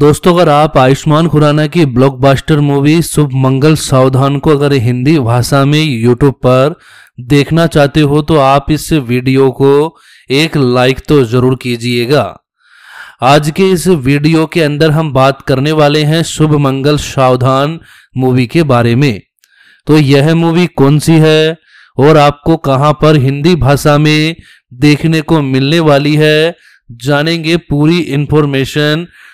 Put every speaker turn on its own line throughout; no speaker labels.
दोस्तों अगर आप आयुष्मान खुराना की ब्लॉकबस्टर मूवी
शुभ मंगल सावधान को अगर हिंदी भाषा में यूट्यूब पर देखना चाहते हो तो आप इस वीडियो को एक लाइक तो जरूर कीजिएगा आज के इस वीडियो के अंदर हम बात करने वाले हैं शुभ मंगल सावधान मूवी के बारे में तो यह मूवी कौन सी है और आपको कहां पर हिंदी भाषा में देखने को मिलने वाली है जानेंगे पूरी इंफॉर्मेशन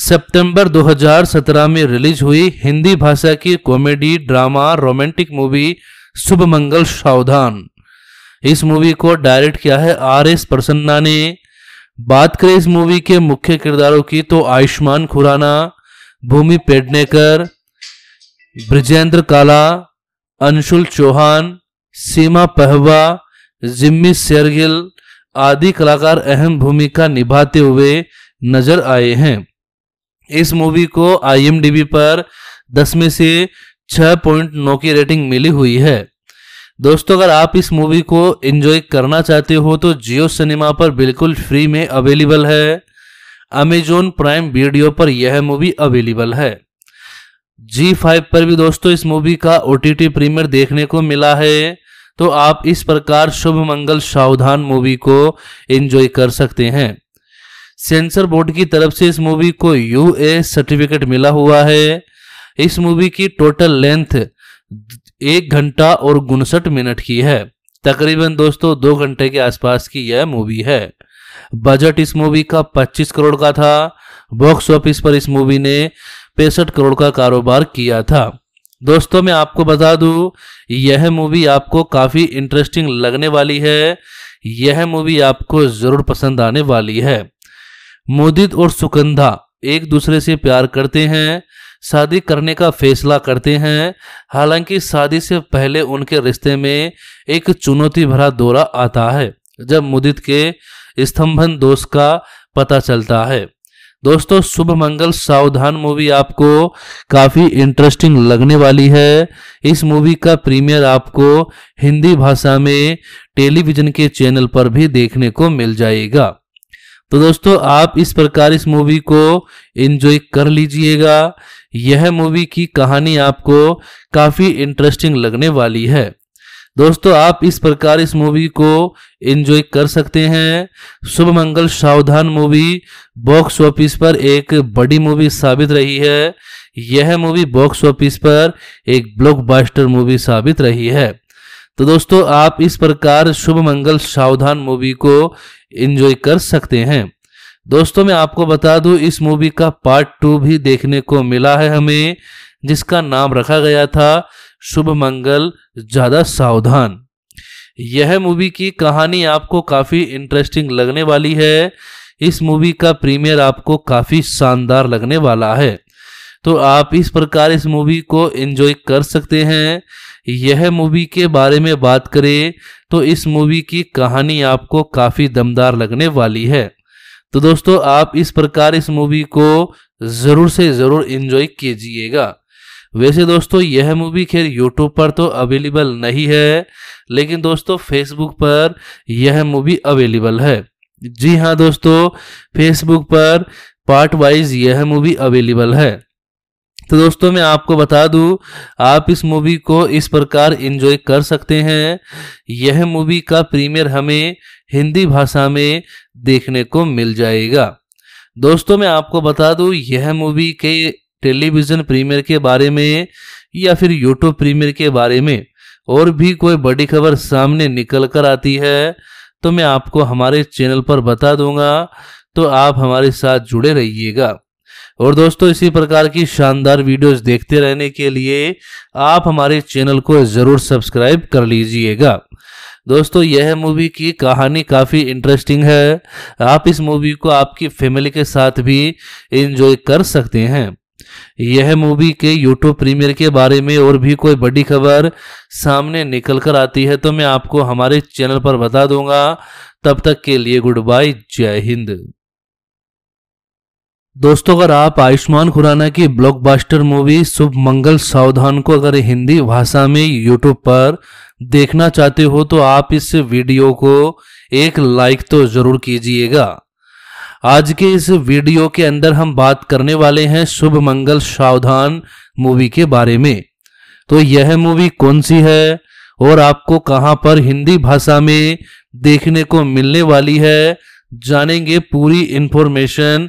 सितंबर 2017 में रिलीज हुई हिंदी भाषा की comedy drama romantic movie Shubh Mangal Saavdhan इस मूवी को डायरेक्ट किया है आर एस प्रसन्ना ने बात करें इस मूवी के मुख्य किरदारों की तो आयुष्मान खुराना भूमि पेडनेकर ब्रजेंद्र काला अंशुल चौहान सीमा पहवा जिम्मी शेरगिल आदि कलाकार अहम भूमिका निभाते हुए नजर आए हैं इस मूवी को आई पर दस में से 6.9 की रेटिंग मिली हुई है दोस्तों अगर आप इस मूवी को एंजॉय करना चाहते हो तो जियो सिनेमा पर बिल्कुल फ्री में अवेलेबल है अमेजोन प्राइम वीडियो पर यह मूवी अवेलेबल है जी फाइव पर भी दोस्तों इस मूवी का ओ टी प्रीमियर देखने को मिला है तो आप इस प्रकार शुभ मंगल सावधान मूवी को एंजॉय कर सकते हैं सेंसर बोर्ड की तरफ से इस मूवी को यू ए सर्टिफिकेट मिला हुआ है इस मूवी की टोटल लेंथ एक घंटा और उनसठ मिनट की है तकरीबन दोस्तों दो घंटे के आसपास की यह मूवी है बजट इस मूवी का 25 करोड़ का था बॉक्स ऑफिस पर इस मूवी ने पैंसठ करोड़ का कारोबार किया था दोस्तों मैं आपको बता दूं यह मूवी आपको काफ़ी इंटरेस्टिंग लगने वाली है यह मूवी आपको ज़रूर पसंद आने वाली है मोदित और सुकंधा एक दूसरे से प्यार करते हैं शादी करने का फैसला करते हैं हालांकि शादी से पहले उनके रिश्ते में एक चुनौती भरा दौरा आता है जब मुदित के स्तंभन दोष का पता चलता है दोस्तों शुभ मंगल सावधान मूवी आपको काफी इंटरेस्टिंग लगने वाली है इस मूवी का प्रीमियर आपको हिंदी भाषा में टेलीविजन के चैनल पर भी देखने को मिल जाएगा तो दोस्तों आप इस प्रकार इस मूवी को एंजॉय कर लीजिएगा यह मूवी की कहानी आपको काफ़ी इंटरेस्टिंग लगने वाली है दोस्तों आप इस प्रकार इस मूवी को एंजॉय कर सकते हैं शुभ मंगल सावधान मूवी बॉक्स ऑफिस पर एक बड़ी मूवी साबित रही है यह मूवी बॉक्स ऑफिस पर एक ब्लॉकबस्टर मूवी साबित रही है तो दोस्तों आप इस प्रकार शुभ मंगल सावधान मूवी को इन्जॉय कर सकते हैं दोस्तों मैं आपको बता दूं इस मूवी का पार्ट टू भी देखने को मिला है हमें जिसका नाम रखा गया था शुभ मंगल
ज़्यादा सावधान
यह मूवी की कहानी आपको काफ़ी इंटरेस्टिंग लगने वाली है इस मूवी का प्रीमियर आपको काफ़ी शानदार लगने वाला है तो आप इस प्रकार इस मूवी को एंजॉय कर सकते हैं यह मूवी के बारे में बात करें तो इस मूवी की कहानी आपको काफ़ी दमदार लगने वाली है तो दोस्तों आप इस प्रकार इस मूवी को ज़रूर से ज़रूर इन्जॉय कीजिएगा वैसे दोस्तों यह मूवी खैर यूट्यूब पर तो अवेलेबल नहीं है लेकिन दोस्तों फेसबुक पर यह मूवी अवेलेबल है जी हाँ दोस्तों फेसबुक पर पार्ट वाइज यह मूवी अवेलेबल है तो दोस्तों मैं आपको बता दूं आप इस मूवी को इस प्रकार एंजॉय कर सकते हैं यह मूवी का प्रीमियर हमें हिंदी भाषा में देखने को मिल जाएगा दोस्तों मैं आपको बता दूं यह मूवी के टेलीविज़न प्रीमियर के बारे में या फिर यूट्यूब प्रीमियर के बारे में और भी कोई बड़ी खबर सामने निकल कर आती है तो मैं आपको हमारे चैनल पर बता दूंगा तो आप हमारे साथ जुड़े रहिएगा और दोस्तों इसी प्रकार की शानदार वीडियोस देखते रहने के लिए आप हमारे चैनल को ज़रूर सब्सक्राइब कर लीजिएगा दोस्तों यह मूवी की कहानी काफ़ी इंटरेस्टिंग है आप इस मूवी को आपकी फैमिली के साथ भी इंजॉय कर सकते हैं यह मूवी के यूट्यूब प्रीमियर के बारे में और भी कोई बड़ी खबर सामने निकल कर आती है तो मैं आपको हमारे चैनल पर बता दूंगा तब तक के लिए गुड बाय जय हिंद दोस्तों अगर आप आयुष्मान खुराना की ब्लॉकबस्टर मूवी शुभ मंगल सावधान को अगर हिंदी भाषा में यूट्यूब पर देखना चाहते हो तो आप इस वीडियो को एक लाइक तो जरूर कीजिएगा आज के इस वीडियो के अंदर हम बात करने वाले हैं शुभ मंगल सावधान मूवी के बारे में तो यह मूवी कौन सी है और आपको कहां पर हिंदी भाषा में देखने को मिलने वाली है जानेंगे पूरी इंफॉर्मेशन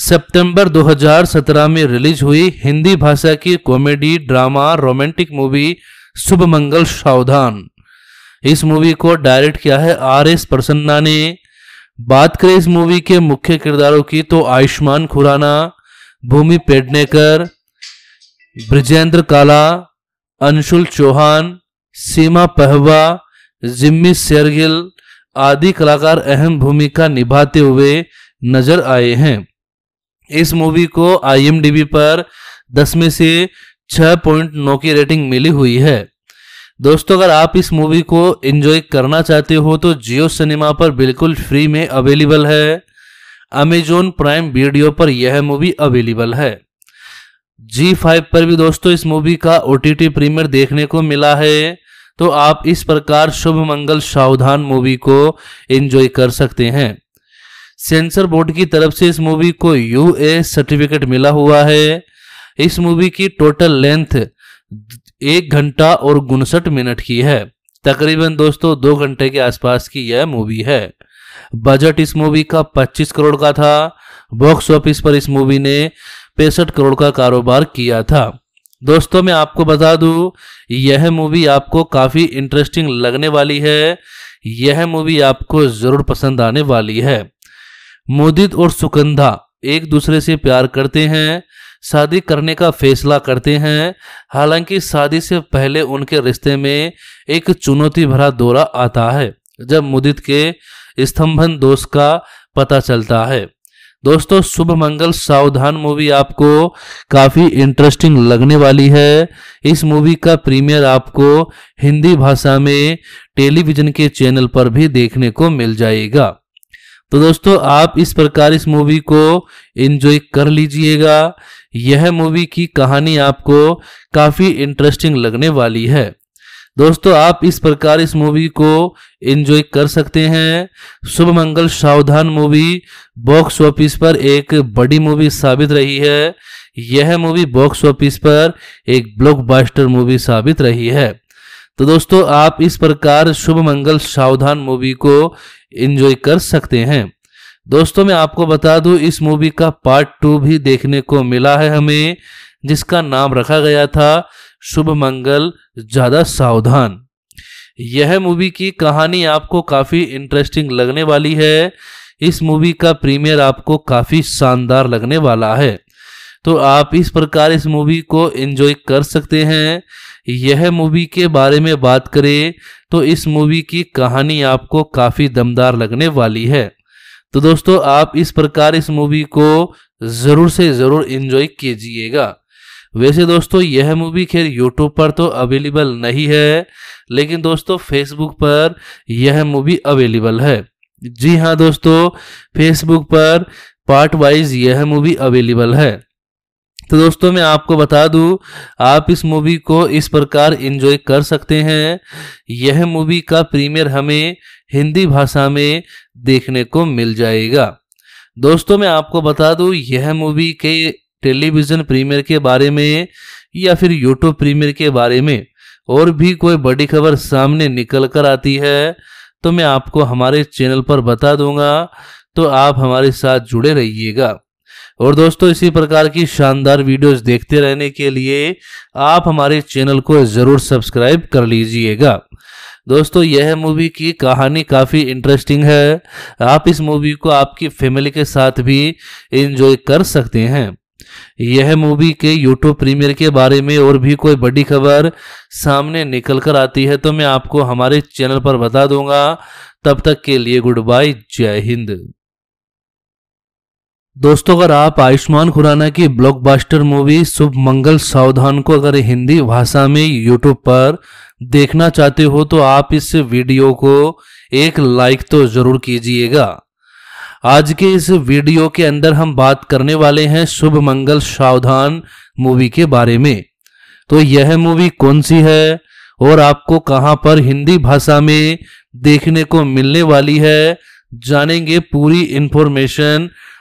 सितंबर 2017 में रिलीज हुई हिंदी भाषा की comedy drama romantic movie Shubh Mangal Saavdhan इस मूवी को डायरेक्ट किया है आर एस प्रसन्ना ने बात करें इस मूवी के मुख्य किरदारों की तो आयुष्मान खुराना भूमि पेडनेकर ब्रजेंद्र काला अंशुल चौहान सीमा पहवा जिम्मी शेरगिल आदि कलाकार अहम भूमिका निभाते हुए नजर आए हैं इस मूवी को आईएमडीबी पर 10 में से 6.9 की रेटिंग मिली हुई है दोस्तों अगर आप इस मूवी को एंजॉय करना चाहते हो तो जियो सिनेमा पर बिल्कुल फ्री में अवेलेबल है अमेजोन प्राइम वीडियो पर यह मूवी अवेलेबल है जी फाइव पर भी दोस्तों इस मूवी का ओ टी प्रीमियर देखने को मिला है तो आप इस प्रकार शुभ मंगल सावधान मूवी को एंजॉय कर सकते हैं सेंसर बोर्ड की तरफ से इस मूवी को यू ए सर्टिफिकेट मिला हुआ है इस मूवी की टोटल लेंथ एक घंटा और उनसठ मिनट की है तकरीबन दोस्तों दो घंटे के आसपास की यह मूवी है बजट इस मूवी का 25 करोड़ का था बॉक्स ऑफिस पर इस मूवी ने पैंसठ करोड़ का कारोबार किया था दोस्तों मैं आपको बता दूं यह मूवी आपको काफ़ी इंटरेस्टिंग लगने वाली है यह मूवी आपको ज़रूर पसंद आने वाली है मोदित और सुकंधा एक दूसरे से प्यार करते हैं शादी करने का फैसला करते हैं हालांकि शादी से पहले उनके रिश्ते में एक चुनौती भरा दौरा आता है जब मुदित के स्तंभन दोष का पता चलता है दोस्तों शुभ मंगल सावधान मूवी आपको काफ़ी इंटरेस्टिंग लगने वाली है इस मूवी का प्रीमियर आपको हिंदी भाषा में टेलीविजन के चैनल पर भी देखने को मिल जाएगा तो दोस्तों आप इस प्रकार इस मूवी को एंजॉय कर लीजिएगा यह मूवी की कहानी आपको काफ़ी इंटरेस्टिंग लगने वाली है दोस्तों आप इस प्रकार इस मूवी को एंजॉय कर सकते हैं शुभ मंगल सावधान मूवी बॉक्स ऑफिस पर एक बड़ी मूवी साबित रही है यह मूवी बॉक्स ऑफिस पर एक ब्लॉकबस्टर मूवी साबित रही है तो दोस्तों आप इस प्रकार शुभ मंगल सावधान मूवी को एंजॉय कर सकते हैं दोस्तों मैं आपको बता दूं इस मूवी का पार्ट टू भी देखने को मिला है हमें जिसका नाम रखा गया था शुभ मंगल ज्यादा सावधान यह मूवी की कहानी आपको काफी इंटरेस्टिंग लगने वाली है इस मूवी का प्रीमियर आपको काफी शानदार लगने वाला है तो आप इस प्रकार इस मूवी को एंजॉय कर सकते हैं यह मूवी के बारे में बात करें तो इस मूवी की कहानी आपको काफ़ी दमदार लगने वाली है तो दोस्तों आप इस प्रकार इस मूवी को ज़रूर से ज़रूर इन्जॉय कीजिएगा वैसे दोस्तों यह मूवी खैर यूट्यूब पर तो अवेलेबल नहीं है लेकिन दोस्तों फेसबुक पर यह मूवी अवेलेबल है जी हाँ दोस्तों फेसबुक पर पार्ट वाइज यह मूवी अवेलेबल है तो दोस्तों मैं आपको बता दूं आप इस मूवी को इस प्रकार एंजॉय कर सकते हैं यह मूवी का प्रीमियर हमें हिंदी भाषा में देखने को मिल जाएगा दोस्तों मैं आपको बता दूं यह मूवी के टेलीविज़न प्रीमियर के बारे में या फिर यूट्यूब प्रीमियर के बारे में और भी कोई बड़ी खबर सामने निकल कर आती है तो मैं आपको हमारे चैनल पर बता दूंगा तो आप हमारे साथ जुड़े रहिएगा और दोस्तों इसी प्रकार की शानदार वीडियोस देखते रहने के लिए आप हमारे चैनल को ज़रूर सब्सक्राइब कर लीजिएगा दोस्तों यह मूवी की कहानी काफ़ी इंटरेस्टिंग है आप इस मूवी को आपकी फैमिली के साथ भी एंजॉय कर सकते हैं यह मूवी के यूट्यूब प्रीमियर के बारे में और भी कोई बड़ी खबर सामने निकल कर आती है तो मैं आपको हमारे चैनल पर बता दूंगा तब तक के लिए गुड बाय जय हिंद दोस्तों अगर आप आयुष्मान खुराना की ब्लॉकबस्टर मूवी शुभ मंगल सावधान को अगर हिंदी भाषा में यूट्यूब पर देखना चाहते हो तो आप इस वीडियो को एक लाइक तो जरूर कीजिएगा आज के इस वीडियो के अंदर हम बात करने वाले हैं शुभ मंगल सावधान मूवी के बारे में तो यह मूवी कौन सी है और आपको कहां पर हिंदी भाषा में देखने को मिलने वाली है जानेंगे पूरी इंफॉर्मेशन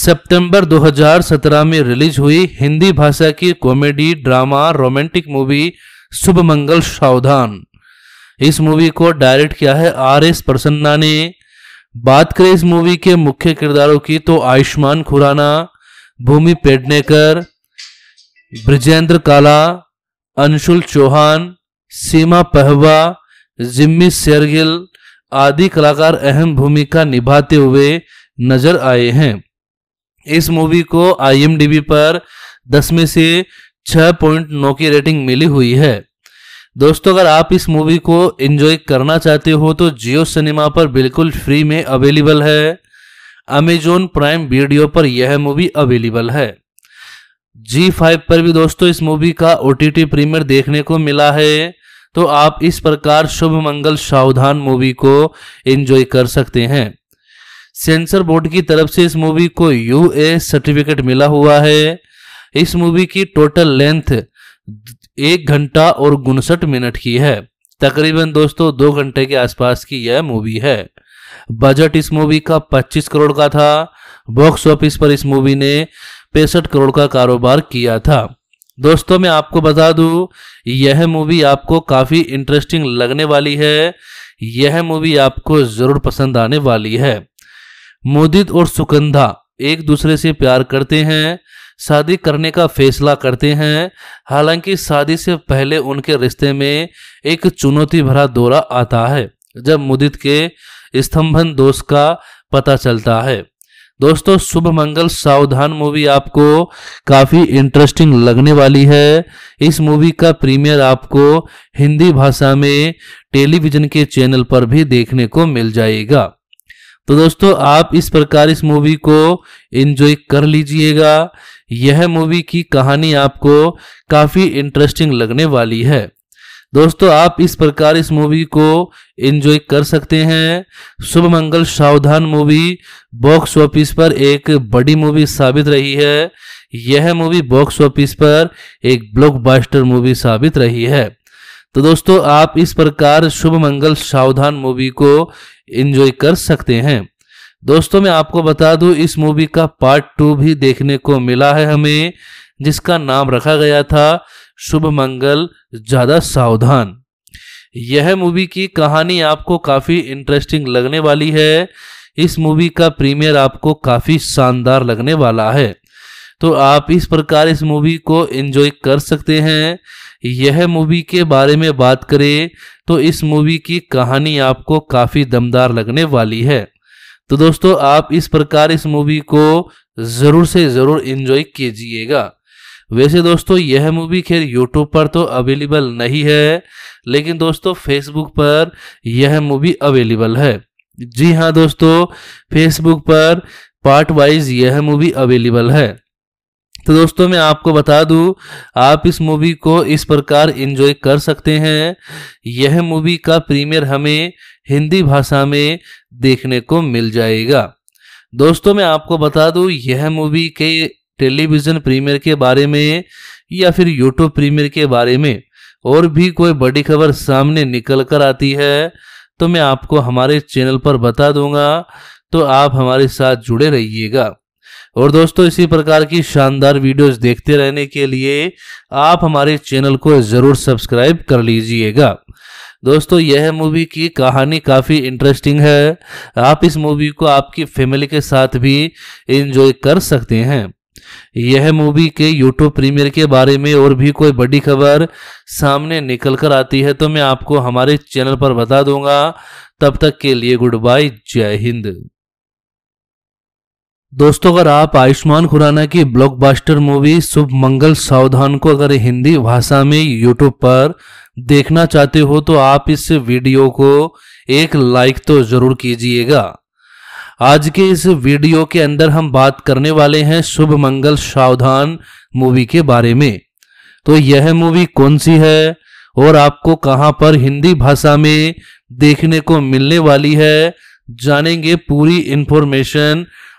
सितंबर 2017 में रिलीज हुई हिंदी भाषा की comedy drama romantic movie Shubh Mangal Saavdhan इस मूवी को डायरेक्ट किया है आर एस प्रसन्ना ने बात करें इस मूवी के मुख्य किरदारों की तो आयुष्मान खुराना भूमि पेडनेकर ब्रजेंद्र काला अंशुल चौहान सीमा पहवा जिम्मी शेरगिल आदि कलाकार अहम भूमिका निभाते हुए नजर आए हैं इस मूवी को आई पर 10 में से 6.9 की रेटिंग मिली हुई है दोस्तों अगर आप इस मूवी को एंजॉय करना चाहते हो तो जियो सिनेमा पर बिल्कुल फ्री में अवेलेबल है अमेजोन प्राइम वीडियो पर यह मूवी अवेलेबल है जी फाइव पर भी दोस्तों इस मूवी का ओ टी टी प्रीमियर देखने को मिला है तो आप इस प्रकार शुभ मंगल सावधान मूवी को एंजॉय कर सकते हैं सेंसर बोर्ड की तरफ से इस मूवी को यू ए सर्टिफिकेट मिला हुआ है इस मूवी की टोटल लेंथ एक घंटा और उनसठ मिनट की है तकरीबन दोस्तों दो घंटे के आसपास की यह मूवी है बजट इस मूवी का 25 करोड़ का था बॉक्स ऑफिस पर इस मूवी ने पैंसठ करोड़ का कारोबार किया था दोस्तों मैं आपको बता दूं यह मूवी आपको काफ़ी इंटरेस्टिंग लगने वाली है यह मूवी आपको ज़रूर पसंद आने वाली है मोदित और सुकंधा एक दूसरे से प्यार करते हैं शादी करने का फैसला करते हैं हालांकि शादी से पहले उनके रिश्ते में एक चुनौती भरा दौरा आता है जब मुदित के स्तंभन दोष का पता चलता है दोस्तों शुभ मंगल सावधान मूवी आपको काफ़ी इंटरेस्टिंग लगने वाली है इस मूवी का प्रीमियर आपको हिंदी भाषा में टेलीविज़न के चैनल पर भी देखने को मिल जाएगा तो दोस्तों आप इस प्रकार इस मूवी को एंजॉय कर लीजिएगा यह मूवी की कहानी आपको काफ़ी इंटरेस्टिंग लगने वाली है दोस्तों आप इस प्रकार इस मूवी को एंजॉय कर सकते हैं शुभ मंगल सावधान मूवी बॉक्स ऑफिस पर एक बड़ी मूवी साबित रही है यह मूवी बॉक्स ऑफिस पर एक ब्लॉकबस्टर मूवी साबित रही है तो दोस्तों आप इस प्रकार शुभ मंगल सावधान मूवी को एंजॉय कर सकते हैं दोस्तों मैं आपको बता दूं इस मूवी का पार्ट टू भी देखने को मिला है हमें जिसका नाम रखा गया था शुभ मंगल ज्यादा
सावधान
यह मूवी की कहानी आपको काफी इंटरेस्टिंग लगने वाली है इस मूवी का प्रीमियर आपको काफी शानदार लगने वाला है तो आप इस प्रकार इस मूवी को एंजॉय कर सकते हैं यह मूवी के बारे में बात करें तो इस मूवी की कहानी आपको काफ़ी दमदार लगने वाली है तो दोस्तों आप इस प्रकार इस मूवी को ज़रूर से ज़रूर इन्जॉय कीजिएगा वैसे दोस्तों यह मूवी खैर यूट्यूब पर तो अवेलेबल नहीं है लेकिन दोस्तों फेसबुक पर यह मूवी अवेलेबल है जी हाँ दोस्तों फेसबुक पर पार्ट वाइज यह मूवी अवेलेबल है तो दोस्तों मैं आपको बता दूं आप इस मूवी को इस प्रकार एंजॉय कर सकते हैं यह मूवी का प्रीमियर हमें हिंदी भाषा में देखने को मिल जाएगा दोस्तों मैं आपको बता दूं यह मूवी के टेलीविज़न प्रीमियर के बारे में या फिर यूट्यूब प्रीमियर के बारे में और भी कोई बड़ी खबर सामने निकल कर आती है तो मैं आपको हमारे चैनल पर बता दूंगा तो आप हमारे साथ जुड़े रहिएगा और दोस्तों इसी प्रकार की शानदार वीडियोस देखते रहने के लिए आप हमारे चैनल को ज़रूर सब्सक्राइब कर लीजिएगा दोस्तों यह मूवी की कहानी काफ़ी इंटरेस्टिंग है आप इस मूवी को आपकी फैमिली के साथ भी इंजॉय कर सकते हैं यह मूवी के यूट्यूब प्रीमियर के बारे में और भी कोई बड़ी खबर सामने निकल कर आती है तो मैं आपको हमारे चैनल पर बता दूंगा तब तक के लिए गुड बाय जय हिंद दोस्तों अगर आप आयुष्मान खुराना की ब्लॉकबस्टर मूवी शुभ मंगल सावधान को अगर हिंदी भाषा में यूट्यूब पर देखना चाहते हो तो आप इस वीडियो को एक लाइक तो जरूर कीजिएगा आज के इस वीडियो के अंदर हम बात करने वाले हैं शुभ मंगल सावधान मूवी के बारे में तो यह मूवी कौन सी है और आपको कहां पर हिंदी भाषा में देखने को मिलने वाली है जानेंगे पूरी इंफॉर्मेशन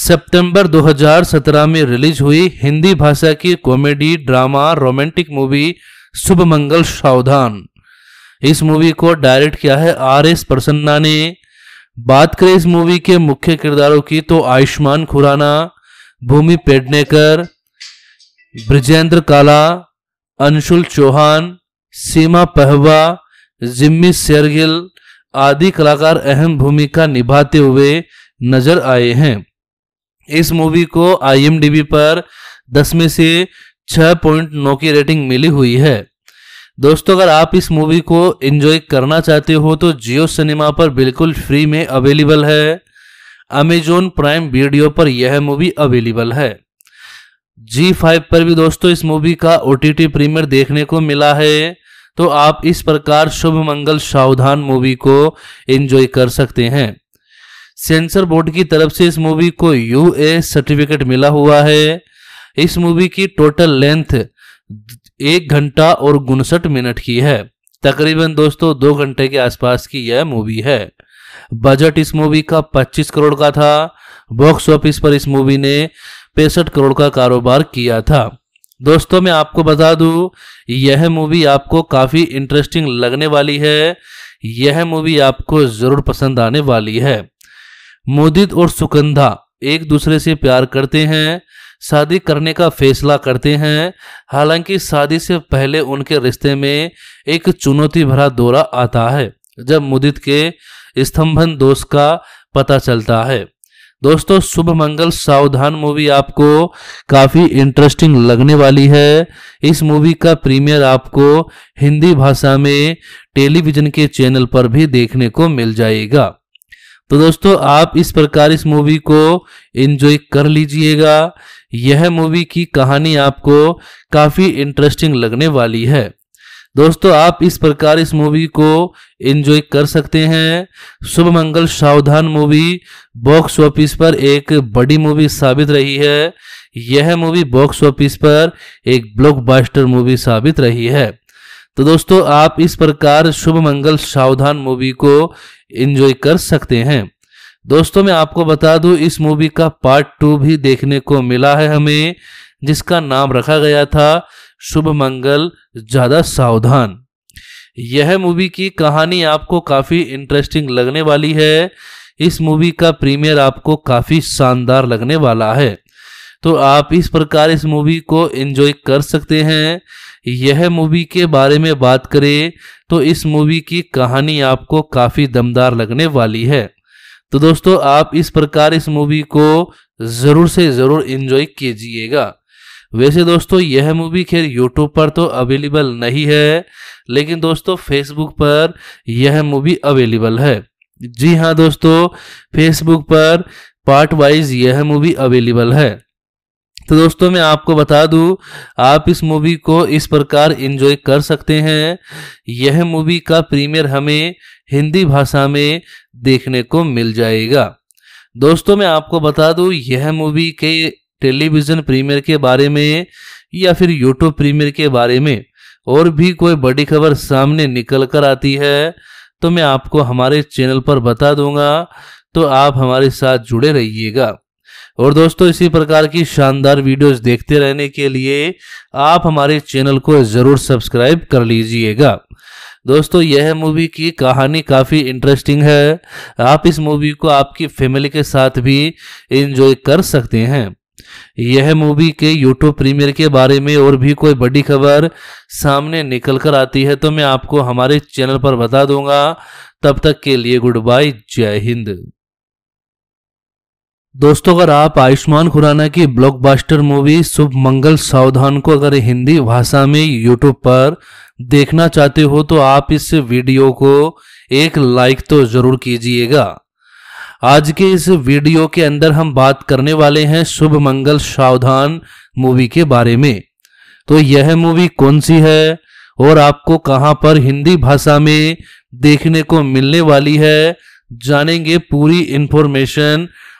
सितंबर 2017 में रिलीज हुई हिंदी भाषा की comedy drama romantic movie Shubh Mangal Saavdhan इस मूवी को डायरेक्ट किया है आर एस प्रसन्ना ने बात करें इस मूवी के मुख्य किरदारों की तो आयुष्मान खुराना भूमि पेडनेकर ब्रजेंद्र काला अंशुल चौहान सीमा पहवा जिम्मी शेरगिल आदि कलाकार अहम भूमिका निभाते हुए नजर आए हैं इस मूवी को आई पर 10 में से 6.9 की रेटिंग मिली हुई है दोस्तों अगर आप इस मूवी को एंजॉय करना चाहते हो तो जियो सिनेमा पर बिल्कुल फ्री में अवेलेबल है अमेजोन प्राइम वीडियो पर यह मूवी अवेलेबल है जी फाइव पर भी दोस्तों इस मूवी का ओ टी प्रीमियर देखने को मिला है तो आप इस प्रकार शुभ मंगल सावधान मूवी को एंजॉय कर सकते हैं सेंसर बोर्ड की तरफ से इस मूवी को यू ए सर्टिफिकेट मिला हुआ है इस मूवी की टोटल लेंथ एक घंटा और उनसठ मिनट की है तकरीबन दोस्तों दो घंटे के आसपास की यह मूवी है बजट इस मूवी का 25 करोड़ का था बॉक्स ऑफिस पर इस मूवी ने पैंसठ करोड़ का कारोबार किया था दोस्तों मैं आपको बता दूं यह मूवी आपको काफ़ी इंटरेस्टिंग लगने वाली है यह मूवी आपको ज़रूर पसंद आने वाली है मोदित और सुकंधा एक दूसरे से प्यार करते हैं शादी करने का फैसला करते हैं हालांकि शादी से पहले उनके रिश्ते में एक चुनौती भरा दौरा आता है जब मुदित के स्तंभन दोष का पता चलता है दोस्तों शुभ मंगल सावधान मूवी आपको काफी इंटरेस्टिंग लगने वाली है इस मूवी का प्रीमियर आपको हिंदी भाषा में टेलीविजन के चैनल पर भी देखने को मिल जाएगा तो दोस्तों आप इस प्रकार इस मूवी को एंजॉय कर लीजिएगा यह मूवी की कहानी आपको काफ़ी इंटरेस्टिंग लगने वाली है दोस्तों आप इस प्रकार इस मूवी को एंजॉय कर सकते हैं शुभ मंगल सावधान मूवी बॉक्स ऑफिस पर एक बड़ी मूवी साबित रही है यह मूवी बॉक्स ऑफिस पर एक ब्लॉकबस्टर मूवी साबित रही है तो दोस्तों आप इस प्रकार शुभ मंगल सावधान मूवी को इंजॉय कर सकते हैं दोस्तों मैं आपको बता दूं इस मूवी का पार्ट टू भी देखने को मिला है हमें जिसका नाम रखा गया था शुभ मंगल ज़्यादा
सावधान
यह मूवी की कहानी आपको काफ़ी इंटरेस्टिंग लगने वाली है इस मूवी का प्रीमियर आपको काफ़ी शानदार लगने वाला है तो आप इस प्रकार इस मूवी को एंजॉय कर सकते हैं यह मूवी के बारे में बात करें तो इस मूवी की कहानी आपको काफ़ी दमदार लगने वाली है तो दोस्तों आप इस प्रकार इस मूवी को ज़रूर से ज़रूर इन्जॉय कीजिएगा वैसे दोस्तों यह मूवी खैर यूट्यूब पर तो अवेलेबल नहीं है लेकिन दोस्तों फेसबुक पर यह मूवी अवेलेबल है जी हाँ दोस्तों फेसबुक पर पार्ट वाइज यह मूवी अवेलेबल है तो दोस्तों मैं आपको बता दूं आप इस मूवी को इस प्रकार एंजॉय कर सकते हैं यह मूवी का प्रीमियर हमें हिंदी भाषा में देखने को मिल जाएगा दोस्तों मैं आपको बता दूं यह मूवी के टेलीविज़न प्रीमियर के बारे में या फिर यूट्यूब प्रीमियर के बारे में और भी कोई बड़ी खबर सामने निकल कर आती है तो मैं आपको हमारे चैनल पर बता दूंगा तो आप हमारे साथ जुड़े रहिएगा और दोस्तों इसी प्रकार की शानदार वीडियोस देखते रहने के लिए आप हमारे चैनल को ज़रूर सब्सक्राइब कर लीजिएगा दोस्तों यह मूवी की कहानी काफ़ी इंटरेस्टिंग है आप इस मूवी को आपकी फैमिली के साथ भी एंजॉय कर सकते हैं यह मूवी के यूट्यूब प्रीमियर के बारे में और भी कोई बड़ी खबर सामने निकल कर आती है तो मैं आपको हमारे चैनल पर बता दूंगा तब तक के लिए गुड बाय जय हिंद दोस्तों अगर आप आयुष्मान खुराना की ब्लॉकबस्टर मूवी शुभ मंगल सावधान को अगर हिंदी भाषा में यूट्यूब पर देखना चाहते हो तो आप इस वीडियो को एक लाइक तो जरूर कीजिएगा आज के इस वीडियो के अंदर हम बात करने वाले हैं शुभ मंगल सावधान मूवी के बारे में तो यह मूवी कौन सी है और आपको कहां पर हिंदी भाषा में देखने को मिलने वाली है जानेंगे पूरी इंफॉर्मेशन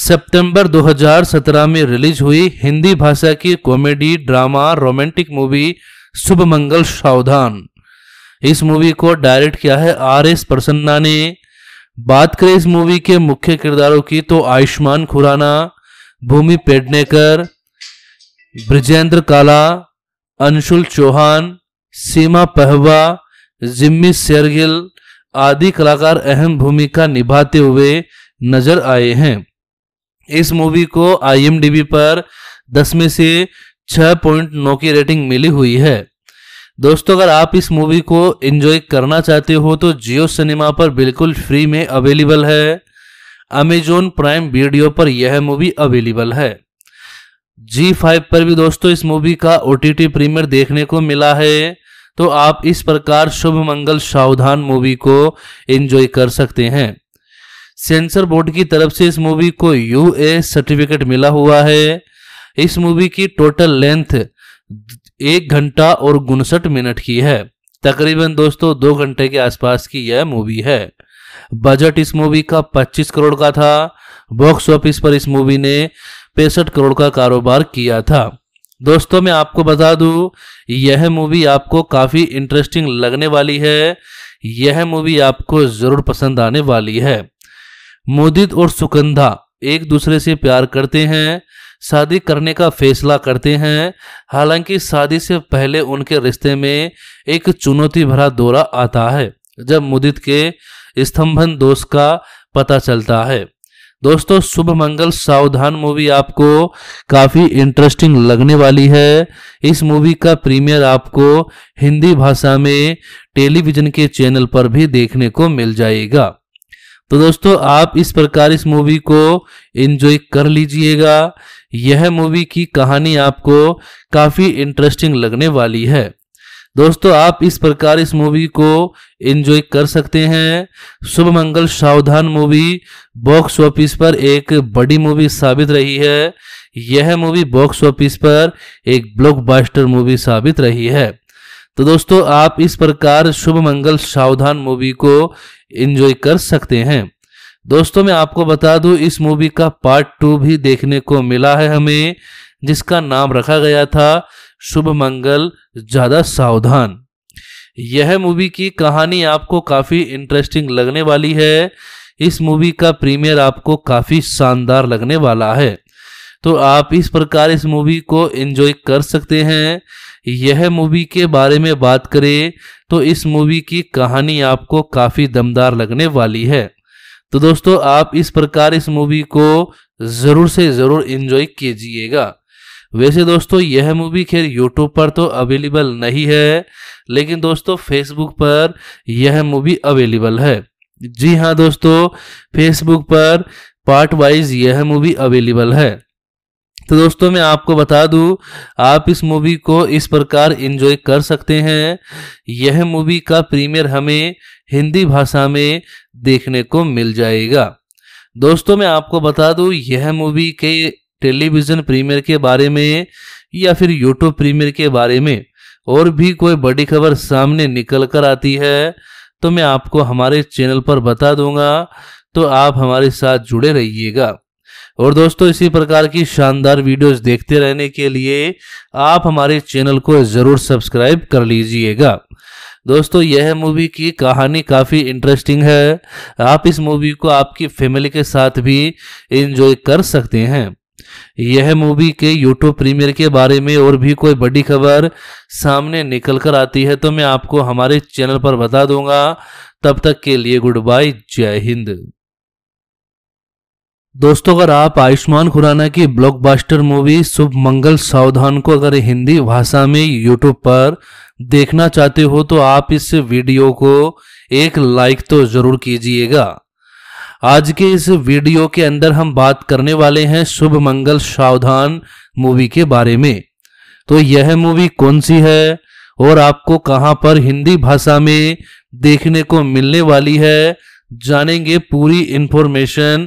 सितंबर 2017 में रिलीज हुई हिंदी भाषा की comedy drama romantic movie Shubh Mangal Saavdhan इस मूवी को डायरेक्ट किया है आर एस प्रसन्ना ने बात करें इस मूवी के मुख्य किरदारों की तो आयुष्मान खुराना भूमि पेडनेकर ब्रजेंद्र काला अंशुल चौहान सीमा पहवा जिम्मी शेरगिल आदि कलाकार अहम भूमिका निभाते हुए नजर आए हैं इस मूवी को आई पर दस में से नौ की रेटिंग मिली हुई है दोस्तों अगर आप इस मूवी को एंजॉय करना चाहते हो तो जियो सिनेमा पर बिल्कुल फ्री में अवेलेबल है अमेजोन प्राइम वीडियो पर यह मूवी अवेलेबल है जी फाइव पर भी दोस्तों इस मूवी का ओ टी टी प्रीमियर देखने को मिला है तो आप इस प्रकार शुभ मंगल सावधान मूवी को एंजॉय कर सकते हैं सेंसर बोर्ड की तरफ से इस मूवी को यू ए सर्टिफिकेट मिला हुआ है इस मूवी की टोटल लेंथ एक घंटा और उनसठ मिनट की है तकरीबन दोस्तों दो घंटे के आसपास की यह मूवी है बजट इस मूवी का 25 करोड़ का था बॉक्स ऑफिस पर इस मूवी ने पैंसठ करोड़ का कारोबार किया था दोस्तों मैं आपको बता दूं यह मूवी आपको काफ़ी इंटरेस्टिंग लगने वाली है यह मूवी आपको ज़रूर पसंद आने वाली है मोदित और सुकंधा एक दूसरे से प्यार करते हैं शादी करने का फैसला करते हैं हालांकि शादी से पहले उनके रिश्ते में एक चुनौती भरा दौरा आता है जब मुदित के स्तंभन दोष का पता चलता है दोस्तों शुभ मंगल सावधान मूवी आपको काफ़ी इंटरेस्टिंग लगने वाली है इस मूवी का प्रीमियर आपको हिंदी भाषा में टेलीविजन के चैनल पर भी देखने को मिल जाएगा तो दोस्तों आप इस प्रकार इस मूवी को एंजॉय कर लीजिएगा यह मूवी की कहानी आपको काफ़ी इंटरेस्टिंग लगने वाली है दोस्तों आप इस प्रकार इस मूवी को एंजॉय कर सकते हैं शुभ मंगल सावधान मूवी बॉक्स ऑफिस पर एक बड़ी मूवी साबित रही है यह मूवी बॉक्स ऑफिस पर एक ब्लॉकबस्टर मूवी साबित रही है तो दोस्तों आप इस प्रकार शुभ मंगल सावधान मूवी को इन्जॉय कर सकते हैं दोस्तों मैं आपको बता दूं इस मूवी का पार्ट टू भी देखने को मिला है हमें जिसका नाम रखा गया था शुभ मंगल
ज़्यादा सावधान
यह मूवी की कहानी आपको काफ़ी इंटरेस्टिंग लगने वाली है इस मूवी का प्रीमियर आपको काफ़ी शानदार लगने वाला है तो आप इस प्रकार इस मूवी को एंजॉय कर सकते हैं यह मूवी के बारे में बात करें तो इस मूवी की कहानी आपको काफ़ी दमदार लगने वाली है तो दोस्तों आप इस प्रकार इस मूवी को ज़रूर से ज़रूर इन्जॉय कीजिएगा वैसे दोस्तों यह मूवी खैर यूट्यूब पर तो अवेलेबल नहीं है लेकिन दोस्तों फेसबुक पर यह मूवी अवेलेबल है जी हाँ दोस्तों फेसबुक पर पार्ट वाइज यह मूवी अवेलेबल है तो दोस्तों मैं आपको बता दूं आप इस मूवी को इस प्रकार एंजॉय कर सकते हैं यह मूवी का प्रीमियर हमें हिंदी भाषा में देखने को मिल जाएगा दोस्तों मैं आपको बता दूं यह मूवी के टेलीविज़न प्रीमियर के बारे में या फिर यूट्यूब प्रीमियर के बारे में और भी कोई बड़ी खबर सामने निकल कर आती है तो मैं आपको हमारे चैनल पर बता दूंगा तो आप हमारे साथ जुड़े रहिएगा और दोस्तों इसी प्रकार की शानदार वीडियोस देखते रहने के लिए आप हमारे चैनल को ज़रूर सब्सक्राइब कर लीजिएगा दोस्तों यह मूवी की कहानी काफ़ी इंटरेस्टिंग है आप इस मूवी को आपकी फैमिली के साथ भी इंजॉय कर सकते हैं यह मूवी के यूट्यूब प्रीमियर के बारे में और भी कोई बड़ी खबर सामने निकल कर आती है तो मैं आपको हमारे चैनल पर बता दूंगा तब तक के लिए गुड बाय जय हिंद दोस्तों अगर आप आयुष्मान खुराना की ब्लॉकबस्टर मूवी शुभ मंगल सावधान को अगर हिंदी भाषा में यूट्यूब पर देखना चाहते हो तो आप इस वीडियो को एक लाइक तो जरूर कीजिएगा आज के इस वीडियो के अंदर हम बात करने वाले हैं शुभ मंगल सावधान मूवी के बारे में तो यह मूवी कौन सी है और आपको कहां पर हिंदी भाषा में देखने को मिलने वाली है जानेंगे पूरी इंफॉर्मेशन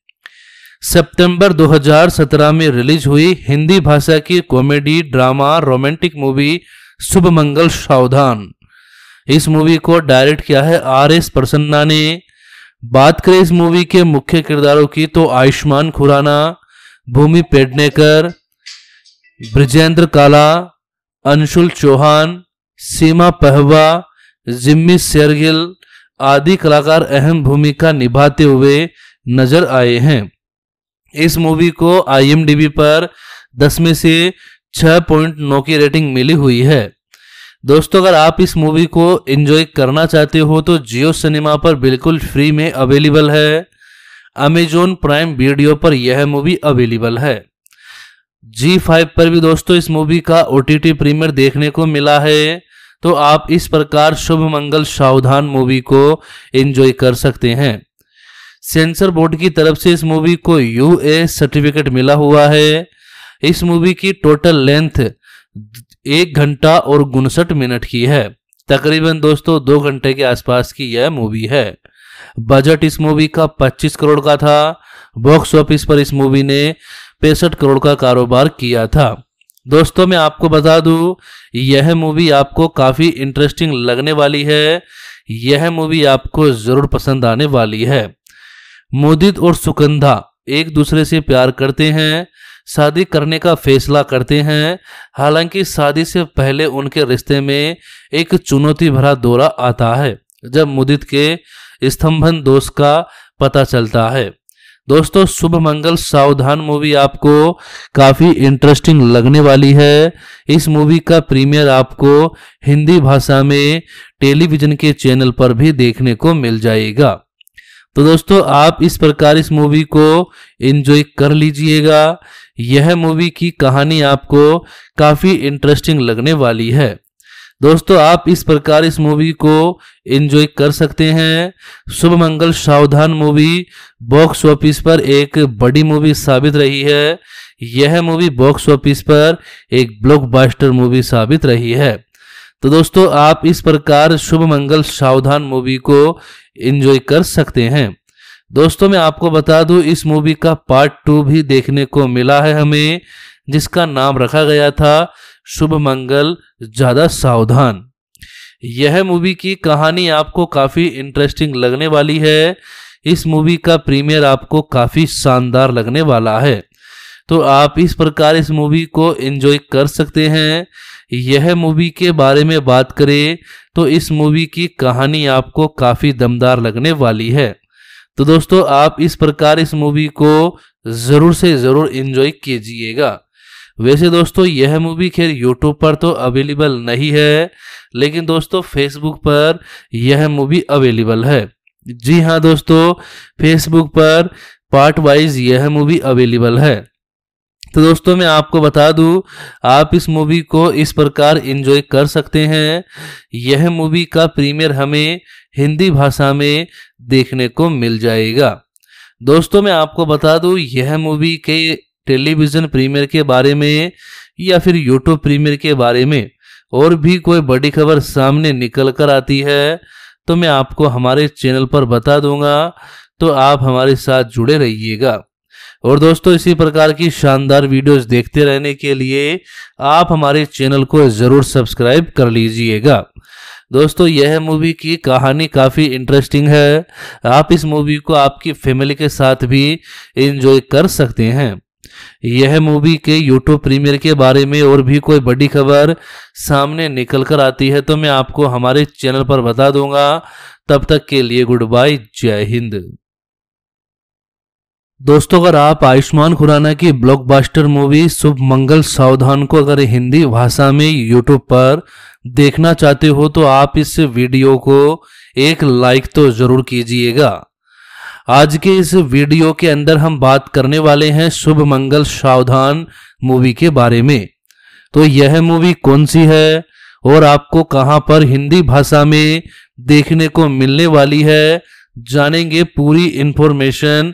सितंबर 2017 में रिलीज हुई हिंदी भाषा की comedy drama romantic movie Shubh Mangal Saavdhan इस मूवी को डायरेक्ट किया है आर एस प्रसन्ना ने बात करें इस मूवी के मुख्य किरदारों की तो आयुष्मान खुराना भूमि पेडनेकर ब्रजेंद्र काला अंशुल चौहान सीमा पहवा जिम्मी शेरगिल आदि कलाकार अहम भूमिका निभाते हुए नजर आए हैं इस मूवी को आई पर दस में से पॉइंट नौ की रेटिंग मिली हुई है दोस्तों अगर आप इस मूवी को एंजॉय करना चाहते हो तो जियो सिनेमा पर बिल्कुल फ्री में अवेलेबल है अमेजोन प्राइम वीडियो पर यह मूवी अवेलेबल है जी फाइव पर भी दोस्तों इस मूवी का ओ टी प्रीमियर देखने को मिला है तो आप इस प्रकार शुभ मंगल सावधान मूवी को एंजॉय कर सकते हैं सेंसर बोर्ड की तरफ से इस मूवी को यू ए सर्टिफिकेट मिला हुआ है इस मूवी की टोटल लेंथ एक घंटा और उनसठ मिनट की है तकरीबन दोस्तों दो घंटे के आसपास की यह मूवी है बजट इस मूवी का 25 करोड़ का था बॉक्स ऑफिस पर इस मूवी ने पैंसठ करोड़ का कारोबार किया था दोस्तों मैं आपको बता दूं यह मूवी आपको काफ़ी इंटरेस्टिंग लगने वाली है यह मूवी आपको ज़रूर पसंद आने वाली है मोदित और सुकंधा एक दूसरे से प्यार करते हैं शादी करने का फैसला करते हैं हालांकि शादी से पहले उनके रिश्ते में एक चुनौती भरा दौरा आता है जब मुदित के स्तंभन दोष का पता चलता है दोस्तों शुभ मंगल सावधान मूवी आपको काफ़ी इंटरेस्टिंग लगने वाली है इस मूवी का प्रीमियर आपको हिंदी भाषा में टेलीविजन के चैनल पर भी देखने को मिल जाएगा तो दोस्तों आप इस प्रकार इस मूवी को एंजॉय कर लीजिएगा यह मूवी की कहानी आपको काफ़ी इंटरेस्टिंग लगने वाली है दोस्तों आप इस प्रकार इस मूवी को एंजॉय कर सकते हैं शुभ मंगल सावधान मूवी बॉक्स ऑफिस पर एक बड़ी मूवी साबित रही है यह मूवी बॉक्स ऑफिस पर एक ब्लॉकबस्टर मूवी साबित रही है तो दोस्तों आप इस प्रकार शुभ मंगल सावधान मूवी को एंजॉय कर सकते हैं दोस्तों मैं आपको बता दूं इस मूवी का पार्ट टू भी देखने को मिला है हमें जिसका नाम रखा गया था शुभ मंगल ज्यादा सावधान यह मूवी की कहानी आपको काफी इंटरेस्टिंग लगने वाली है इस मूवी का प्रीमियर आपको काफी शानदार लगने वाला है तो आप इस प्रकार इस मूवी को एंजॉय कर सकते हैं यह मूवी के बारे में बात करें तो इस मूवी की कहानी आपको काफ़ी दमदार लगने वाली है तो दोस्तों आप इस प्रकार इस मूवी को ज़रूर से ज़रूर इन्जॉय कीजिएगा वैसे दोस्तों यह मूवी खैर यूट्यूब पर तो अवेलेबल नहीं है लेकिन दोस्तों फेसबुक पर यह मूवी अवेलेबल है जी हाँ दोस्तों फेसबुक पर पार्ट वाइज यह मूवी अवेलेबल है तो दोस्तों मैं आपको बता दूं आप इस मूवी को इस प्रकार एंजॉय कर सकते हैं यह मूवी का प्रीमियर हमें हिंदी भाषा में देखने को मिल जाएगा दोस्तों मैं आपको बता दूं यह मूवी के टेलीविज़न प्रीमियर के बारे में या फिर यूट्यूब प्रीमियर के बारे में और भी कोई बड़ी खबर सामने निकल कर आती है तो मैं आपको हमारे चैनल पर बता दूंगा तो आप हमारे साथ जुड़े रहिएगा और दोस्तों इसी प्रकार की शानदार वीडियोस देखते रहने के लिए आप हमारे चैनल को ज़रूर सब्सक्राइब कर लीजिएगा दोस्तों यह मूवी की कहानी काफ़ी इंटरेस्टिंग है आप इस मूवी को आपकी फैमिली के साथ भी इंजॉय कर सकते हैं यह मूवी के यूट्यूब प्रीमियर के बारे में और भी कोई बड़ी खबर सामने निकल कर आती है तो मैं आपको हमारे चैनल पर बता दूंगा तब तक के लिए गुड बाय जय हिंद दोस्तों अगर आप आयुष्मान खुराना की ब्लॉकबस्टर मूवी शुभ मंगल सावधान को अगर हिंदी भाषा में यूट्यूब पर देखना चाहते हो तो आप इस वीडियो को एक लाइक तो जरूर कीजिएगा आज के इस वीडियो के अंदर हम बात करने वाले हैं शुभ मंगल सावधान मूवी के बारे में तो यह मूवी कौन सी है और आपको कहां पर हिंदी भाषा में देखने को मिलने वाली है जानेंगे पूरी इंफॉर्मेशन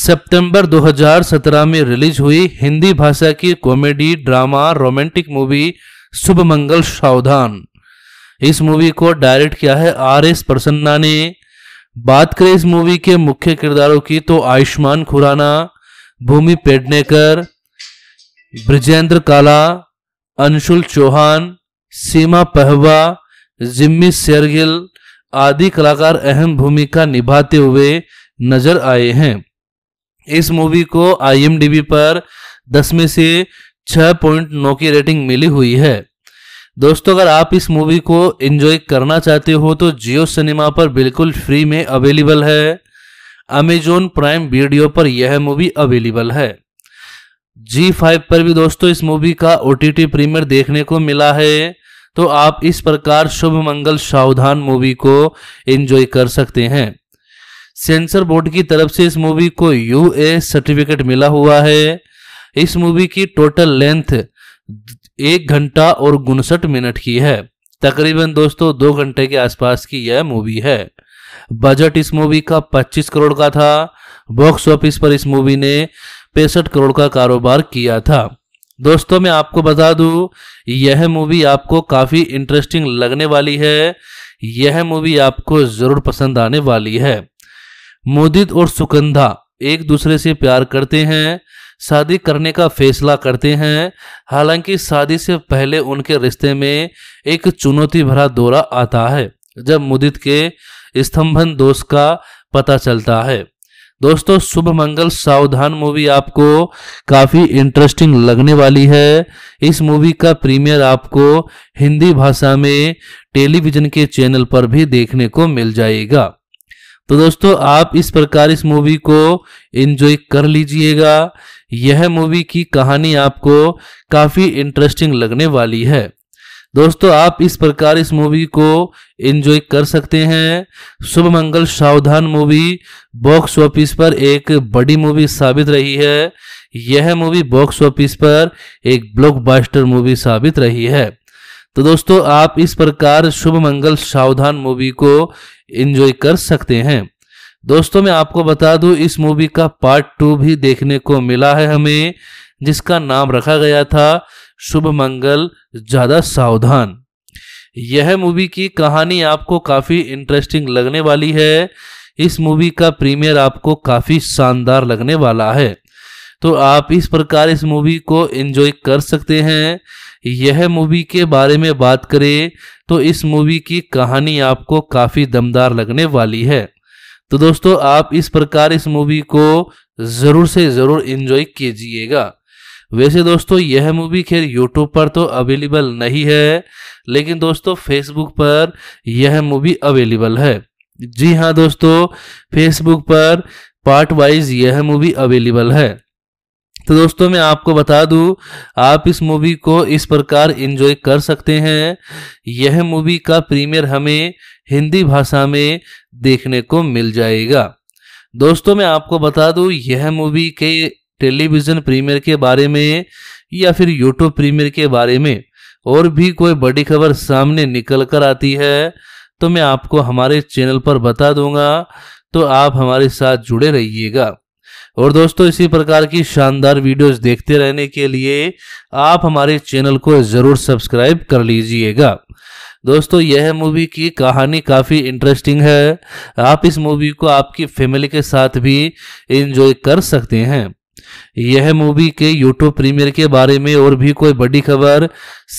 सितंबर 2017 में रिलीज हुई हिंदी भाषा की comedy drama romantic movie Shubh Mangal Saavdhan इस मूवी को डायरेक्ट किया है आर एस प्रसन्ना ने बात करें इस मूवी के मुख्य किरदारों की तो आयुष्मान खुराना भूमि पेडनेकर ब्रजेंद्र काला अंशुल चौहान सीमा पहवा जिम्मी शेरगिल आदि कलाकार अहम भूमिका निभाते हुए नजर आए हैं इस मूवी को आई पर 10 में से 6.9 की रेटिंग मिली हुई है दोस्तों अगर आप इस मूवी को एंजॉय करना चाहते हो तो जियो सिनेमा पर बिल्कुल फ्री में अवेलेबल है अमेजोन प्राइम वीडियो पर यह मूवी अवेलेबल है जी फाइव पर भी दोस्तों इस मूवी का ओ टी प्रीमियर देखने को मिला है तो आप इस प्रकार शुभ मंगल सावधान मूवी को एंजॉय कर सकते हैं सेंसर बोर्ड की तरफ से इस मूवी को यू ए सर्टिफिकेट मिला हुआ है इस मूवी की टोटल लेंथ एक घंटा और उनसठ मिनट की है तकरीबन दोस्तों दो घंटे के आसपास की यह मूवी है बजट इस मूवी का 25 करोड़ का था बॉक्स ऑफिस पर इस मूवी ने पैंसठ करोड़ का कारोबार किया था दोस्तों मैं आपको बता दूं यह मूवी आपको काफ़ी इंटरेस्टिंग लगने वाली है यह मूवी आपको ज़रूर पसंद आने वाली है मोदित और सुकंधा एक दूसरे से प्यार करते हैं शादी करने का फैसला करते हैं हालांकि शादी से पहले उनके रिश्ते में एक चुनौती भरा दौरा आता है जब मुदित के स्तंभन दोष का पता चलता है दोस्तों शुभ मंगल सावधान मूवी आपको काफी इंटरेस्टिंग लगने वाली है इस मूवी का प्रीमियर आपको हिंदी भाषा में टेलीविजन के चैनल पर भी देखने को मिल जाएगा तो दोस्तों आप इस प्रकार इस मूवी को एंजॉय कर लीजिएगा यह मूवी की कहानी आपको काफ़ी इंटरेस्टिंग लगने वाली है दोस्तों आप इस प्रकार इस मूवी को एंजॉय कर सकते हैं शुभ मंगल सावधान मूवी बॉक्स ऑफिस पर एक बड़ी मूवी साबित रही है यह मूवी बॉक्स ऑफिस पर एक ब्लॉकबस्टर मूवी साबित रही है तो दोस्तों आप इस प्रकार शुभ मंगल सावधान मूवी को इंजॉय कर सकते हैं दोस्तों मैं आपको बता दूं इस मूवी का पार्ट टू भी देखने को मिला है हमें जिसका नाम रखा गया था शुभ मंगल
ज़्यादा सावधान
यह मूवी की कहानी आपको काफ़ी इंटरेस्टिंग लगने वाली है इस मूवी का प्रीमियर आपको काफ़ी शानदार लगने वाला है तो आप इस प्रकार इस मूवी को एंजॉय कर सकते हैं यह मूवी के बारे में बात करें तो इस मूवी की कहानी आपको काफ़ी दमदार लगने वाली है तो दोस्तों आप इस प्रकार इस मूवी को ज़रूर से ज़रूर इन्जॉय कीजिएगा वैसे दोस्तों यह मूवी खैर यूट्यूब पर तो अवेलेबल नहीं है लेकिन दोस्तों फेसबुक पर यह मूवी अवेलेबल है जी हाँ दोस्तों फेसबुक पर पार्ट वाइज यह मूवी अवेलेबल है तो दोस्तों मैं आपको बता दूं आप इस मूवी को इस प्रकार एंजॉय कर सकते हैं यह मूवी का प्रीमियर हमें हिंदी भाषा में देखने को मिल जाएगा दोस्तों मैं आपको बता दूं यह मूवी के टेलीविज़न प्रीमियर के बारे में या फिर यूट्यूब प्रीमियर के बारे में और भी कोई बड़ी खबर सामने निकल कर आती है तो मैं आपको हमारे चैनल पर बता दूंगा तो आप हमारे साथ जुड़े रहिएगा और दोस्तों इसी प्रकार की शानदार वीडियोस देखते रहने के लिए आप हमारे चैनल को ज़रूर सब्सक्राइब कर लीजिएगा दोस्तों यह मूवी की कहानी काफ़ी इंटरेस्टिंग है आप इस मूवी को आपकी फैमिली के साथ भी एंजॉय कर सकते हैं यह मूवी के यूट्यूब प्रीमियर के बारे में और भी कोई बड़ी खबर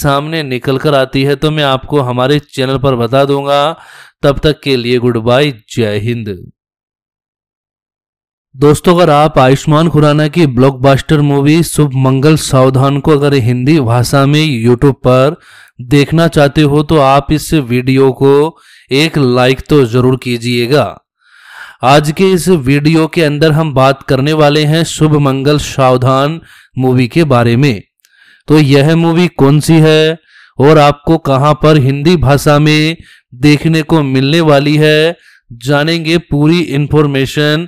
सामने निकल कर आती है तो मैं आपको हमारे चैनल पर बता दूंगा तब तक के लिए गुड बाय जय हिंद दोस्तों अगर आप आयुष्मान खुराना की ब्लॉकबस्टर मूवी शुभ मंगल सावधान को अगर हिंदी भाषा में यूट्यूब पर देखना चाहते हो तो आप इस वीडियो को एक लाइक तो जरूर कीजिएगा आज के इस वीडियो के अंदर हम बात करने वाले हैं शुभ मंगल सावधान मूवी के बारे में तो यह मूवी कौन सी है और आपको कहां पर हिंदी भाषा में देखने को मिलने वाली है जानेंगे पूरी इंफॉर्मेशन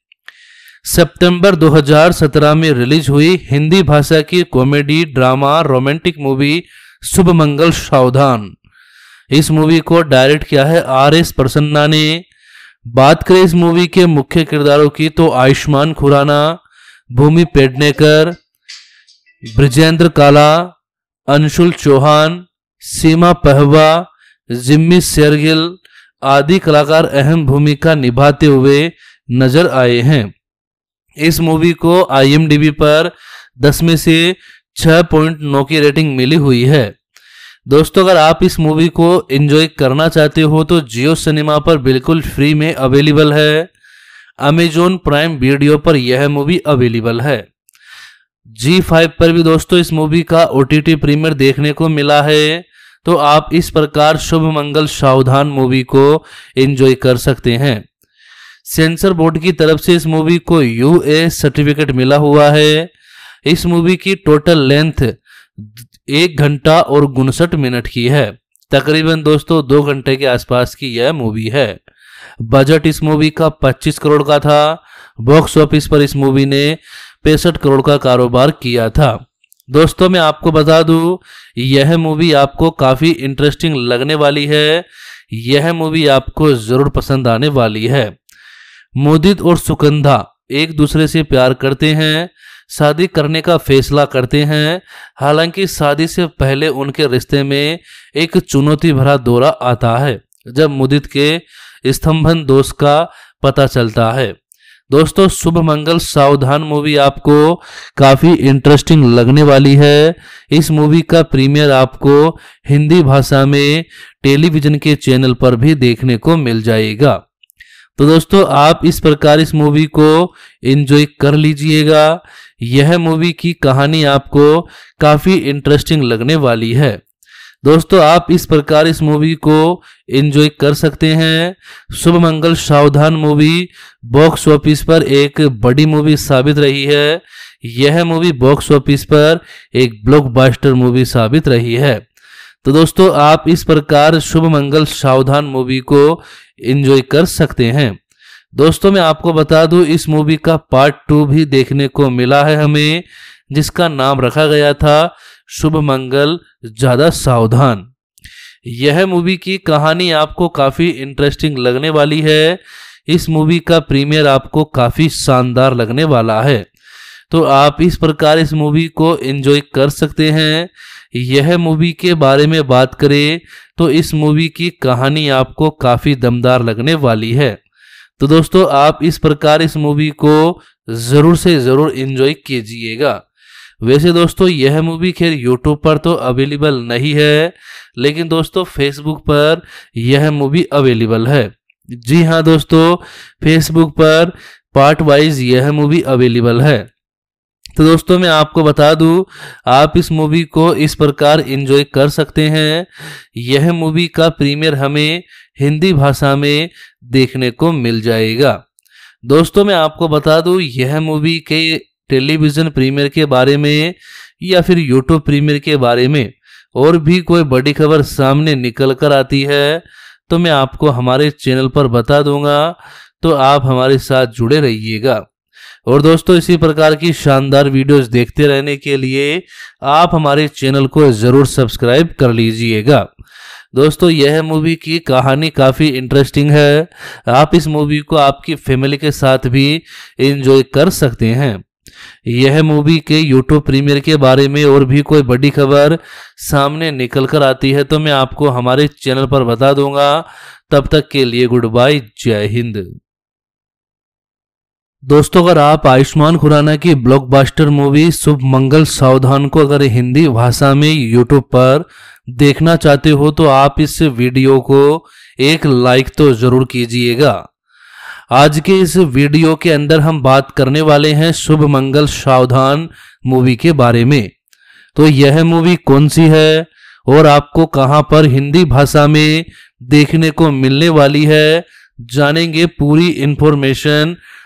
सितंबर 2017 में रिलीज हुई हिंदी भाषा की comedy drama romantic movie Shubh Mangal Saavdhan इस मूवी को डायरेक्ट किया है आर एस प्रसन्ना ने बात करें इस मूवी के मुख्य किरदारों की तो आयुष्मान खुराना भूमि पेडनेकर ब्रजेंद्र काला अंशुल चौहान सीमा पहवा जिम्मी शेरगिल आदि कलाकार अहम भूमिका निभाते हुए नजर आए हैं इस मूवी को आई पर 10 में से 6.9 की रेटिंग मिली हुई है दोस्तों अगर आप इस मूवी को एंजॉय करना चाहते हो तो जियो सिनेमा पर बिल्कुल फ्री में अवेलेबल है अमेजोन प्राइम वीडियो पर यह मूवी अवेलेबल है जी फाइव पर भी दोस्तों इस मूवी का ओ टी टी प्रीमियर देखने को मिला है तो आप इस प्रकार शुभ मंगल सावधान मूवी को एंजॉय कर सकते हैं सेंसर बोर्ड की तरफ से इस मूवी को यू ए सर्टिफिकेट मिला हुआ है इस मूवी की टोटल लेंथ एक घंटा और उनसठ मिनट की है तकरीबन दोस्तों दो घंटे के आसपास की यह मूवी है बजट इस मूवी का 25 करोड़ का था बॉक्स ऑफिस पर इस मूवी ने पैंसठ करोड़ का कारोबार किया था दोस्तों मैं आपको बता दूं यह मूवी आपको काफ़ी इंटरेस्टिंग लगने वाली है यह मूवी आपको ज़रूर पसंद आने वाली है मोदित और सुकंधा एक दूसरे से प्यार करते हैं शादी करने का फैसला करते हैं हालांकि शादी से पहले उनके रिश्ते में एक चुनौती भरा दौरा आता है जब मुदित के स्तंभन दोष का पता चलता है दोस्तों शुभ मंगल सावधान मूवी आपको काफ़ी इंटरेस्टिंग लगने वाली है इस मूवी का प्रीमियर आपको हिंदी भाषा में टेलीविजन के चैनल पर भी देखने को मिल जाएगा तो दोस्तों आप इस प्रकार इस मूवी को एंजॉय कर लीजिएगा यह मूवी की कहानी आपको काफ़ी इंटरेस्टिंग लगने वाली है दोस्तों आप इस प्रकार इस मूवी को एंजॉय कर सकते हैं शुभ मंगल सावधान मूवी बॉक्स ऑफिस पर एक बड़ी मूवी साबित रही है यह मूवी बॉक्स ऑफिस पर एक ब्लॉकबस्टर मूवी साबित रही है तो दोस्तों आप इस प्रकार शुभ मंगल सावधान मूवी को इन्जॉय कर सकते हैं दोस्तों मैं आपको बता दूं इस मूवी का पार्ट टू भी देखने को मिला है हमें जिसका नाम रखा गया था शुभ मंगल
ज़्यादा सावधान
यह मूवी की कहानी आपको काफ़ी इंटरेस्टिंग लगने वाली है इस मूवी का प्रीमियर आपको काफ़ी शानदार लगने वाला है तो आप इस प्रकार इस मूवी को एंजॉय कर सकते हैं यह मूवी के बारे में बात करें तो इस मूवी की कहानी आपको काफ़ी दमदार लगने वाली है तो दोस्तों आप इस प्रकार इस मूवी को ज़रूर से ज़रूर इन्जॉय कीजिएगा वैसे दोस्तों यह मूवी खैर यूट्यूब पर तो अवेलेबल नहीं है लेकिन दोस्तों फेसबुक पर यह मूवी अवेलेबल है जी हाँ दोस्तों फेसबुक पर पार्ट वाइज यह मूवी अवेलेबल है तो दोस्तों मैं आपको बता दूं आप इस मूवी को इस प्रकार एंजॉय कर सकते हैं यह मूवी का प्रीमियर हमें हिंदी भाषा में देखने को मिल जाएगा दोस्तों मैं आपको बता दूं यह मूवी के टेलीविज़न प्रीमियर के बारे में या फिर यूट्यूब प्रीमियर के बारे में और भी कोई बड़ी खबर सामने निकल कर आती है तो मैं आपको हमारे चैनल पर बता दूंगा तो आप हमारे साथ जुड़े रहिएगा और दोस्तों इसी प्रकार की शानदार वीडियोस देखते रहने के लिए आप हमारे चैनल को ज़रूर सब्सक्राइब कर लीजिएगा दोस्तों यह मूवी की कहानी काफ़ी इंटरेस्टिंग है आप इस मूवी को आपकी फैमिली के साथ भी एंजॉय कर सकते हैं यह मूवी के यूट्यूब प्रीमियर के बारे में और भी कोई बड़ी खबर सामने निकल कर आती है तो मैं आपको हमारे चैनल पर बता दूंगा तब तक के लिए गुड बाय जय हिंद दोस्तों अगर आप आयुष्मान खुराना की ब्लॉकबस्टर मूवी शुभ मंगल सावधान को अगर हिंदी भाषा में यूट्यूब पर देखना चाहते हो तो आप इस वीडियो को एक लाइक तो जरूर कीजिएगा आज के इस वीडियो के अंदर हम बात करने वाले हैं शुभ मंगल सावधान मूवी के बारे में तो यह मूवी कौन सी है और आपको कहां पर हिंदी भाषा में देखने को मिलने वाली है जानेंगे पूरी इंफॉर्मेशन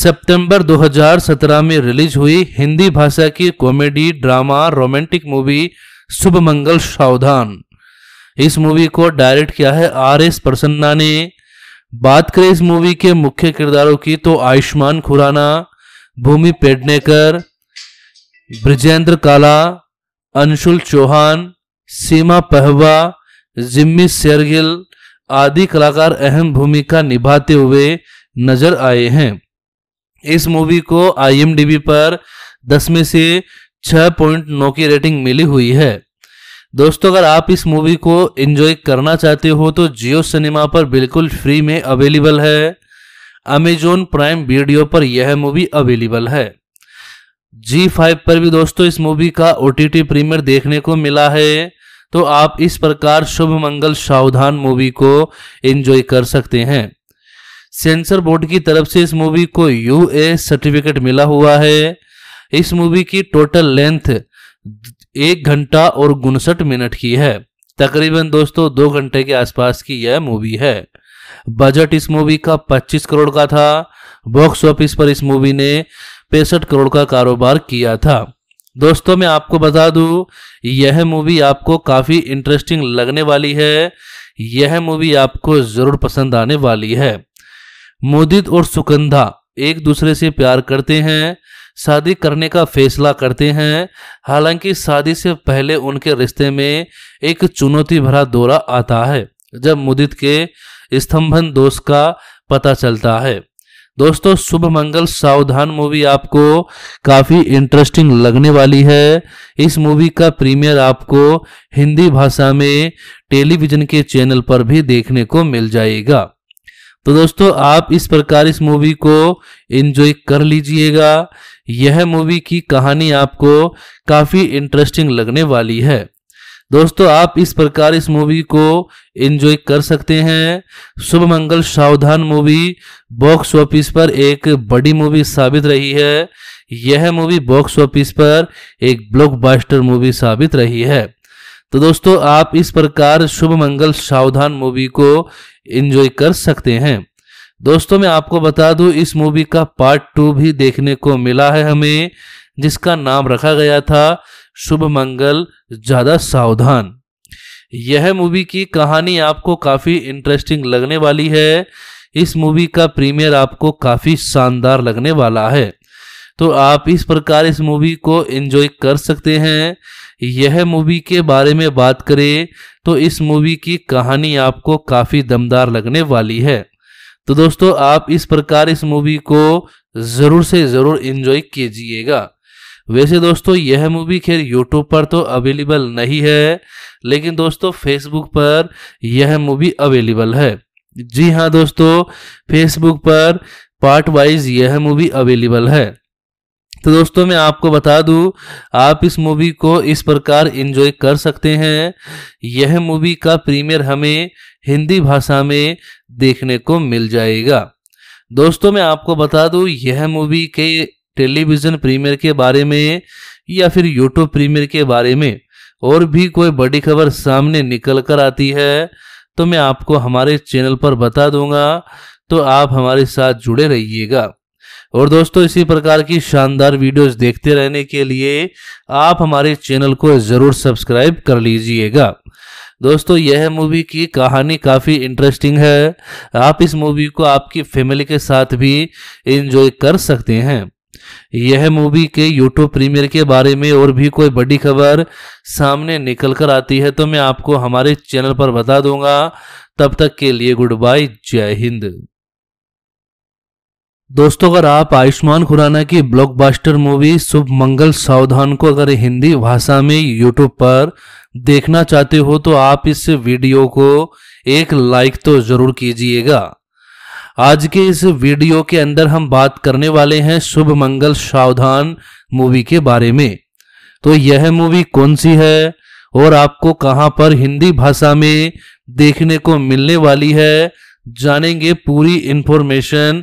सितंबर 2017 में रिलीज हुई हिंदी भाषा की comedy drama romantic movie Shubh Mangal Saavdhan इस मूवी को डायरेक्ट किया है आर एस प्रसन्ना ने बात करें इस मूवी के मुख्य किरदारों की तो आयुष्मान खुराना भूमि पेडनेकर ब्रजेंद्र काला अंशुल चौहान सीमा पहवा जिम्मी शेरगिल आदि कलाकार अहम भूमिका निभाते हुए नजर आए हैं इस मूवी को आई पर दस में से 6.9 की रेटिंग मिली हुई है दोस्तों अगर आप इस मूवी को एंजॉय करना चाहते हो तो जियो सिनेमा पर बिल्कुल फ्री में अवेलेबल है अमेजोन प्राइम वीडियो पर यह मूवी अवेलेबल है जी फाइव पर भी दोस्तों इस मूवी का ओ टी प्रीमियर देखने को मिला है तो आप इस प्रकार शुभ मंगल सावधान मूवी को एंजॉय कर सकते हैं सेंसर बोर्ड की तरफ से इस मूवी को यू ए सर्टिफिकेट मिला हुआ है इस मूवी की टोटल लेंथ एक घंटा और उनसठ मिनट की है तकरीबन दोस्तों दो घंटे के आसपास की यह मूवी है बजट इस मूवी का 25 करोड़ का था बॉक्स ऑफिस पर इस मूवी ने पैंसठ करोड़ का कारोबार किया था दोस्तों मैं आपको बता दूं यह मूवी आपको काफ़ी इंटरेस्टिंग लगने वाली है यह मूवी आपको ज़रूर पसंद आने वाली है मोदित और सुकंधा एक दूसरे से प्यार करते हैं शादी करने का फैसला करते हैं हालांकि शादी से पहले उनके रिश्ते में एक चुनौती भरा दौरा आता है जब मुदित के स्तंभन दोष का पता चलता है दोस्तों शुभ मंगल सावधान मूवी आपको काफी इंटरेस्टिंग लगने वाली है इस मूवी का प्रीमियर आपको हिंदी भाषा में टेलीविजन के चैनल पर भी देखने को मिल जाएगा तो दोस्तों आप इस प्रकार इस मूवी को एंजॉय कर लीजिएगा यह मूवी की कहानी आपको काफ़ी इंटरेस्टिंग लगने वाली है दोस्तों आप इस प्रकार इस मूवी को एंजॉय कर सकते हैं शुभ मंगल सावधान मूवी बॉक्स ऑफिस पर एक बड़ी मूवी साबित रही है यह मूवी बॉक्स ऑफिस पर एक ब्लॉकबस्टर मूवी साबित रही है तो दोस्तों आप इस प्रकार शुभ मंगल सावधान मूवी को एंजॉय कर सकते हैं दोस्तों मैं आपको बता दूं इस मूवी का पार्ट टू भी देखने को मिला है हमें जिसका नाम रखा गया था शुभ मंगल
ज्यादा सावधान
यह मूवी की कहानी आपको काफी इंटरेस्टिंग लगने वाली है इस मूवी का प्रीमियर आपको काफी शानदार लगने वाला है तो आप इस प्रकार इस मूवी को एंजॉय कर सकते हैं यह मूवी के बारे में बात करें तो इस मूवी की कहानी आपको काफ़ी दमदार लगने वाली है तो दोस्तों आप इस प्रकार इस मूवी को ज़रूर से ज़रूर इन्जॉय कीजिएगा वैसे दोस्तों यह मूवी खैर यूट्यूब पर तो अवेलेबल नहीं है लेकिन दोस्तों फेसबुक पर यह मूवी अवेलेबल है जी हाँ दोस्तों फेसबुक पर पार्ट वाइज यह मूवी अवेलेबल है तो दोस्तों मैं आपको बता दूं आप इस मूवी को इस प्रकार एंजॉय कर सकते हैं यह मूवी का प्रीमियर हमें हिंदी भाषा में देखने को मिल जाएगा दोस्तों मैं आपको बता दूं यह मूवी के टेलीविज़न प्रीमियर के बारे में या फिर यूट्यूब प्रीमियर के बारे में और भी कोई बड़ी खबर सामने निकल कर आती है तो मैं आपको हमारे चैनल पर बता दूंगा तो आप हमारे साथ जुड़े रहिएगा और दोस्तों इसी प्रकार की शानदार वीडियोस देखते रहने के लिए आप हमारे चैनल को ज़रूर सब्सक्राइब कर लीजिएगा दोस्तों यह मूवी की कहानी काफ़ी इंटरेस्टिंग है आप इस मूवी को आपकी फैमिली के साथ भी इंजॉय कर सकते हैं यह मूवी के यूट्यूब प्रीमियर के बारे में और भी कोई बड़ी खबर सामने निकल कर आती है तो मैं आपको हमारे चैनल पर बता दूंगा तब तक के लिए गुड बाय जय हिंद दोस्तों अगर आप आयुष्मान खुराना की ब्लॉकबस्टर मूवी शुभ मंगल सावधान को अगर हिंदी भाषा में यूट्यूब पर देखना चाहते हो तो आप इस वीडियो को एक लाइक तो जरूर कीजिएगा आज के इस वीडियो के अंदर हम बात करने वाले हैं शुभ मंगल सावधान मूवी के बारे में तो यह मूवी कौन सी है और आपको कहां पर हिंदी भाषा में देखने को मिलने वाली है जानेंगे पूरी इंफॉर्मेशन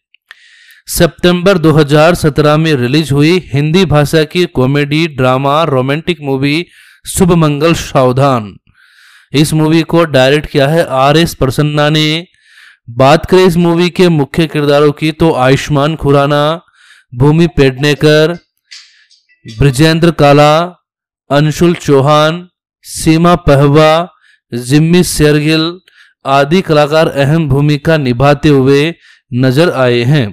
सितंबर 2017 में रिलीज हुई हिंदी भाषा की comedy drama romantic movie Shubh Mangal Saavdhan इस मूवी को डायरेक्ट किया है आर एस प्रसन्ना ने बात करें इस मूवी के मुख्य किरदारों की तो आयुष्मान खुराना भूमि पेडनेकर ब्रजेंद्र काला अंशुल चौहान सीमा पहवा जिम्मी शेरगिल आदि कलाकार अहम भूमिका निभाते हुए नजर आए हैं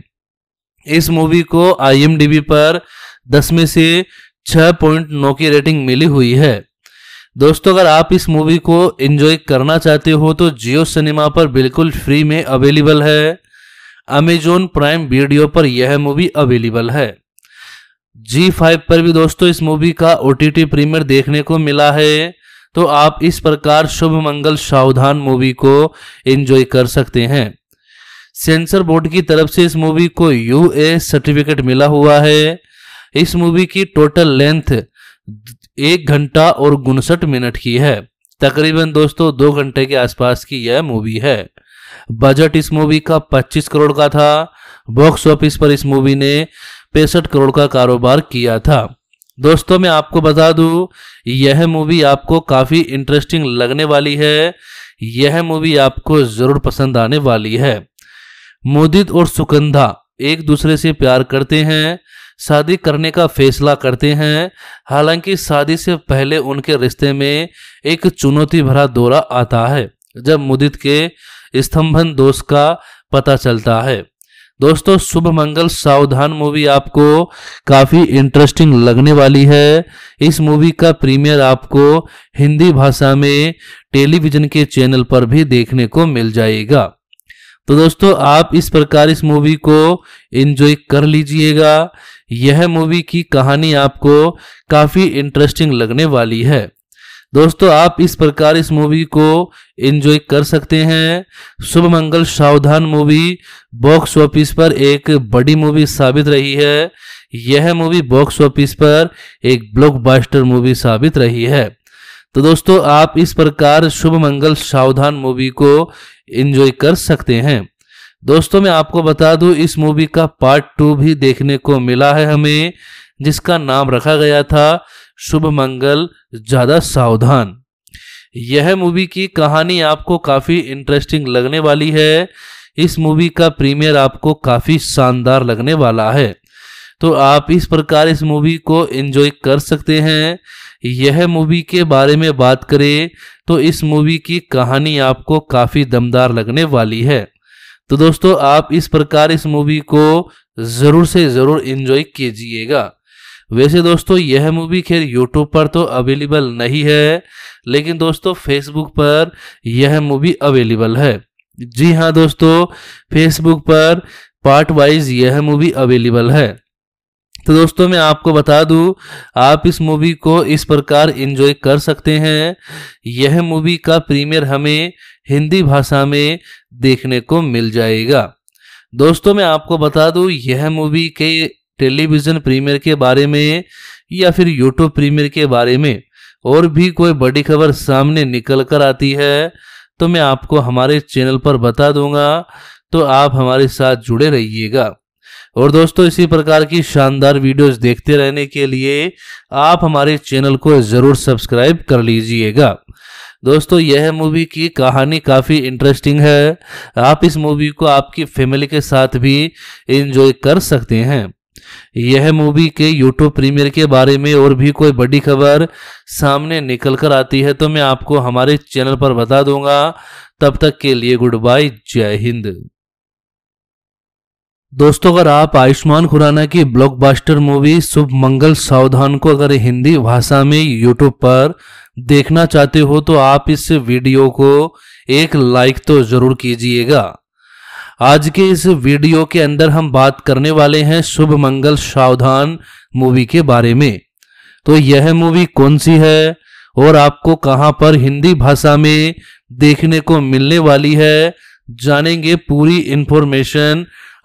इस मूवी को आई पर दस में से 6.9 की रेटिंग मिली हुई है दोस्तों अगर आप इस मूवी को एंजॉय करना चाहते हो तो जियो सिनेमा पर बिल्कुल फ्री में अवेलेबल है अमेजोन प्राइम वीडियो पर यह मूवी अवेलेबल है जी फाइव पर भी दोस्तों इस मूवी का ओ टी प्रीमियर देखने को मिला है तो आप इस प्रकार शुभ मंगल सावधान मूवी को एंजॉय कर सकते हैं सेंसर बोर्ड की तरफ से इस मूवी को यू ए सर्टिफिकेट मिला हुआ है इस मूवी की टोटल लेंथ एक घंटा और उनसठ मिनट की है तकरीबन दोस्तों दो घंटे के आसपास की यह मूवी है बजट इस मूवी का 25 करोड़ का था बॉक्स ऑफिस पर इस मूवी ने पैंसठ करोड़ का कारोबार किया था दोस्तों मैं आपको बता दूं यह मूवी आपको काफ़ी इंटरेस्टिंग लगने वाली है यह मूवी आपको ज़रूर पसंद आने वाली है मोदित और सुकंधा एक दूसरे से प्यार करते हैं शादी करने का फैसला करते हैं हालांकि शादी से पहले उनके रिश्ते में एक चुनौती भरा दौरा आता है जब मुदित के स्तंभन दोष का पता चलता है दोस्तों शुभ मंगल सावधान मूवी आपको काफ़ी इंटरेस्टिंग लगने वाली है इस मूवी का प्रीमियर आपको हिंदी भाषा में टेलीविजन के चैनल पर भी देखने को मिल जाएगा तो दोस्तों आप इस प्रकार इस मूवी को एंजॉय कर लीजिएगा यह मूवी की कहानी आपको काफ़ी इंटरेस्टिंग लगने वाली है दोस्तों आप इस प्रकार इस मूवी को एंजॉय कर सकते हैं शुभ मंगल सावधान मूवी बॉक्स ऑफिस पर एक बड़ी मूवी साबित रही है यह मूवी बॉक्स ऑफिस पर एक ब्लॉकबस्टर मूवी साबित रही है तो दोस्तों आप इस प्रकार शुभ मंगल सावधान मूवी को एंजॉय कर सकते हैं दोस्तों मैं आपको बता दूं इस मूवी का पार्ट टू भी देखने को मिला है हमें जिसका नाम रखा गया था शुभ मंगल ज़्यादा सावधान यह मूवी की कहानी आपको काफ़ी इंटरेस्टिंग लगने वाली है इस मूवी का प्रीमियर आपको काफ़ी शानदार लगने वाला है तो आप इस प्रकार इस मूवी को एंजॉय कर सकते हैं यह मूवी के बारे में बात करें तो इस मूवी की कहानी आपको काफ़ी दमदार लगने वाली है तो दोस्तों आप इस प्रकार इस मूवी को ज़रूर से ज़रूर इन्जॉय कीजिएगा वैसे दोस्तों यह मूवी खैर यूट्यूब पर तो अवेलेबल नहीं है लेकिन दोस्तों फेसबुक पर यह मूवी अवेलेबल है जी हाँ दोस्तों फेसबुक पर पार्ट वाइज यह मूवी अवेलेबल है तो दोस्तों मैं आपको बता दूं आप इस मूवी को इस प्रकार एंजॉय कर सकते हैं यह मूवी का प्रीमियर हमें हिंदी भाषा में देखने को मिल जाएगा दोस्तों मैं आपको बता दूं यह मूवी के टेलीविज़न प्रीमियर के बारे में या फिर यूट्यूब प्रीमियर के बारे में और भी कोई बड़ी खबर सामने निकल कर आती है तो मैं आपको हमारे चैनल पर बता दूंगा तो आप हमारे साथ जुड़े रहिएगा और दोस्तों इसी प्रकार की शानदार वीडियोस देखते रहने के लिए आप हमारे चैनल को ज़रूर सब्सक्राइब कर लीजिएगा दोस्तों यह मूवी की कहानी काफ़ी इंटरेस्टिंग है आप इस मूवी को आपकी फैमिली के साथ भी एंजॉय कर सकते हैं यह मूवी के यूट्यूब प्रीमियर के बारे में और भी कोई बड़ी खबर सामने निकल कर आती है तो मैं आपको हमारे चैनल पर बता दूंगा तब तक के लिए गुड बाय जय हिंद दोस्तों अगर आप आयुष्मान खुराना की ब्लॉकबस्टर मूवी शुभ मंगल सावधान को अगर हिंदी भाषा में यूट्यूब पर देखना चाहते हो तो आप इस वीडियो को एक लाइक तो जरूर कीजिएगा आज के इस वीडियो के अंदर हम बात करने वाले हैं शुभ मंगल सावधान मूवी के बारे में तो यह मूवी कौन सी है और आपको कहां पर हिंदी भाषा में देखने को मिलने वाली है जानेंगे पूरी इंफॉर्मेशन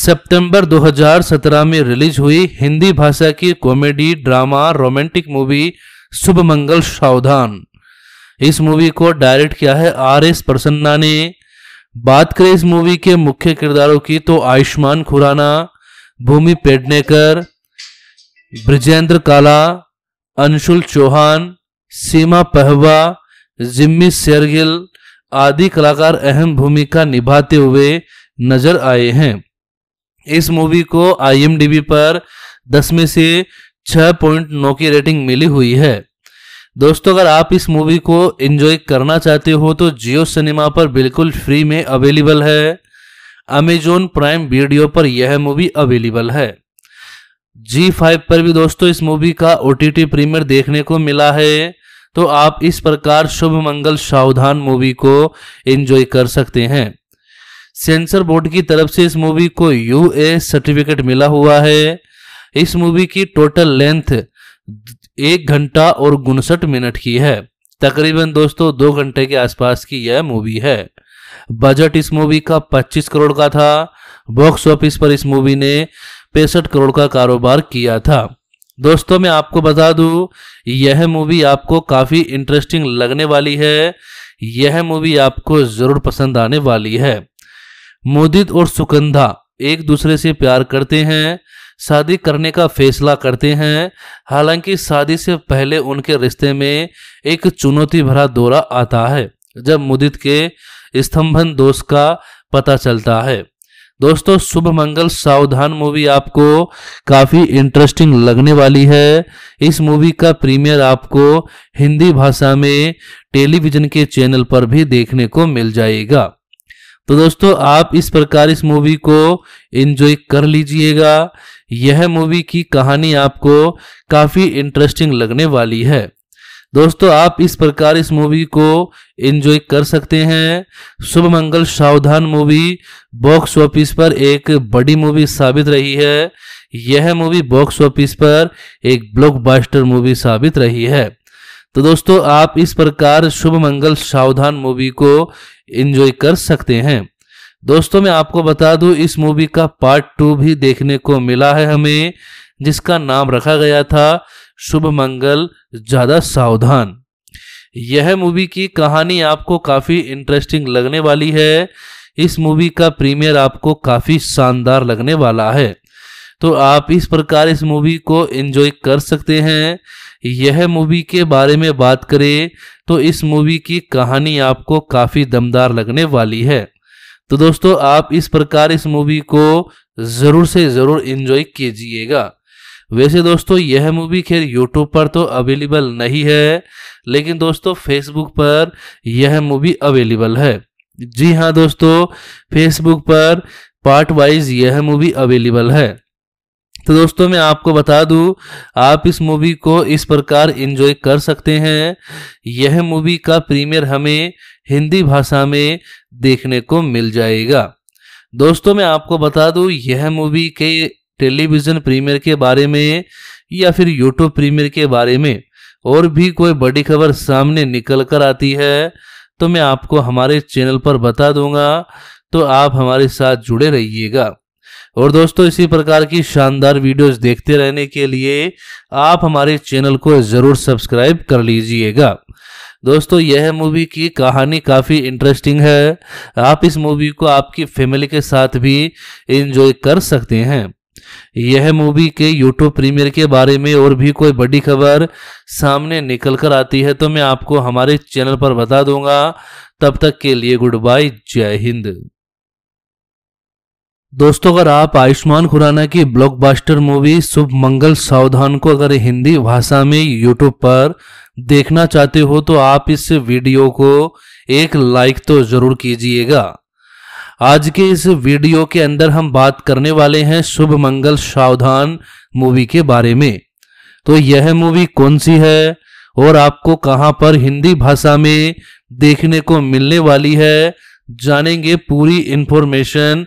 सितंबर 2017 में रिलीज हुई हिंदी भाषा की comedy drama romantic movie Shubh Mangal Saavdhan इस मूवी को डायरेक्ट किया है आर एस प्रसन्ना ने बात करें इस मूवी के मुख्य किरदारों की तो आयुष्मान खुराना भूमि पेडनेकर ब्रजेंद्र काला अंशुल चौहान सीमा पहवा जिम्मी शेरगिल आदि कलाकार अहम भूमिका निभाते हुए नजर आए हैं इस मूवी को आई पर 10 में से 6.9 की रेटिंग मिली हुई है दोस्तों अगर आप इस मूवी को एंजॉय करना चाहते हो तो जियो सिनेमा पर बिल्कुल फ्री में अवेलेबल है अमेजोन प्राइम वीडियो पर यह मूवी अवेलेबल है जी फाइव पर भी दोस्तों इस मूवी का ओ टी टी प्रीमियर देखने को मिला है तो आप इस प्रकार शुभ मंगल सावधान मूवी को एंजॉय कर सकते हैं सेंसर बोर्ड की तरफ से इस मूवी को यू ए सर्टिफिकेट मिला हुआ है इस मूवी की टोटल लेंथ एक घंटा और उनसठ मिनट की है तकरीबन दोस्तों दो घंटे के आसपास की यह मूवी है बजट इस मूवी का 25 करोड़ का था बॉक्स ऑफिस पर इस मूवी ने पैंसठ करोड़ का कारोबार किया था दोस्तों मैं आपको बता दूं यह मूवी आपको काफ़ी इंटरेस्टिंग लगने वाली है यह मूवी आपको ज़रूर पसंद आने वाली है मोदित और सुकंधा एक दूसरे से प्यार करते हैं शादी करने का फैसला करते हैं हालांकि शादी से पहले उनके रिश्ते में एक चुनौती भरा दौरा आता है जब मुदित के स्तंभन दोष का पता चलता है दोस्तों शुभ मंगल सावधान मूवी आपको काफ़ी इंटरेस्टिंग लगने वाली है इस मूवी का प्रीमियर आपको हिंदी भाषा में टेलीविजन के चैनल पर भी देखने को मिल जाएगा तो दोस्तों आप इस प्रकार इस मूवी को एंजॉय कर लीजिएगा यह मूवी की कहानी आपको काफ़ी इंटरेस्टिंग लगने वाली है दोस्तों आप इस प्रकार इस मूवी को एंजॉय कर सकते हैं शुभ मंगल सावधान मूवी बॉक्स ऑफिस पर एक बड़ी मूवी साबित रही है यह मूवी बॉक्स ऑफिस पर एक ब्लॉकबस्टर मूवी साबित रही है तो दोस्तों आप इस प्रकार शुभ मंगल सावधान मूवी को इंजॉय कर सकते हैं दोस्तों मैं आपको बता दूं इस मूवी का पार्ट टू भी देखने को मिला है हमें जिसका नाम रखा गया था शुभ मंगल ज़्यादा
सावधान
यह मूवी की कहानी आपको काफ़ी इंटरेस्टिंग लगने वाली है इस मूवी का प्रीमियर आपको काफ़ी शानदार लगने वाला है तो आप इस प्रकार इस मूवी को एंजॉय कर सकते हैं यह मूवी के बारे में बात करें तो इस मूवी की कहानी आपको काफ़ी दमदार लगने वाली है तो दोस्तों आप इस प्रकार इस मूवी को ज़रूर से ज़रूर इन्जॉय कीजिएगा वैसे दोस्तों यह मूवी खैर यूट्यूब पर तो अवेलेबल नहीं है लेकिन दोस्तों फेसबुक पर यह मूवी अवेलेबल है जी हाँ दोस्तों फेसबुक पर पार्ट वाइज यह मूवी अवेलेबल है तो दोस्तों मैं आपको बता दूं आप इस मूवी को इस प्रकार एंजॉय कर सकते हैं यह मूवी का प्रीमियर हमें हिंदी भाषा में देखने को मिल जाएगा दोस्तों मैं आपको बता दूं यह मूवी के टेलीविज़न प्रीमियर के बारे में या फिर यूट्यूब प्रीमियर के बारे में और भी कोई बड़ी खबर सामने निकल कर आती है तो मैं आपको हमारे चैनल पर बता दूंगा तो आप हमारे साथ जुड़े रहिएगा और दोस्तों इसी प्रकार की शानदार वीडियोस देखते रहने के लिए आप हमारे चैनल को ज़रूर सब्सक्राइब कर लीजिएगा दोस्तों यह मूवी की कहानी काफ़ी इंटरेस्टिंग है आप इस मूवी को आपकी फैमिली के साथ भी इंजॉय कर सकते हैं यह मूवी के यूट्यूब प्रीमियर के बारे में और भी कोई बड़ी खबर सामने निकल कर आती है तो मैं आपको हमारे चैनल पर बता दूंगा तब तक के लिए गुड बाय जय हिंद दोस्तों अगर आप आयुष्मान खुराना की ब्लॉकबस्टर मूवी शुभ मंगल सावधान को अगर हिंदी भाषा में यूट्यूब पर देखना चाहते हो तो आप इस वीडियो को एक लाइक तो जरूर कीजिएगा आज के इस वीडियो के अंदर हम बात करने वाले हैं शुभ मंगल सावधान मूवी के बारे में तो यह मूवी कौन सी है और आपको कहां पर हिंदी भाषा में देखने को मिलने वाली है जानेंगे पूरी इंफॉर्मेशन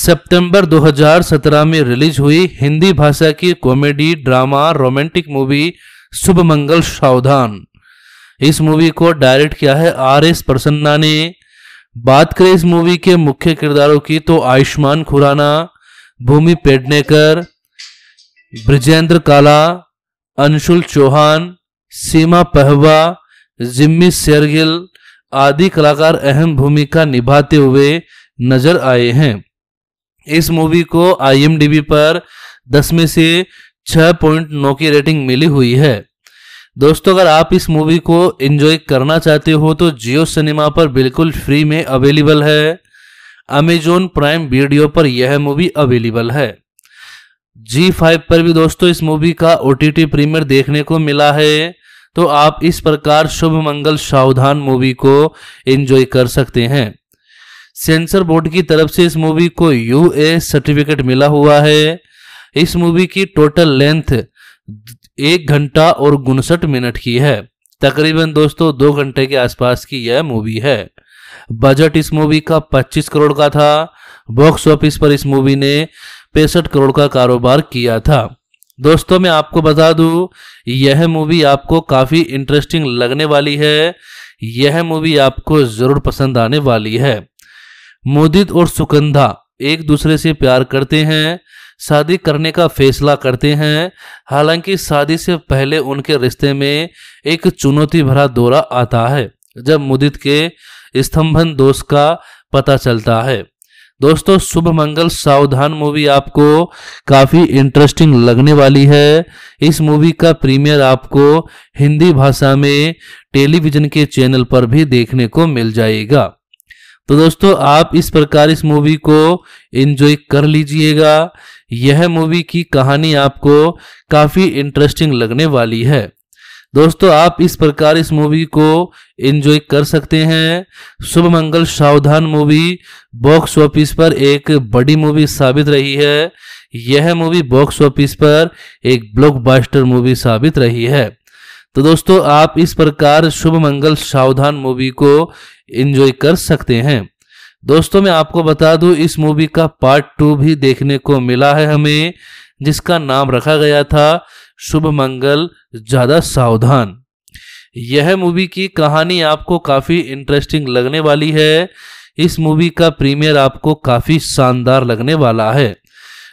सितंबर 2017 में रिलीज हुई हिंदी भाषा की comedy drama romantic movie Shubh Mangal Saavdhan इस मूवी को डायरेक्ट किया है आर एस प्रसन्ना ने बात करें इस मूवी के मुख्य किरदारों की तो आयुष्मान खुराना भूमि पेडनेकर ब्रजेंद्र काला अंशुल चौहान सीमा पहवा जिम्मी शेरगिल आदि कलाकार अहम भूमिका निभाते हुए नजर आए हैं इस मूवी को आई पर 10 में से 6.9 की रेटिंग मिली हुई है दोस्तों अगर आप इस मूवी को एंजॉय करना चाहते हो तो जियो सिनेमा पर बिल्कुल फ्री में अवेलेबल है अमेजोन प्राइम वीडियो पर यह मूवी अवेलेबल है जी फाइव पर भी दोस्तों इस मूवी का ओ प्रीमियर देखने को मिला है तो आप इस प्रकार शुभ मंगल सावधान मूवी को एंजॉय कर सकते हैं सेंसर बोर्ड की तरफ से इस मूवी को यू ए सर्टिफिकेट मिला हुआ है इस मूवी की टोटल लेंथ एक घंटा और उनसठ मिनट की है तकरीबन दोस्तों दो घंटे के आसपास की यह मूवी है बजट इस मूवी का 25 करोड़ का था बॉक्स ऑफिस पर इस मूवी ने पैंसठ करोड़ का कारोबार किया था दोस्तों मैं आपको बता दूं यह मूवी आपको काफ़ी इंटरेस्टिंग लगने वाली है यह मूवी आपको ज़रूर पसंद आने वाली है मोदित और सुकंधा एक दूसरे से प्यार करते हैं शादी करने का फैसला करते हैं हालांकि शादी से पहले उनके रिश्ते में एक चुनौती भरा दौरा आता है जब मुदित के स्तंभन दोष का पता चलता है दोस्तों शुभ मंगल सावधान मूवी आपको काफी इंटरेस्टिंग लगने वाली है इस मूवी का प्रीमियर आपको हिंदी भाषा में टेलीविजन के चैनल पर भी देखने को मिल जाएगा तो दोस्तों आप इस प्रकार इस मूवी को एंजॉय कर लीजिएगा यह मूवी की कहानी आपको काफ़ी इंटरेस्टिंग लगने वाली है दोस्तों आप इस प्रकार इस मूवी को एंजॉय कर सकते हैं शुभ मंगल सावधान मूवी बॉक्स ऑफिस पर एक बड़ी मूवी साबित रही है यह मूवी बॉक्स ऑफिस पर एक ब्लॉकबस्टर मूवी साबित रही है तो दोस्तों आप इस प्रकार शुभ मंगल सावधान मूवी को इन्जॉय कर सकते हैं दोस्तों मैं आपको बता दूं इस मूवी का पार्ट टू भी देखने को मिला है हमें जिसका नाम रखा गया था शुभ मंगल
ज़्यादा सावधान
यह मूवी की कहानी आपको काफ़ी इंटरेस्टिंग लगने वाली है इस मूवी का प्रीमियर आपको काफ़ी शानदार लगने वाला है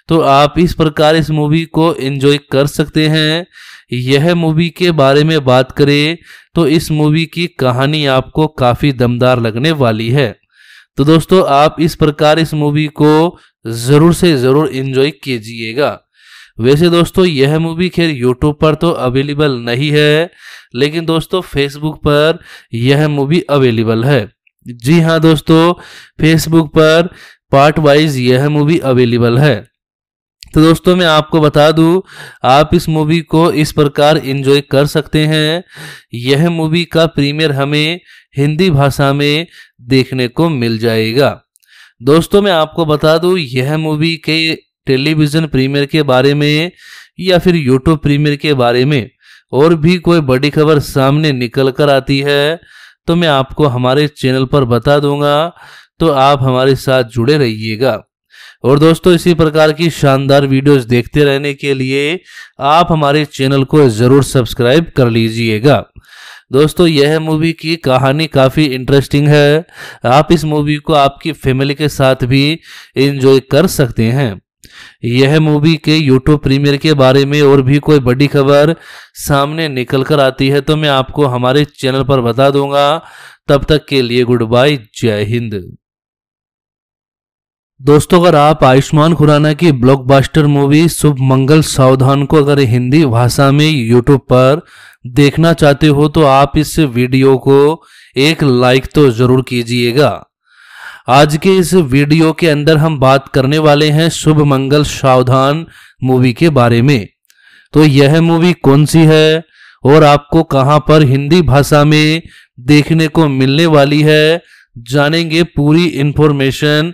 तो आप इस प्रकार इस मूवी को एंजॉय कर सकते हैं यह मूवी के बारे में बात करें तो इस मूवी की कहानी आपको काफ़ी दमदार लगने वाली है तो दोस्तों आप इस प्रकार इस मूवी को ज़रूर से ज़रूर इन्जॉय कीजिएगा वैसे दोस्तों यह मूवी खैर यूट्यूब पर तो अवेलेबल नहीं है लेकिन दोस्तों फेसबुक पर यह मूवी अवेलेबल है जी हाँ दोस्तों फेसबुक पर पार्ट वाइज यह मूवी अवेलेबल है तो दोस्तों मैं आपको बता दूं आप इस मूवी को इस प्रकार एंजॉय कर सकते हैं यह मूवी का प्रीमियर हमें हिंदी भाषा में देखने को मिल जाएगा दोस्तों मैं आपको बता दूं यह मूवी के टेलीविज़न प्रीमियर के बारे में या फिर यूट्यूब प्रीमियर के बारे में और भी कोई बड़ी खबर सामने निकल कर आती है तो मैं आपको हमारे चैनल पर बता दूंगा तो आप हमारे साथ जुड़े रहिएगा और दोस्तों इसी प्रकार की शानदार वीडियोस देखते रहने के लिए आप हमारे चैनल को ज़रूर सब्सक्राइब कर लीजिएगा दोस्तों यह मूवी की कहानी काफ़ी इंटरेस्टिंग है आप इस मूवी को आपकी फैमिली के साथ भी एंजॉय कर सकते हैं यह मूवी के यूट्यूब प्रीमियर के बारे में और भी कोई बड़ी खबर सामने निकल कर आती है तो मैं आपको हमारे चैनल पर बता दूंगा तब तक के लिए गुड बाय जय हिंद दोस्तों अगर आप आयुष्मान खुराना की ब्लॉकबस्टर मूवी शुभ मंगल सावधान को अगर हिंदी भाषा में यूट्यूब पर देखना चाहते हो तो आप इस वीडियो को एक लाइक तो जरूर कीजिएगा आज के इस वीडियो के अंदर हम बात करने वाले हैं शुभ मंगल सावधान मूवी के बारे में तो यह मूवी कौन सी है और आपको कहां पर हिंदी भाषा में देखने को मिलने वाली है जानेंगे पूरी इंफॉर्मेशन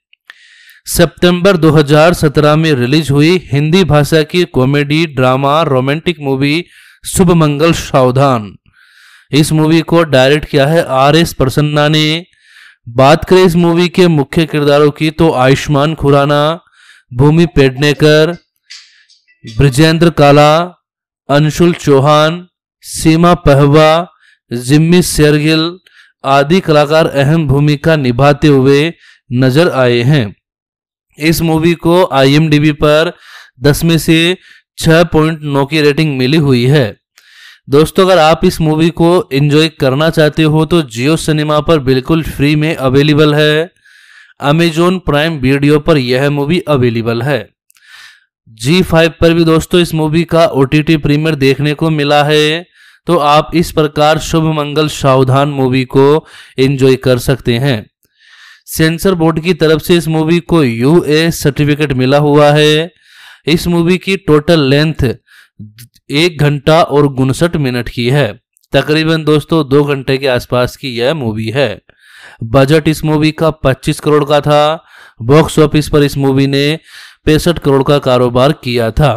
सितंबर 2017 में रिलीज हुई हिंदी भाषा की comedy drama romantic movie Shubh Mangal Saavdhan इस मूवी को डायरेक्ट किया है आर एस प्रसन्ना ने बात करें इस मूवी के मुख्य किरदारों की तो आयुष्मान खुराना भूमि पेडनेकर ब्रजेंद्र काला अंशुल चौहान सीमा पहवा जिम्मी शेरगिल आदि कलाकार अहम भूमिका निभाते हुए नजर आए हैं इस मूवी को आई पर 10 में से 6.9 की रेटिंग मिली हुई है दोस्तों अगर आप इस मूवी को एंजॉय करना चाहते हो तो जियो सिनेमा पर बिल्कुल फ्री में अवेलेबल है अमेजोन प्राइम वीडियो पर यह मूवी अवेलेबल है जी फाइव पर भी दोस्तों इस मूवी का ओ टी टी प्रीमियर देखने को मिला है तो आप इस प्रकार शुभ मंगल सावधान मूवी को एंजॉय कर सकते हैं सेंसर बोर्ड की तरफ से इस मूवी को यू ए सर्टिफिकेट मिला हुआ है इस मूवी की टोटल लेंथ एक घंटा और उनसठ मिनट की है तकरीबन दोस्तों दो घंटे के आसपास की यह मूवी है बजट इस मूवी का 25 करोड़ का था बॉक्स ऑफिस पर इस मूवी ने पैंसठ करोड़ का कारोबार किया था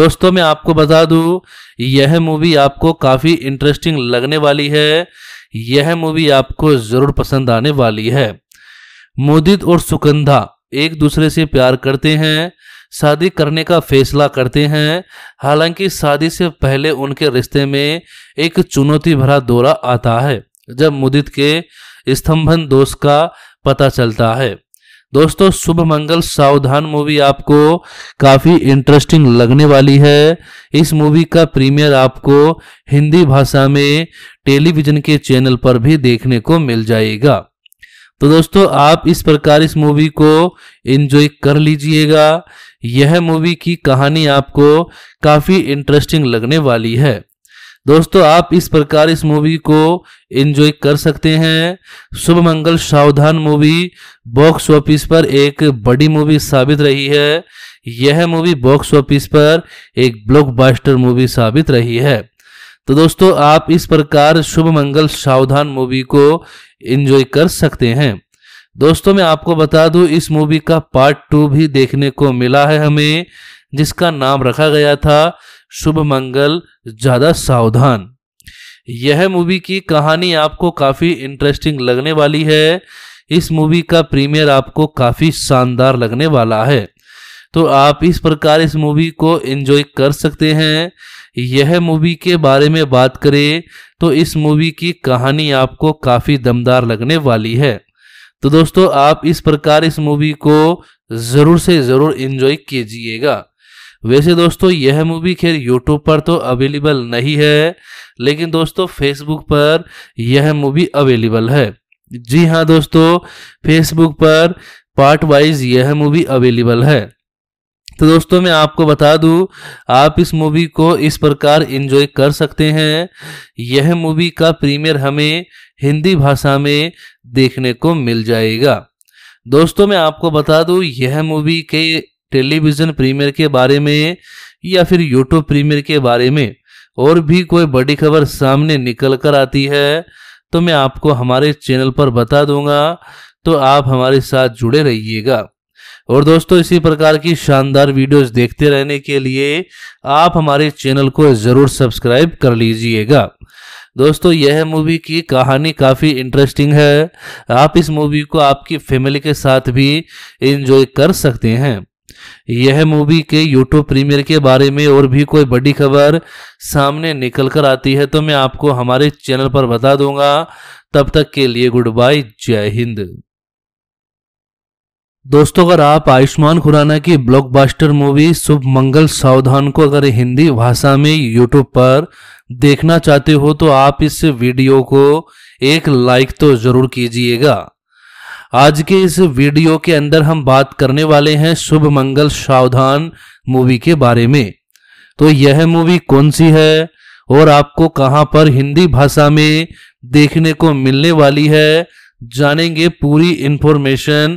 दोस्तों मैं आपको बता दूं यह मूवी आपको काफ़ी इंटरेस्टिंग लगने वाली है यह मूवी आपको ज़रूर पसंद आने वाली है मोदित और सुकंधा एक दूसरे से प्यार करते हैं शादी करने का फैसला करते हैं हालांकि शादी से पहले उनके रिश्ते में एक चुनौती भरा दौरा आता है जब मुदित के स्तंभन दोष का पता चलता है दोस्तों शुभ मंगल सावधान मूवी आपको काफ़ी इंटरेस्टिंग लगने वाली है इस मूवी का प्रीमियर आपको हिंदी भाषा में टेलीविजन के चैनल पर भी देखने को मिल जाएगा तो दोस्तों आप इस प्रकार इस मूवी को एंजॉय कर लीजिएगा यह मूवी की कहानी आपको काफ़ी इंटरेस्टिंग लगने वाली है दोस्तों आप इस प्रकार इस मूवी को एंजॉय कर सकते हैं शुभ मंगल सावधान मूवी बॉक्स ऑफिस पर एक बड़ी मूवी साबित रही है यह मूवी बॉक्स ऑफिस पर एक ब्लॉकबस्टर मूवी साबित रही है तो दोस्तों आप इस प्रकार शुभ मंगल सावधान मूवी को एंजॉय कर सकते हैं दोस्तों मैं आपको बता दूं इस मूवी का पार्ट टू भी देखने को मिला है हमें जिसका नाम रखा गया था शुभ मंगल ज्यादा
सावधान
यह मूवी की कहानी आपको काफी इंटरेस्टिंग लगने वाली है इस मूवी का प्रीमियर आपको काफी शानदार लगने वाला है तो आप इस प्रकार इस मूवी को एंजॉय कर सकते हैं यह मूवी के बारे में बात करें तो इस मूवी की कहानी आपको काफ़ी दमदार लगने वाली है तो दोस्तों आप इस प्रकार इस मूवी को ज़रूर से ज़रूर इन्जॉय कीजिएगा वैसे दोस्तों यह मूवी खैर यूट्यूब पर तो अवेलेबल नहीं है लेकिन दोस्तों फेसबुक पर यह मूवी अवेलेबल है जी हाँ दोस्तों फेसबुक पर पार्ट वाइज यह मूवी अवेलेबल है तो दोस्तों मैं आपको बता दूं आप इस मूवी को इस प्रकार एंजॉय कर सकते हैं यह मूवी का प्रीमियर हमें हिंदी भाषा में देखने को मिल जाएगा दोस्तों मैं आपको बता दूं यह मूवी के टेलीविज़न प्रीमियर के बारे में या फिर यूट्यूब प्रीमियर के बारे में और भी कोई बड़ी खबर सामने निकल कर आती है तो मैं आपको हमारे चैनल पर बता दूंगा तो आप हमारे साथ जुड़े रहिएगा और दोस्तों इसी प्रकार की शानदार वीडियोस देखते रहने के लिए आप हमारे चैनल को ज़रूर सब्सक्राइब कर लीजिएगा दोस्तों यह मूवी की कहानी काफ़ी इंटरेस्टिंग है आप इस मूवी को आपकी फैमिली के साथ भी इंजॉय कर सकते हैं यह मूवी के यूट्यूब प्रीमियर के बारे में और भी कोई बड़ी खबर सामने निकल कर आती है तो मैं आपको हमारे चैनल पर बता दूंगा तब तक के लिए गुड बाय जय हिंद दोस्तों अगर आप आयुष्मान खुराना की ब्लॉकबस्टर मूवी शुभ मंगल सावधान को अगर हिंदी भाषा में यूट्यूब पर देखना चाहते हो तो आप इस वीडियो को एक लाइक तो जरूर कीजिएगा आज के इस वीडियो के अंदर हम बात करने वाले हैं शुभ मंगल सावधान मूवी के बारे में तो यह मूवी कौन सी है और आपको कहां पर हिंदी भाषा में देखने को मिलने वाली है जानेंगे पूरी इंफॉर्मेशन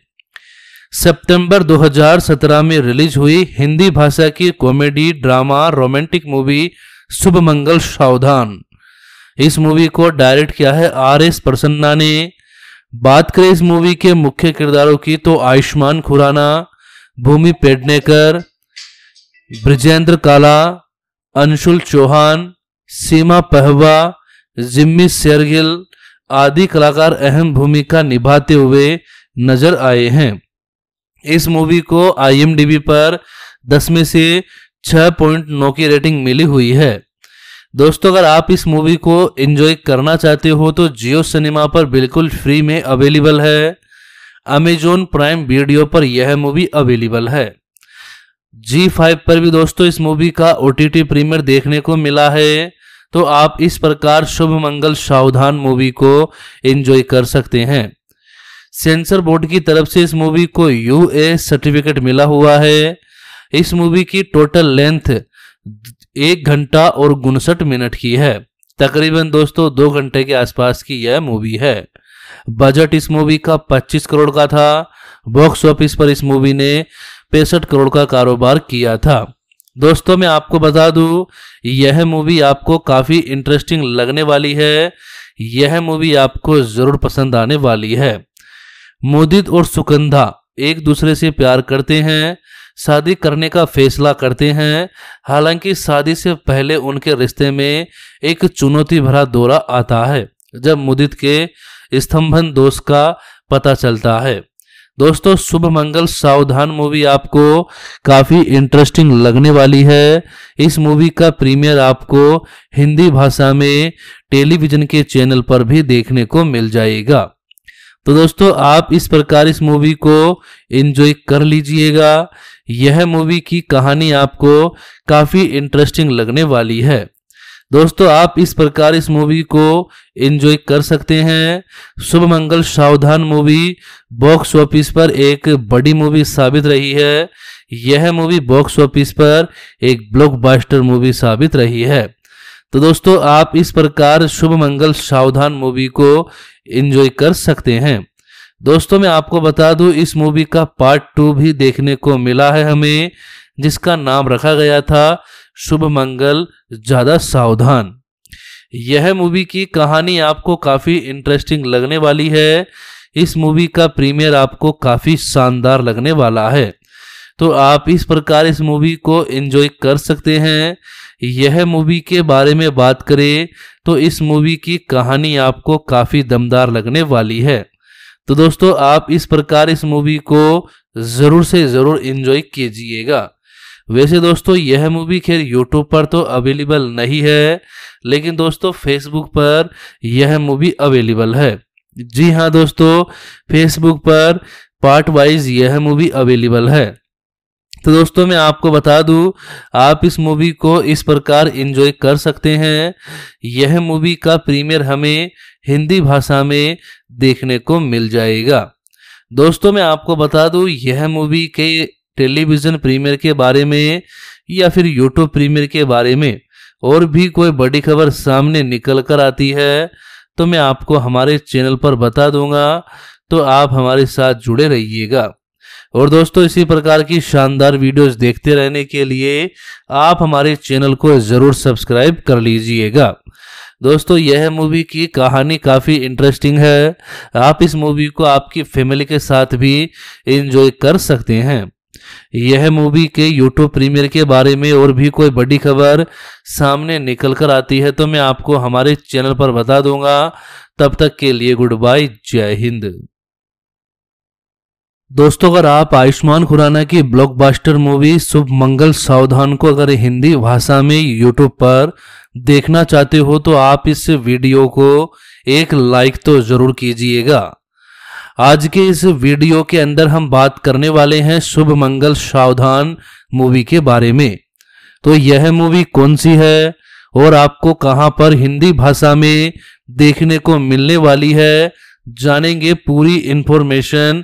सितंबर 2017 में रिलीज हुई हिंदी भाषा की comedy drama romantic movie Shubh Mangal Saavdhan इस मूवी को डायरेक्ट किया है आर एस प्रसन्ना ने बात करें इस मूवी के मुख्य किरदारों की तो आयुष्मान खुराना भूमि पेडनेकर ब्रजेंद्र काला अंशुल चौहान सीमा पहवा जिम्मी शेरगिल आदि कलाकार अहम भूमिका निभाते हुए नजर आए हैं इस मूवी को आई पर 10 में से 6.9 की रेटिंग मिली हुई है दोस्तों अगर आप इस मूवी को एंजॉय करना चाहते हो तो जियो सिनेमा पर बिल्कुल फ्री में अवेलेबल है अमेजोन प्राइम वीडियो पर यह मूवी अवेलेबल है जी फाइव पर भी दोस्तों इस मूवी का ओ टी प्रीमियर देखने को मिला है तो आप इस प्रकार शुभ मंगल सावधान मूवी को एंजॉय कर सकते हैं सेंसर बोर्ड की तरफ से इस मूवी को यू ए सर्टिफिकेट मिला हुआ है इस मूवी की टोटल लेंथ एक घंटा और उनसठ मिनट की है तकरीबन दोस्तों दो घंटे के आसपास की यह मूवी है बजट इस मूवी का 25 करोड़ का था बॉक्स ऑफिस पर इस मूवी ने पैंसठ करोड़ का कारोबार किया था दोस्तों मैं आपको बता दूं यह मूवी आपको काफ़ी इंटरेस्टिंग लगने वाली है यह मूवी आपको ज़रूर पसंद आने वाली है मोदित और सुकंधा एक दूसरे से प्यार करते हैं शादी करने का फैसला करते हैं हालांकि शादी से पहले उनके रिश्ते में एक चुनौती भरा दौरा आता है जब मुदित के स्तंभन दोष का पता चलता है दोस्तों शुभ मंगल सावधान मूवी आपको काफ़ी इंटरेस्टिंग लगने वाली है इस मूवी का प्रीमियर आपको हिंदी भाषा में टेलीविज़न के चैनल पर भी देखने को मिल जाएगा तो दोस्तों आप इस प्रकार इस मूवी को एंजॉय कर लीजिएगा यह मूवी की कहानी आपको काफ़ी इंटरेस्टिंग लगने वाली है दोस्तों आप इस प्रकार इस मूवी को एंजॉय कर सकते हैं शुभ मंगल सावधान मूवी बॉक्स ऑफिस पर एक बड़ी मूवी साबित रही है यह मूवी बॉक्स ऑफिस पर एक ब्लॉकबस्टर मूवी साबित रही है तो दोस्तों आप इस प्रकार शुभ मंगल सावधान मूवी को इन्जॉय कर सकते हैं दोस्तों मैं आपको बता दूं इस मूवी का पार्ट टू भी देखने को मिला है हमें जिसका नाम रखा गया था शुभ मंगल ज़्यादा सावधान यह मूवी की कहानी आपको काफ़ी इंटरेस्टिंग लगने वाली है इस मूवी का प्रीमियर आपको काफ़ी शानदार लगने वाला है तो आप इस प्रकार इस मूवी को एंजॉय कर सकते हैं यह मूवी के बारे में बात करें तो इस मूवी की कहानी आपको काफ़ी दमदार लगने वाली है तो दोस्तों आप इस प्रकार इस मूवी को ज़रूर से ज़रूर इन्जॉय कीजिएगा वैसे दोस्तों यह मूवी खैर यूट्यूब पर तो अवेलेबल नहीं है लेकिन दोस्तों फेसबुक पर यह मूवी अवेलेबल है जी हाँ दोस्तों फेसबुक पर पार्ट वाइज यह मूवी अवेलेबल है तो दोस्तों मैं आपको बता दूं आप इस मूवी को इस प्रकार एंजॉय कर सकते हैं यह मूवी का प्रीमियर हमें हिंदी भाषा में देखने को मिल जाएगा दोस्तों मैं आपको बता दूं यह मूवी के टेलीविज़न प्रीमियर के बारे में या फिर यूट्यूब प्रीमियर के बारे में और भी कोई बड़ी खबर सामने निकल कर आती है तो मैं आपको हमारे चैनल पर बता दूंगा तो आप हमारे साथ जुड़े रहिएगा और दोस्तों इसी प्रकार की शानदार वीडियोस देखते रहने के लिए आप हमारे चैनल को ज़रूर सब्सक्राइब कर लीजिएगा दोस्तों यह मूवी की कहानी काफ़ी इंटरेस्टिंग है आप इस मूवी को आपकी फैमिली के साथ भी इंजॉय कर सकते हैं यह मूवी के यूट्यूब प्रीमियर के बारे में और भी कोई बड़ी खबर सामने निकल कर आती है तो मैं आपको हमारे चैनल पर बता दूंगा तब तक के लिए गुड बाय जय हिंद दोस्तों अगर आप आयुष्मान खुराना की ब्लॉकबस्टर मूवी शुभ मंगल सावधान को अगर हिंदी भाषा में यूट्यूब पर देखना चाहते हो तो आप इस वीडियो को एक लाइक तो जरूर कीजिएगा आज के इस वीडियो के अंदर हम बात करने वाले हैं शुभ मंगल सावधान मूवी के बारे में तो यह मूवी कौन सी है और आपको कहां पर हिंदी भाषा में देखने को मिलने वाली है जानेंगे पूरी इंफॉर्मेशन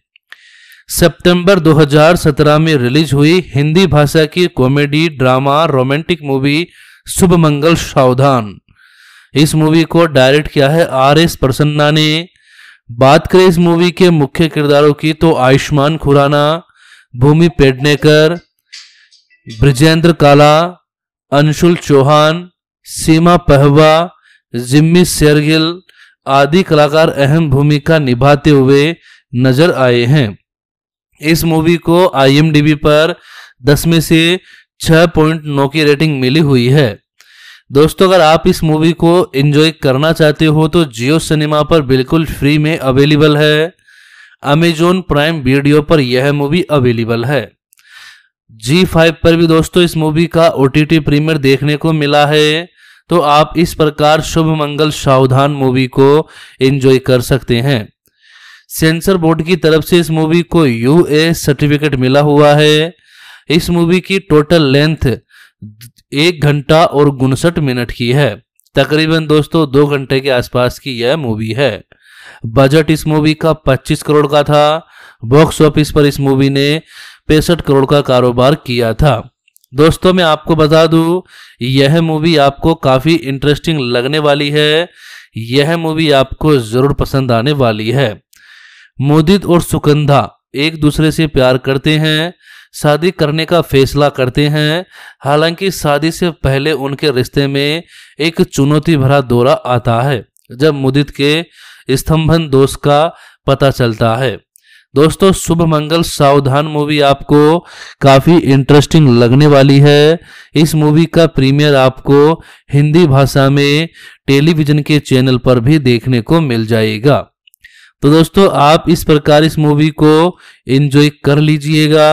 सितंबर 2017 में रिलीज हुई हिंदी भाषा की comedy drama romantic movie Shubh Mangal Saavdhan इस मूवी को डायरेक्ट किया है आर एस प्रसन्ना ने बात करें इस मूवी के मुख्य किरदारों की तो आयुष्मान खुराना भूमि पेडनेकर ब्रजेंद्र काला अंशुल चौहान सीमा पहवा जिम्मी शेरगिल आदि कलाकार अहम भूमिका निभाते हुए नजर आए हैं इस मूवी को आई पर 10 में से 6.9 की रेटिंग मिली हुई है दोस्तों अगर आप इस मूवी को एंजॉय करना चाहते हो तो जियो सिनेमा पर बिल्कुल फ्री में अवेलेबल है अमेजोन प्राइम वीडियो पर यह मूवी अवेलेबल है जी फाइव पर भी दोस्तों इस मूवी का ओ टी प्रीमियर देखने को मिला है तो आप इस प्रकार शुभ मंगल सावधान मूवी को एंजॉय कर सकते हैं सेंसर बोर्ड की तरफ से इस मूवी को यू ए सर्टिफिकेट मिला हुआ है इस मूवी की टोटल लेंथ एक घंटा और उनसठ मिनट की है तकरीबन दोस्तों दो घंटे के आसपास की यह मूवी है बजट इस मूवी का 25 करोड़ का था बॉक्स ऑफिस पर इस मूवी ने पैंसठ करोड़ का कारोबार किया था दोस्तों मैं आपको बता दूं यह मूवी आपको काफ़ी इंटरेस्टिंग लगने वाली है यह मूवी आपको ज़रूर पसंद आने वाली है मोदित और सुकंधा एक दूसरे से प्यार करते हैं शादी करने का फैसला करते हैं हालांकि शादी से पहले उनके रिश्ते में एक चुनौती भरा दौरा आता है जब मुदित के स्तंभन दोष का पता चलता है दोस्तों शुभ मंगल सावधान मूवी आपको काफी इंटरेस्टिंग लगने वाली है इस मूवी का प्रीमियर आपको हिंदी भाषा में टेलीविजन के चैनल पर भी देखने को मिल जाएगा तो दोस्तों आप इस प्रकार इस मूवी को एंजॉय कर लीजिएगा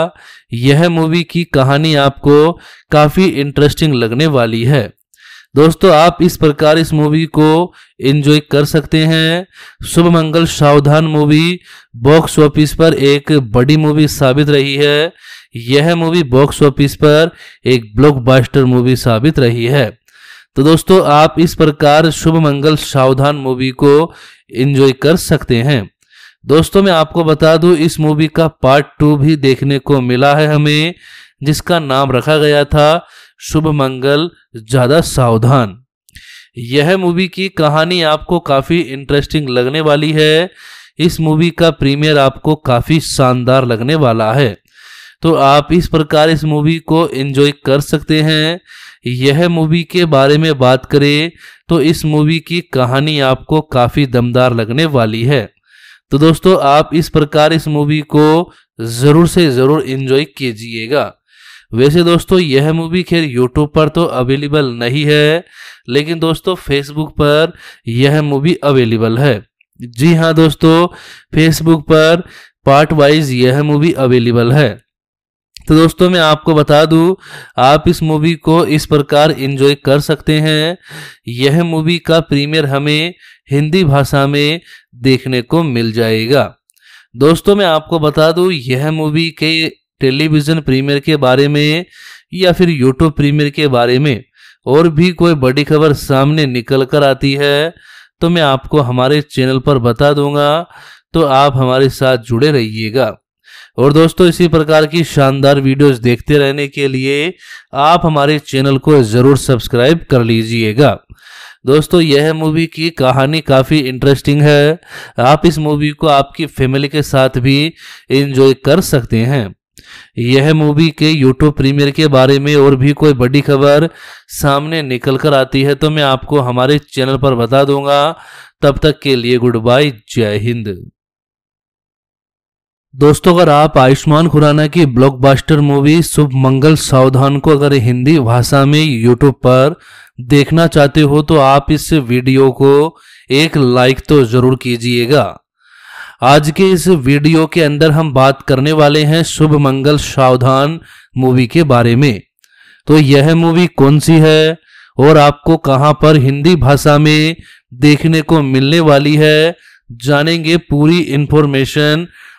यह मूवी की कहानी आपको काफ़ी इंटरेस्टिंग लगने वाली है दोस्तों आप इस प्रकार इस मूवी को एंजॉय कर सकते हैं शुभ मंगल सावधान मूवी बॉक्स ऑफिस पर एक बड़ी मूवी साबित रही है यह मूवी बॉक्स ऑफिस पर एक ब्लॉकबस्टर मूवी साबित रही है तो दोस्तों आप इस प्रकार शुभ मंगल सावधान मूवी को इन्जॉय कर सकते हैं दोस्तों मैं आपको बता दूं इस मूवी का पार्ट टू भी देखने को मिला है हमें जिसका नाम रखा गया था शुभ मंगल
ज़्यादा सावधान
यह मूवी की कहानी आपको काफ़ी इंटरेस्टिंग लगने वाली है इस मूवी का प्रीमियर आपको काफ़ी शानदार लगने वाला है तो आप इस प्रकार इस मूवी को एंजॉय कर सकते हैं यह मूवी के बारे में बात करें तो इस मूवी की कहानी आपको काफ़ी दमदार लगने वाली है तो दोस्तों आप इस प्रकार इस मूवी को ज़रूर से ज़रूर इन्जॉय कीजिएगा वैसे दोस्तों यह मूवी खैर यूट्यूब पर तो अवेलेबल नहीं है लेकिन दोस्तों फेसबुक पर यह मूवी अवेलेबल है जी हाँ दोस्तों फेसबुक पर पार्ट वाइज यह मूवी अवेलेबल है तो दोस्तों मैं आपको बता दूं आप इस मूवी को इस प्रकार एंजॉय कर सकते हैं यह मूवी का प्रीमियर हमें हिंदी भाषा में देखने को मिल जाएगा दोस्तों मैं आपको बता दूं यह मूवी के टेलीविज़न प्रीमियर के बारे में या फिर यूट्यूब प्रीमियर के बारे में और भी कोई बड़ी खबर सामने निकल कर आती है तो मैं आपको हमारे चैनल पर बता दूंगा तो आप हमारे साथ जुड़े रहिएगा और दोस्तों इसी प्रकार की शानदार वीडियोस देखते रहने के लिए आप हमारे चैनल को ज़रूर सब्सक्राइब कर लीजिएगा दोस्तों यह मूवी की कहानी काफ़ी इंटरेस्टिंग है आप इस मूवी को आपकी फैमिली के साथ भी इंजॉय कर सकते हैं यह मूवी के यूट्यूब प्रीमियर के बारे में और भी कोई बड़ी खबर सामने निकल कर आती है तो मैं आपको हमारे चैनल पर बता दूंगा तब तक के लिए गुड बाय जय हिंद दोस्तों अगर आप आयुष्मान खुराना की ब्लॉकबस्टर मूवी शुभ मंगल सावधान को अगर हिंदी भाषा में यूट्यूब पर देखना चाहते हो तो आप इस वीडियो को एक लाइक तो जरूर कीजिएगा आज के इस वीडियो के अंदर हम बात करने वाले हैं शुभ मंगल सावधान मूवी के बारे में तो यह मूवी कौन सी है और आपको कहां पर हिंदी भाषा में देखने को मिलने वाली है जानेंगे पूरी इंफॉर्मेशन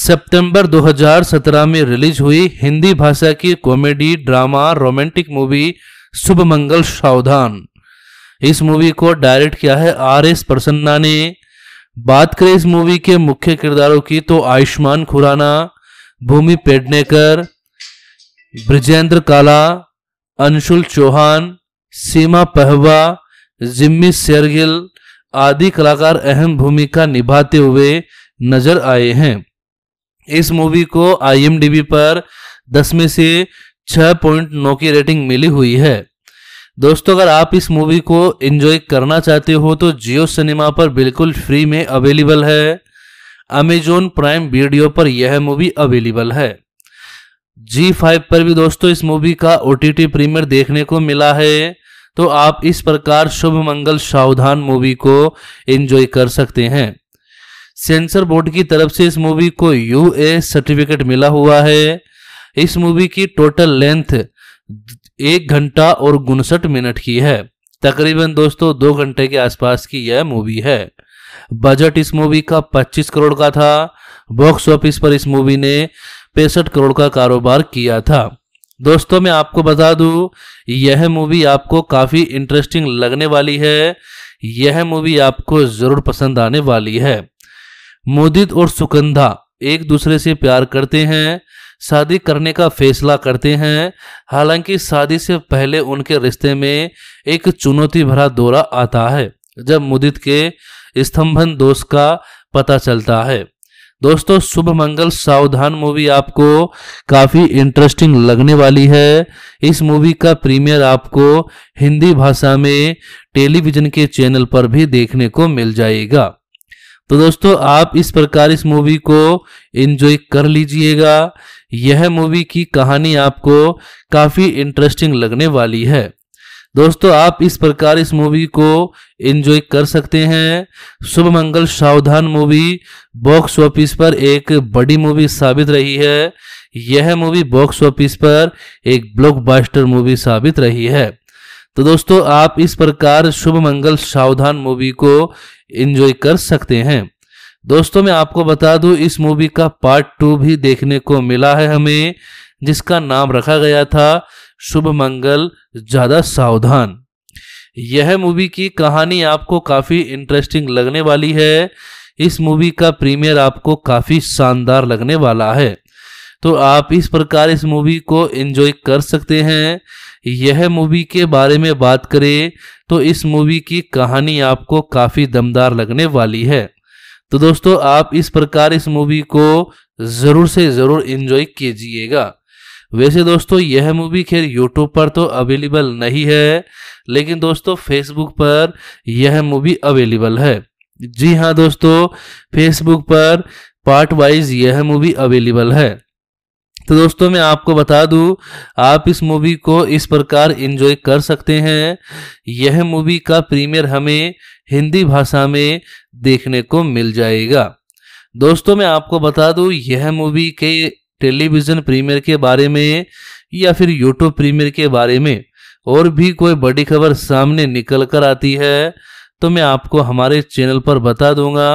सितंबर 2017 में रिलीज हुई हिंदी भाषा की comedy drama romantic movie Shubh Mangal Saavdhan इस मूवी को डायरेक्ट किया है आर एस प्रसन्ना ने बात करें इस मूवी के मुख्य किरदारों की तो आयुष्मान खुराना भूमि पेडनेकर ब्रजेंद्र काला अंशुल चौहान सीमा पहवा जिम्मी शेरगिल आदि कलाकार अहम भूमिका निभाते हुए नजर आए हैं इस मूवी को आई पर दस में से पॉइंट नौ की रेटिंग मिली हुई है दोस्तों अगर आप इस मूवी को एंजॉय करना चाहते हो तो जियो सिनेमा पर बिल्कुल फ्री में अवेलेबल है अमेजोन प्राइम वीडियो पर यह मूवी अवेलेबल है जी फाइव पर भी दोस्तों इस मूवी का ओ टी टी प्रीमियर देखने को मिला है तो आप इस प्रकार शुभ मंगल सावधान मूवी को एंजॉय कर सकते हैं सेंसर बोर्ड की तरफ से इस मूवी को यू ए सर्टिफिकेट मिला हुआ है इस मूवी की टोटल लेंथ एक घंटा और उनसठ मिनट की है तकरीबन दोस्तों दो घंटे के आसपास की यह मूवी है बजट इस मूवी का 25 करोड़ का था बॉक्स ऑफिस पर इस मूवी ने पैंसठ करोड़ का कारोबार किया था दोस्तों मैं आपको बता दूं यह मूवी आपको काफ़ी इंटरेस्टिंग लगने वाली है यह मूवी आपको ज़रूर पसंद आने वाली है मोदित और सुकंधा एक दूसरे से प्यार करते हैं शादी करने का फैसला करते हैं हालांकि शादी से पहले उनके रिश्ते में एक चुनौती भरा दौरा आता है जब मुदित के स्तंभन दोष का पता चलता है दोस्तों शुभ मंगल सावधान मूवी आपको काफ़ी इंटरेस्टिंग लगने वाली है इस मूवी का प्रीमियर आपको हिंदी भाषा में टेलीविजन के चैनल पर भी देखने को मिल जाएगा तो दोस्तों आप इस प्रकार इस मूवी को एंजॉय कर लीजिएगा यह मूवी की कहानी आपको काफ़ी इंटरेस्टिंग लगने वाली है दोस्तों आप इस प्रकार इस मूवी को एंजॉय कर सकते हैं शुभ मंगल सावधान मूवी बॉक्स ऑफिस पर एक बड़ी मूवी साबित रही है यह मूवी बॉक्स ऑफिस पर एक ब्लॉकबस्टर मूवी साबित रही है तो दोस्तों आप इस प्रकार शुभ मंगल सावधान मूवी को एंजॉय कर सकते हैं दोस्तों मैं आपको बता दूं इस मूवी का पार्ट टू भी देखने को मिला है हमें जिसका नाम रखा गया था शुभ मंगल
ज्यादा सावधान
यह मूवी की कहानी आपको काफी इंटरेस्टिंग लगने वाली है इस मूवी का प्रीमियर आपको काफी शानदार लगने वाला है तो आप इस प्रकार इस मूवी को एंजॉय कर सकते हैं यह मूवी के बारे में बात करें तो इस मूवी की कहानी आपको काफ़ी दमदार लगने वाली है तो दोस्तों आप इस प्रकार इस मूवी को ज़रूर से ज़रूर इन्जॉय कीजिएगा वैसे दोस्तों यह मूवी खैर यूट्यूब पर तो अवेलेबल नहीं है लेकिन दोस्तों फेसबुक पर यह मूवी अवेलेबल है जी हाँ दोस्तों फेसबुक पर पार्ट वाइज यह मूवी अवेलेबल है तो दोस्तों मैं आपको बता दूं आप इस मूवी को इस प्रकार एंजॉय कर सकते हैं यह मूवी का प्रीमियर हमें हिंदी भाषा में देखने को मिल जाएगा दोस्तों मैं आपको बता दूं यह मूवी के टेलीविज़न प्रीमियर के बारे में या फिर यूट्यूब प्रीमियर के बारे में और भी कोई बड़ी खबर सामने निकल कर आती है तो मैं आपको हमारे चैनल पर बता दूंगा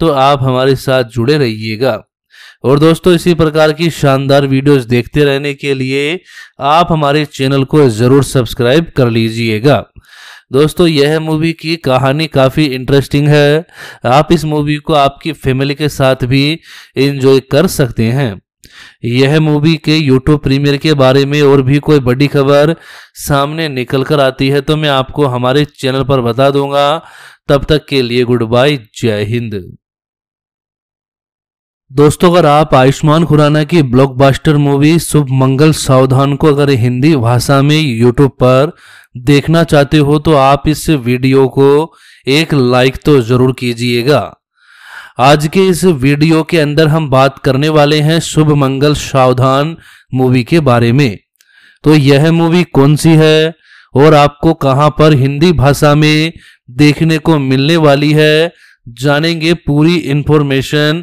तो आप हमारे साथ जुड़े रहिएगा और दोस्तों इसी प्रकार की शानदार वीडियोस देखते रहने के लिए आप हमारे चैनल को ज़रूर सब्सक्राइब कर लीजिएगा दोस्तों यह मूवी की कहानी काफ़ी इंटरेस्टिंग है आप इस मूवी को आपकी फैमिली के साथ भी इंजॉय कर सकते हैं यह मूवी के यूट्यूब प्रीमियर के बारे में और भी कोई बड़ी खबर सामने निकल कर आती है तो मैं आपको हमारे चैनल पर बता दूंगा तब तक के लिए गुड बाय जय हिंद दोस्तों अगर आप आयुष्मान खुराना की ब्लॉकबस्टर मूवी शुभ मंगल सावधान को अगर हिंदी भाषा में यूट्यूब पर देखना चाहते हो तो आप इस वीडियो को एक लाइक तो जरूर कीजिएगा आज के इस वीडियो के अंदर हम बात करने वाले हैं शुभ मंगल सावधान मूवी के बारे में तो यह मूवी कौन सी है और आपको कहां पर हिंदी भाषा में देखने को मिलने वाली है जानेंगे पूरी इंफॉर्मेशन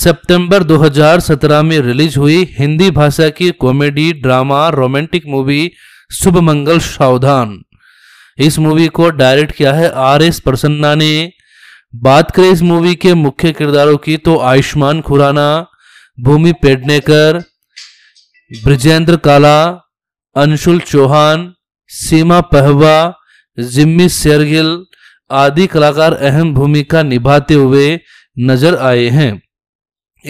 सितंबर 2017 में रिलीज हुई हिंदी भाषा की comedy drama romantic movie Shubh Mangal Saavdhan इस मूवी को डायरेक्ट किया है आर एस प्रसन्ना ने बात करें इस मूवी के मुख्य किरदारों की तो आयुष्मान खुराना भूमि पेडनेकर ब्रजेंद्र काला अंशुल चौहान सीमा पहवा जिम्मी शेरगिल आदि कलाकार अहम भूमिका निभाते हुए नजर आए हैं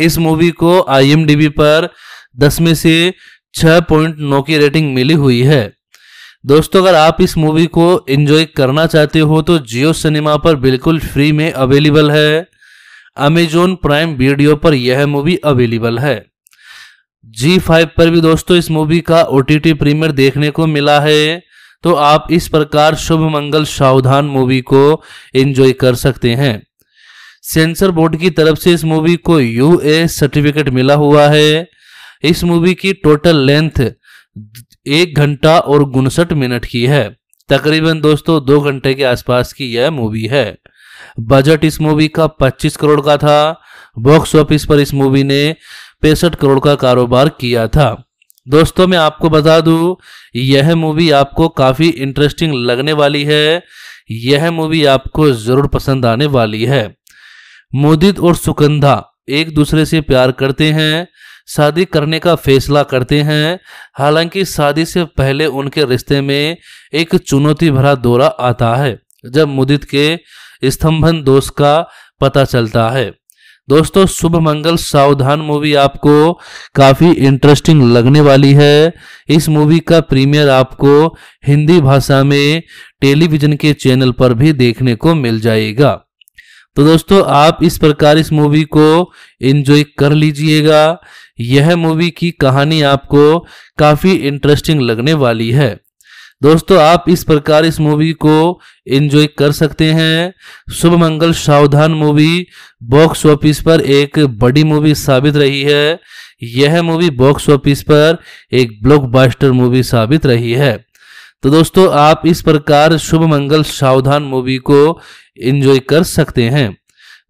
इस मूवी को आई पर दस में से नौ की रेटिंग मिली हुई है दोस्तों अगर आप इस मूवी को एंजॉय करना चाहते हो तो जियो सिनेमा पर बिल्कुल फ्री में अवेलेबल है अमेजोन प्राइम वीडियो पर यह मूवी अवेलेबल है जी फाइव पर भी दोस्तों इस मूवी का ओ टी टी प्रीमियर देखने को मिला है तो आप इस प्रकार शुभ मंगल सावधान मूवी को एंजॉय कर सकते हैं सेंसर बोर्ड की तरफ से इस मूवी को यू सर्टिफिकेट मिला हुआ है इस मूवी की टोटल लेंथ एक घंटा और उनसठ मिनट की है तकरीबन दोस्तों दो घंटे के आसपास की यह मूवी है बजट इस मूवी का 25 करोड़ का था बॉक्स ऑफिस पर इस मूवी ने पैंसठ करोड़ का कारोबार किया था दोस्तों मैं आपको बता दूं यह मूवी आपको काफ़ी इंटरेस्टिंग लगने वाली है यह मूवी आपको ज़रूर पसंद आने वाली है मोदित और सुकंधा एक दूसरे से प्यार करते हैं शादी करने का फैसला करते हैं हालांकि शादी से पहले उनके रिश्ते में एक चुनौती भरा दौरा आता है जब मुदित के स्तंभन दोष का पता चलता है दोस्तों शुभ मंगल सावधान मूवी आपको काफी इंटरेस्टिंग लगने वाली है इस मूवी का प्रीमियर आपको हिंदी भाषा में टेलीविजन के चैनल पर भी देखने को मिल जाएगा तो दोस्तों आप इस प्रकार इस मूवी को एंजॉय कर लीजिएगा यह मूवी की कहानी आपको काफ़ी इंटरेस्टिंग लगने वाली है दोस्तों आप इस प्रकार इस मूवी को एंजॉय कर सकते हैं शुभ मंगल सावधान मूवी बॉक्स ऑफिस पर एक बड़ी मूवी साबित रही है यह मूवी बॉक्स ऑफिस पर एक ब्लॉकबस्टर मूवी साबित रही है तो दोस्तों आप इस प्रकार शुभ मंगल सावधान मूवी को एंजॉय कर सकते हैं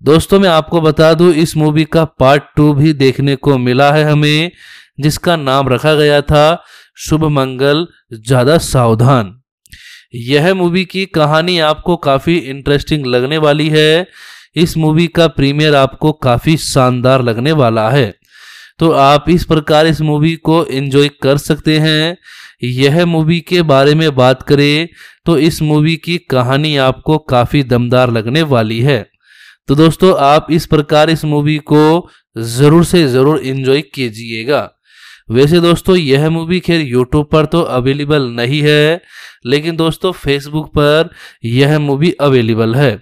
दोस्तों मैं आपको बता दूं इस मूवी का पार्ट टू भी देखने को मिला है हमें जिसका नाम रखा गया था शुभ मंगल ज्यादा सावधान यह मूवी की कहानी आपको काफी इंटरेस्टिंग लगने वाली है इस मूवी का प्रीमियर आपको काफी शानदार लगने वाला है तो आप इस प्रकार इस मूवी को एंजॉय कर सकते हैं यह मूवी के बारे में बात करें तो इस मूवी की कहानी आपको काफ़ी दमदार लगने वाली है तो दोस्तों आप इस प्रकार इस मूवी को ज़रूर से ज़रूर इन्जॉय कीजिएगा वैसे दोस्तों यह मूवी खैर यूट्यूब पर तो अवेलेबल नहीं है लेकिन दोस्तों फेसबुक पर यह मूवी अवेलेबल है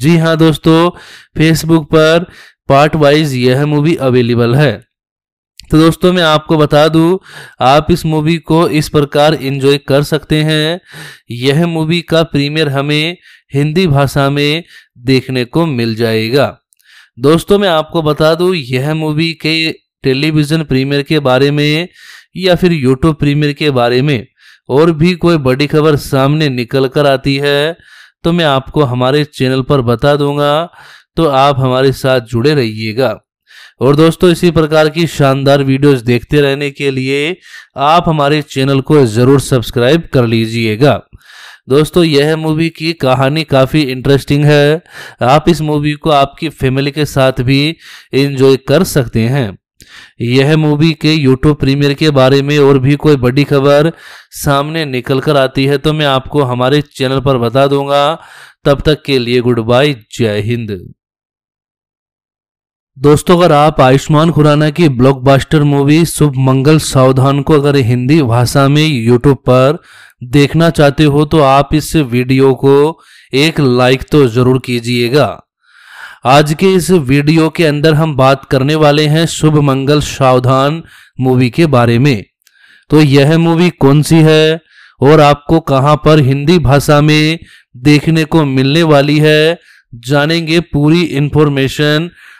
जी हाँ दोस्तों फेसबुक पर पार्ट वाइज यह मूवी अवेलेबल है तो दोस्तों मैं आपको बता दूं आप इस मूवी को इस प्रकार एंजॉय कर सकते हैं यह मूवी का प्रीमियर हमें हिंदी भाषा में देखने को मिल जाएगा दोस्तों मैं आपको बता दूं यह मूवी के टेलीविज़न प्रीमियर के बारे में या फिर यूट्यूब प्रीमियर के बारे में और भी कोई बड़ी खबर सामने निकल कर आती है तो मैं आपको हमारे चैनल पर बता दूंगा तो आप हमारे साथ जुड़े रहिएगा और दोस्तों इसी प्रकार की शानदार वीडियोस देखते रहने के लिए आप हमारे चैनल को ज़रूर सब्सक्राइब कर लीजिएगा दोस्तों यह मूवी की कहानी काफ़ी इंटरेस्टिंग है आप इस मूवी को आपकी फैमिली के साथ भी इंजॉय कर सकते हैं यह मूवी के यूट्यूब प्रीमियर के बारे में और भी कोई बड़ी खबर सामने निकल कर आती है तो मैं आपको हमारे चैनल पर बता दूंगा तब तक के लिए गुड बाय जय हिंद दोस्तों अगर आप आयुष्मान खुराना की ब्लॉकबस्टर मूवी शुभ मंगल सावधान को अगर हिंदी भाषा में यूट्यूब पर देखना चाहते हो तो आप इस वीडियो को एक लाइक तो जरूर कीजिएगा आज के इस वीडियो के अंदर हम बात करने वाले हैं शुभ मंगल सावधान मूवी के बारे में तो यह मूवी कौन सी है और आपको कहां पर हिंदी भाषा में देखने को मिलने वाली है जानेंगे पूरी इंफॉर्मेशन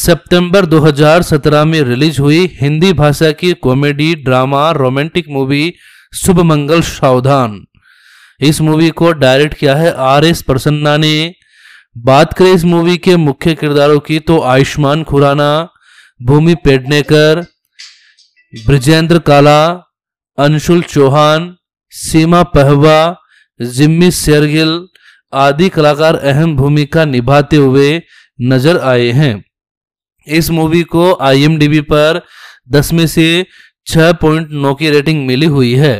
सितंबर 2017 में रिलीज हुई हिंदी भाषा की comedy drama romantic movie Shubh Mangal Saavdhan इस मूवी को डायरेक्ट किया है आर एस प्रसन्ना ने बात करें इस मूवी के मुख्य किरदारों की तो आयुष्मान खुराना भूमि पेडनेकर ब्रजेंद्र काला अंशुल चौहान सीमा पहवा जिम्मी शेरगिल आदि कलाकार अहम भूमिका निभाते हुए नजर आए हैं इस मूवी को आई पर 10 में से 6.9 की रेटिंग मिली हुई है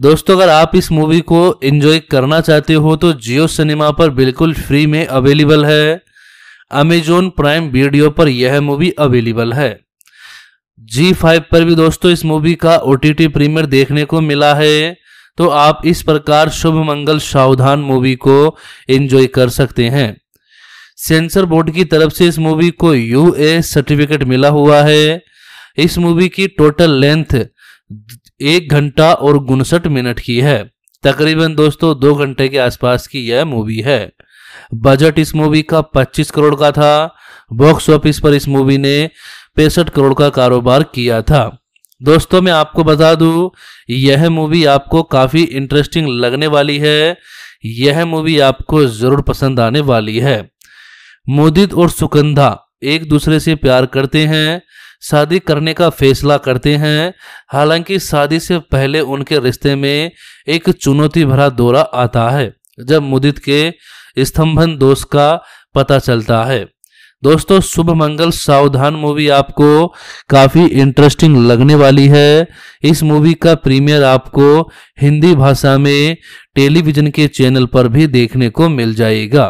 दोस्तों अगर आप इस मूवी को एंजॉय करना चाहते हो तो जियो सिनेमा पर बिल्कुल फ्री में अवेलेबल है अमेजोन प्राइम वीडियो पर यह मूवी अवेलेबल है जी फाइव पर भी दोस्तों इस मूवी का ओ टी प्रीमियर देखने को मिला है तो आप इस प्रकार शुभ मंगल सावधान मूवी को एंजॉय कर सकते हैं सेंसर बोर्ड की तरफ से इस मूवी को यू ए सर्टिफिकेट मिला हुआ है इस मूवी की टोटल लेंथ एक घंटा और उनसठ मिनट की है तकरीबन दोस्तों दो घंटे के आसपास की यह मूवी है बजट इस मूवी का 25 करोड़ का था बॉक्स ऑफिस पर इस मूवी ने पैंसठ करोड़ का कारोबार किया था दोस्तों मैं आपको बता दूं यह मूवी आपको काफ़ी इंटरेस्टिंग लगने वाली है यह मूवी आपको ज़रूर पसंद आने वाली है मोदित और सुकंधा एक दूसरे से प्यार करते हैं शादी करने का फैसला करते हैं हालांकि शादी से पहले उनके रिश्ते में एक चुनौती भरा दौरा आता है जब मुदित के स्तंभन दोष का पता चलता है दोस्तों शुभ मंगल सावधान मूवी आपको काफी इंटरेस्टिंग लगने वाली है इस मूवी का प्रीमियर आपको हिंदी भाषा में टेलीविजन के चैनल पर भी देखने को मिल जाएगा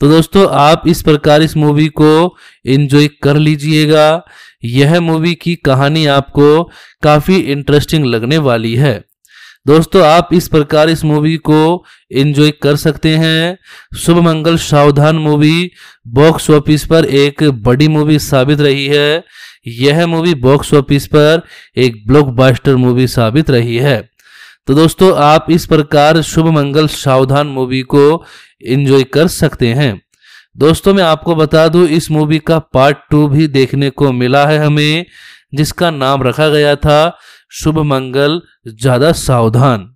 तो दोस्तों आप इस प्रकार इस मूवी को एंजॉय कर लीजिएगा यह मूवी की कहानी आपको काफ़ी इंटरेस्टिंग लगने वाली है दोस्तों आप इस प्रकार इस मूवी को एंजॉय कर सकते हैं शुभ मंगल सावधान मूवी बॉक्स ऑफिस पर एक बड़ी मूवी साबित रही है यह मूवी बॉक्स ऑफिस पर एक ब्लॉकबस्टर मूवी साबित रही है तो दोस्तों आप इस प्रकार शुभ मंगल सावधान मूवी को एंजॉय कर सकते हैं दोस्तों मैं आपको बता दूं इस मूवी का पार्ट टू भी देखने को मिला है हमें जिसका नाम रखा गया था शुभ मंगल ज्यादा सावधान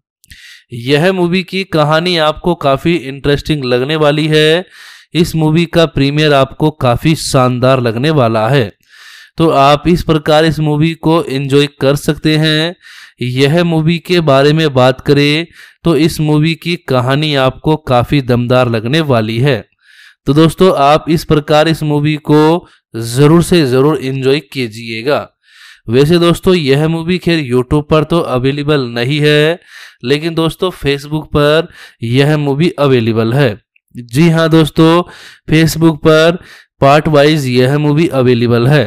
यह मूवी की कहानी आपको काफी इंटरेस्टिंग लगने वाली है इस मूवी का प्रीमियर आपको काफी शानदार लगने वाला है तो आप इस प्रकार इस मूवी को एंजॉय कर सकते हैं यह मूवी के बारे में बात करें तो इस मूवी की कहानी आपको काफ़ी दमदार लगने वाली है तो दोस्तों आप इस प्रकार इस मूवी को ज़रूर से ज़रूर इन्जॉय कीजिएगा वैसे दोस्तों यह मूवी खैर यूट्यूब पर तो अवेलेबल नहीं है लेकिन दोस्तों फेसबुक पर यह मूवी अवेलेबल है जी हाँ दोस्तों फेसबुक पर पार्ट वाइज यह मूवी अवेलेबल है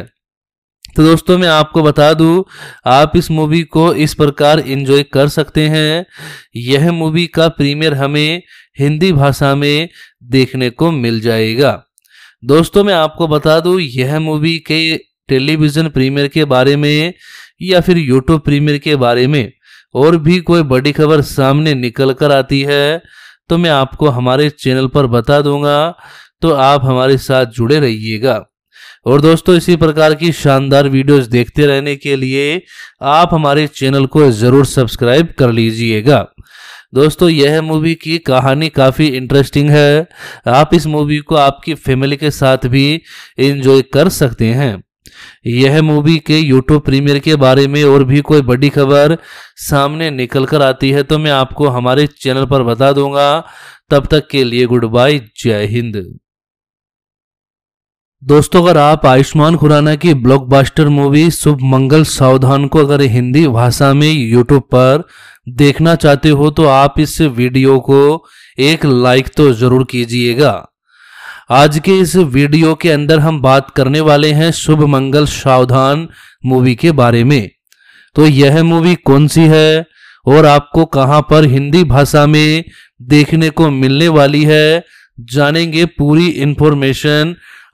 तो दोस्तों मैं आपको बता दूं आप इस मूवी को इस प्रकार एंजॉय कर सकते हैं यह मूवी का प्रीमियर हमें हिंदी भाषा में देखने को मिल जाएगा दोस्तों मैं आपको बता दूं यह मूवी के टेलीविज़न प्रीमियर के बारे में या फिर यूट्यूब प्रीमियर के बारे में और भी कोई बड़ी खबर सामने निकल कर आती है तो मैं आपको हमारे चैनल पर बता दूंगा तो आप हमारे साथ जुड़े रहिएगा और दोस्तों इसी प्रकार की शानदार वीडियोस देखते रहने के लिए आप हमारे चैनल को ज़रूर सब्सक्राइब कर लीजिएगा दोस्तों यह मूवी की कहानी काफ़ी इंटरेस्टिंग है आप इस मूवी को आपकी फैमिली के साथ भी इंजॉय कर सकते हैं यह मूवी के यूट्यूब प्रीमियर के बारे में और भी कोई बड़ी खबर सामने निकल कर आती है तो मैं आपको हमारे चैनल पर बता दूंगा तब तक के लिए गुड बाय जय हिंद दोस्तों अगर आप आयुष्मान खुराना की ब्लॉकबस्टर मूवी शुभ मंगल सावधान को अगर हिंदी भाषा में यूट्यूब पर देखना चाहते हो तो आप इस वीडियो को एक लाइक तो जरूर कीजिएगा आज के इस वीडियो के अंदर हम बात करने वाले हैं शुभ मंगल सावधान मूवी के बारे में तो यह मूवी कौन सी है और आपको कहां पर हिंदी भाषा में देखने को मिलने वाली है जानेंगे पूरी इंफॉर्मेशन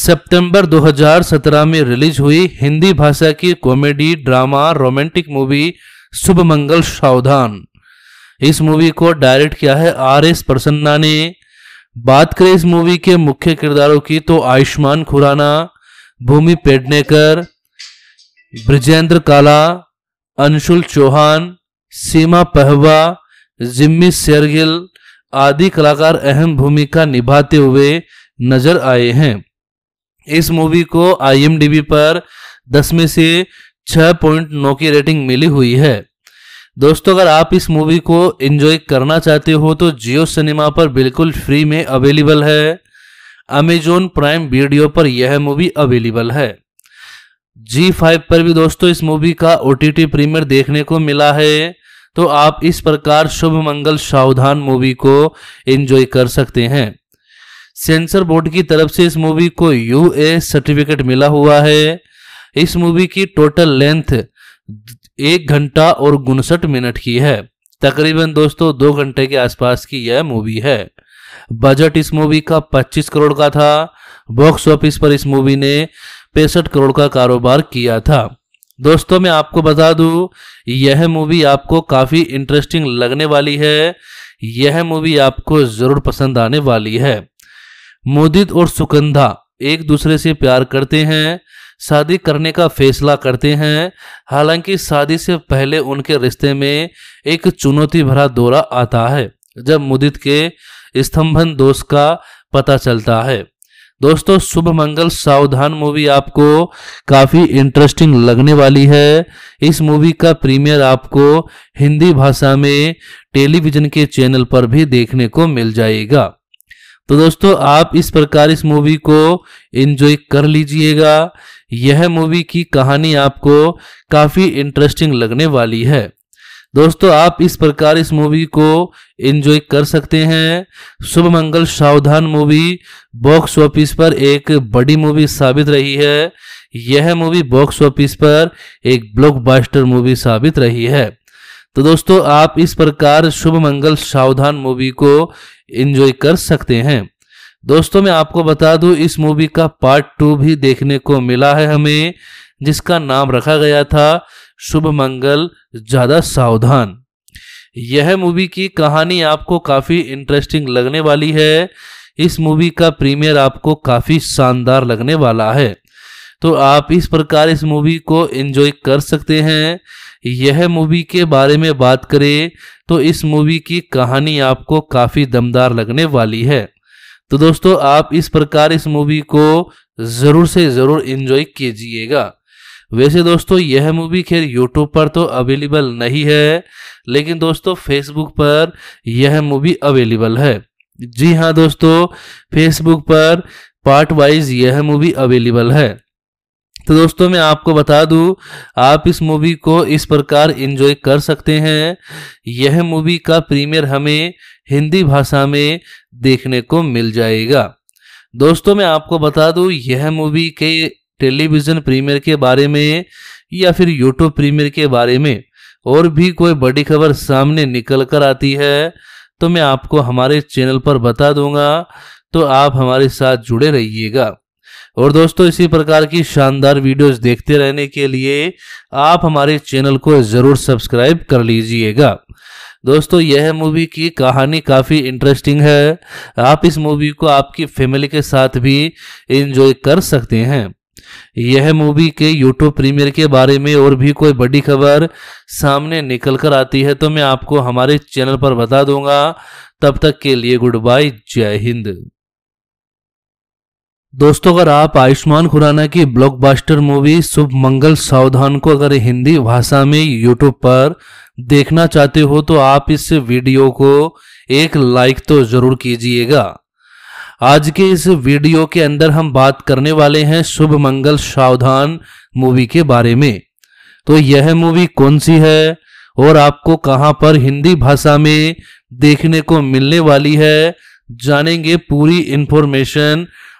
सितंबर 2017 में रिलीज हुई हिंदी भाषा की comedy drama romantic movie Shubh Mangal Saavdhan इस मूवी को डायरेक्ट किया है आर एस प्रसन्ना ने बात करें इस मूवी के मुख्य किरदारों की तो आयुष्मान खुराना भूमि पेडनेकर ब्रजेंद्र काला अंशुल चौहान सीमा पहवा जिम्मी शेरगिल आदि कलाकार अहम भूमिका निभाते हुए नजर आए हैं इस मूवी को आई पर 10 में से 6.9 की रेटिंग मिली हुई है दोस्तों अगर आप इस मूवी को एंजॉय करना चाहते हो तो जियो सिनेमा पर बिल्कुल फ्री में अवेलेबल है अमेजोन प्राइम वीडियो पर यह मूवी अवेलेबल है जी फाइव पर भी दोस्तों इस मूवी का ओ टी टी प्रीमियर देखने को मिला है तो आप इस प्रकार शुभ मंगल सावधान मूवी को एंजॉय कर सकते हैं सेंसर बोर्ड की तरफ से इस मूवी को यू ए सर्टिफिकेट मिला हुआ है इस मूवी की टोटल लेंथ एक घंटा और उनसठ मिनट की है तकरीबन दोस्तों दो घंटे के आसपास की यह मूवी है बजट इस मूवी का 25 करोड़ का था बॉक्स ऑफिस पर इस मूवी ने पैंसठ करोड़ का कारोबार किया था दोस्तों मैं आपको बता दूं यह मूवी आपको काफ़ी इंटरेस्टिंग लगने वाली है यह मूवी आपको ज़रूर पसंद आने वाली है मोदित और सुकंधा एक दूसरे से प्यार करते हैं शादी करने का फैसला करते हैं हालांकि शादी से पहले उनके रिश्ते में एक चुनौती भरा दौरा आता है जब मुदित के स्तंभन दोष का पता चलता है दोस्तों शुभ मंगल सावधान मूवी आपको काफ़ी इंटरेस्टिंग लगने वाली है इस मूवी का प्रीमियर आपको हिंदी भाषा में टेलीविज़न के चैनल पर भी देखने को मिल जाएगा तो दोस्तों आप इस प्रकार इस मूवी को एंजॉय कर लीजिएगा यह मूवी की कहानी आपको काफ़ी इंटरेस्टिंग लगने वाली है दोस्तों आप इस प्रकार इस मूवी को एंजॉय कर सकते हैं शुभ मंगल सावधान मूवी बॉक्स ऑफिस पर एक बड़ी मूवी साबित रही है यह मूवी बॉक्स ऑफिस पर एक ब्लॉकबस्टर मूवी साबित रही है तो दोस्तों आप इस प्रकार शुभ मंगल सावधान मूवी को इन्जॉय कर सकते हैं दोस्तों मैं आपको बता दूं इस मूवी का पार्ट टू भी देखने को मिला है हमें जिसका नाम रखा गया था शुभ मंगल ज़्यादा
सावधान
यह मूवी की कहानी आपको काफ़ी इंटरेस्टिंग लगने वाली है इस मूवी का प्रीमियर आपको काफ़ी शानदार लगने वाला है तो आप इस प्रकार इस मूवी को एंजॉय कर सकते हैं यह मूवी के बारे में बात करें तो इस मूवी की कहानी आपको काफ़ी दमदार लगने वाली है तो दोस्तों आप इस प्रकार इस मूवी को ज़रूर से ज़रूर इन्जॉय कीजिएगा वैसे दोस्तों यह मूवी खैर यूट्यूब पर तो अवेलेबल नहीं है लेकिन दोस्तों फेसबुक पर यह मूवी अवेलेबल है जी हाँ दोस्तों फेसबुक पर पार्ट वाइज यह मूवी अवेलेबल है तो दोस्तों मैं आपको बता दूं आप इस मूवी को इस प्रकार एंजॉय कर सकते हैं यह मूवी का प्रीमियर हमें हिंदी भाषा में देखने को मिल जाएगा दोस्तों मैं आपको बता दूं यह मूवी के टेलीविज़न प्रीमियर के बारे में या फिर यूट्यूब प्रीमियर के बारे में और भी कोई बड़ी खबर सामने निकल कर आती है तो मैं आपको हमारे चैनल पर बता दूंगा तो आप हमारे साथ जुड़े रहिएगा और दोस्तों इसी प्रकार की शानदार वीडियोस देखते रहने के लिए आप हमारे चैनल को ज़रूर सब्सक्राइब कर लीजिएगा दोस्तों यह मूवी की कहानी काफ़ी इंटरेस्टिंग है आप इस मूवी को आपकी फैमिली के साथ भी इंजॉय कर सकते हैं यह मूवी के यूट्यूब प्रीमियर के बारे में और भी कोई बड़ी खबर सामने निकल कर आती है तो मैं आपको हमारे चैनल पर बता दूंगा तब तक के लिए गुड बाय जय हिंद दोस्तों अगर आप आयुष्मान खुराना की ब्लॉकबस्टर मूवी शुभ मंगल सावधान को अगर हिंदी भाषा में यूट्यूब पर देखना चाहते हो तो आप इस वीडियो को एक लाइक तो जरूर कीजिएगा आज के इस वीडियो के अंदर हम बात करने वाले हैं शुभ मंगल सावधान मूवी के बारे में तो यह मूवी कौन सी है और आपको कहां पर हिंदी भाषा में देखने को मिलने वाली है जानेंगे पूरी इंफॉर्मेशन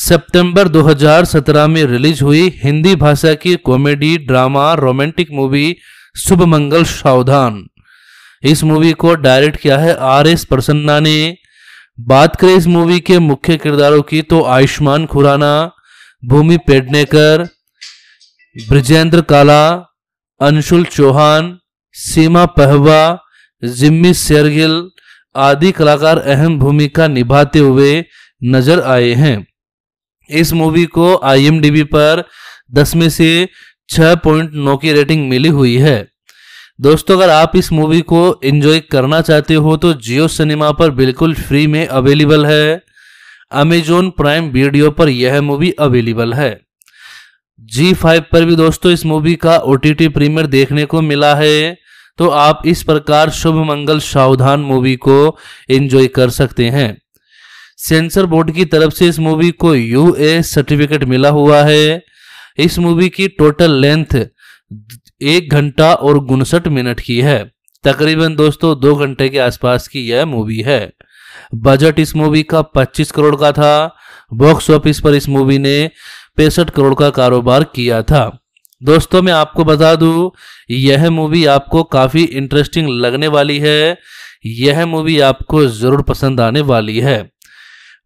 सितंबर 2017 में रिलीज हुई हिंदी भाषा की comedy drama romantic movie Shubh Mangal Saavdhan इस मूवी को डायरेक्ट किया है आर एस प्रसन्ना ने बात करें इस मूवी के मुख्य किरदारों की तो आयुष्मान खुराना भूमि पेडनेकर ब्रजेंद्र काला अंशुल चौहान सीमा पहवा जिम्मी शेरगिल आदि कलाकार अहम भूमिका निभाते हुए नजर आए हैं इस मूवी को आई पर दस में से 6.9 की रेटिंग मिली हुई है दोस्तों अगर आप इस मूवी को एंजॉय करना चाहते हो तो जियो सिनेमा पर बिल्कुल फ्री में अवेलेबल है अमेजोन प्राइम वीडियो पर यह मूवी अवेलेबल है जी फाइव पर भी दोस्तों इस मूवी का ओ टी प्रीमियर देखने को मिला है तो आप इस प्रकार शुभ मंगल सावधान मूवी को एंजॉय कर सकते हैं सेंसर बोर्ड की तरफ से इस मूवी को यू ए सर्टिफिकेट मिला हुआ है इस मूवी की टोटल लेंथ एक घंटा और उनसठ मिनट की है तकरीबन दोस्तों दो घंटे के आसपास की यह मूवी है बजट इस मूवी का 25 करोड़ का था बॉक्स ऑफिस पर इस मूवी ने पैंसठ करोड़ का कारोबार किया था दोस्तों मैं आपको बता दूं यह मूवी आपको काफ़ी इंटरेस्टिंग लगने वाली है यह मूवी आपको ज़रूर पसंद आने वाली है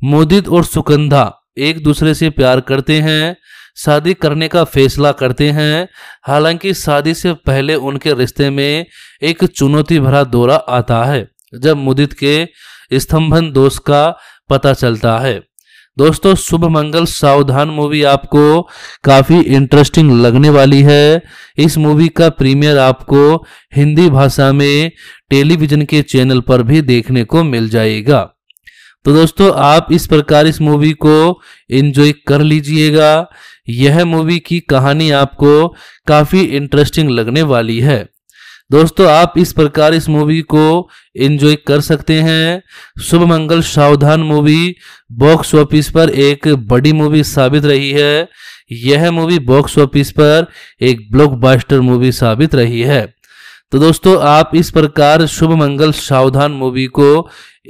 मोदित और सुकंधा एक दूसरे से प्यार करते हैं शादी करने का फैसला करते हैं हालांकि शादी से पहले उनके रिश्ते में एक चुनौती भरा दौरा आता है जब मुदित के स्तंभन दोष का पता चलता है दोस्तों शुभ मंगल सावधान मूवी आपको काफी इंटरेस्टिंग लगने वाली है इस मूवी का प्रीमियर आपको हिंदी भाषा में टेलीविजन के चैनल पर भी देखने को मिल जाएगा तो दोस्तों आप इस प्रकार इस मूवी को एंजॉय कर लीजिएगा यह मूवी की कहानी आपको काफ़ी इंटरेस्टिंग लगने वाली है दोस्तों आप इस प्रकार इस मूवी को एंजॉय कर सकते हैं शुभ मंगल सावधान मूवी बॉक्स ऑफिस पर एक बड़ी मूवी साबित रही है यह मूवी बॉक्स ऑफिस पर एक ब्लॉकबस्टर मूवी साबित रही है तो दोस्तों आप इस प्रकार शुभ मंगल सावधान मूवी को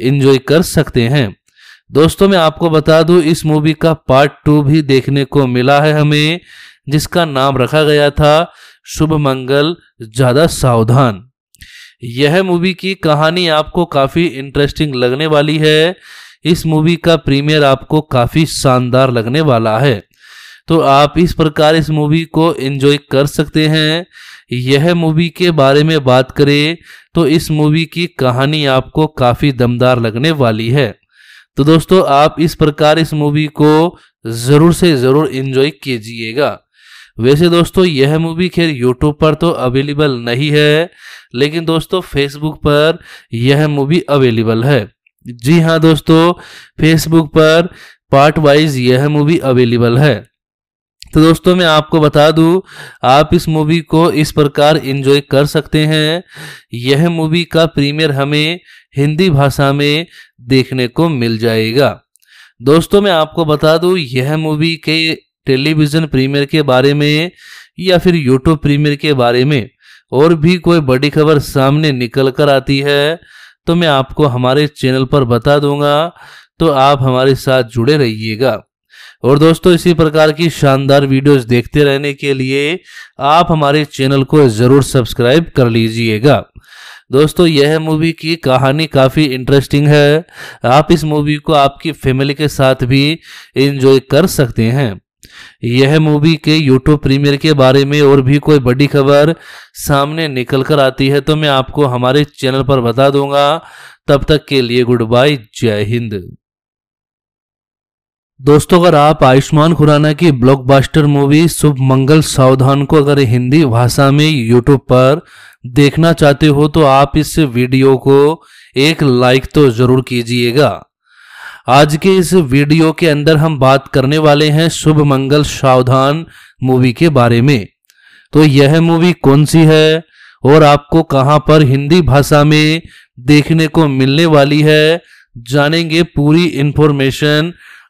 एंजॉय कर सकते हैं दोस्तों मैं आपको बता दूं इस मूवी का पार्ट टू भी देखने को मिला है हमें जिसका नाम रखा गया था शुभ मंगल
ज्यादा सावधान
यह मूवी की कहानी आपको काफी इंटरेस्टिंग लगने वाली है इस मूवी का प्रीमियर आपको काफी शानदार लगने वाला है तो आप इस प्रकार इस मूवी को एंजॉय कर सकते हैं यह मूवी के बारे में बात करें तो इस मूवी की कहानी आपको काफ़ी दमदार लगने वाली है तो दोस्तों आप इस प्रकार इस मूवी को ज़रूर से ज़रूर इन्जॉय कीजिएगा वैसे दोस्तों यह मूवी खैर यूट्यूब पर तो अवेलेबल नहीं है लेकिन दोस्तों फेसबुक पर यह मूवी अवेलेबल है जी हाँ दोस्तों फेसबुक पर पार्ट वाइज यह मूवी अवेलेबल है तो दोस्तों मैं आपको बता दूं आप इस मूवी को इस प्रकार एंजॉय कर सकते हैं यह मूवी का प्रीमियर हमें हिंदी भाषा में देखने को मिल जाएगा दोस्तों मैं आपको बता दूं यह मूवी के टेलीविज़न प्रीमियर के बारे में या फिर यूट्यूब प्रीमियर के बारे में और भी कोई बड़ी खबर सामने निकल कर आती है तो मैं आपको हमारे चैनल पर बता दूंगा तो आप हमारे साथ जुड़े रहिएगा और दोस्तों इसी प्रकार की शानदार वीडियोस देखते रहने के लिए आप हमारे चैनल को ज़रूर सब्सक्राइब कर लीजिएगा दोस्तों यह मूवी की कहानी काफ़ी इंटरेस्टिंग है आप इस मूवी को आपकी फैमिली के साथ भी एंजॉय कर सकते हैं यह मूवी के यूट्यूब प्रीमियर के बारे में और भी कोई बड़ी खबर सामने निकल कर आती है तो मैं आपको हमारे चैनल पर बता दूंगा तब तक के लिए गुड बाय जय हिंद दोस्तों अगर आप आयुष्मान खुराना की ब्लॉकबस्टर मूवी शुभ मंगल सावधान को अगर हिंदी भाषा में यूट्यूब पर देखना चाहते हो तो आप इस वीडियो को एक लाइक तो जरूर कीजिएगा आज के इस वीडियो के अंदर हम बात करने वाले हैं शुभ मंगल सावधान मूवी के बारे में तो यह मूवी कौन सी है और आपको कहां पर हिंदी भाषा में देखने को मिलने वाली है जानेंगे पूरी इंफॉर्मेशन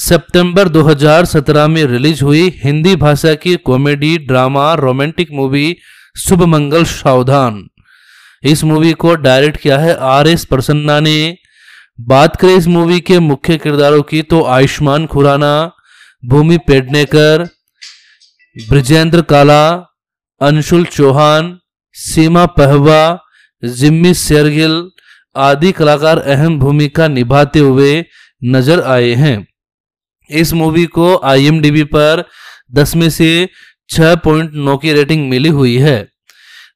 सितंबर 2017 में रिलीज हुई हिंदी भाषा की comedy drama romantic movie Shubh Mangal Saavdhan इस मूवी को डायरेक्ट किया है आर एस प्रसन्ना ने बात करें इस मूवी के मुख्य किरदारों की तो आयुष्मान खुराना भूमि पेडनेकर ब्रजेंद्र काला अंशुल चौहान सीमा पहवा जिम्मी शेरगिल आदि कलाकार अहम भूमिका निभाते हुए नजर आए हैं इस मूवी को आईएमडीबी पर 10 में से 6.9 की रेटिंग मिली हुई है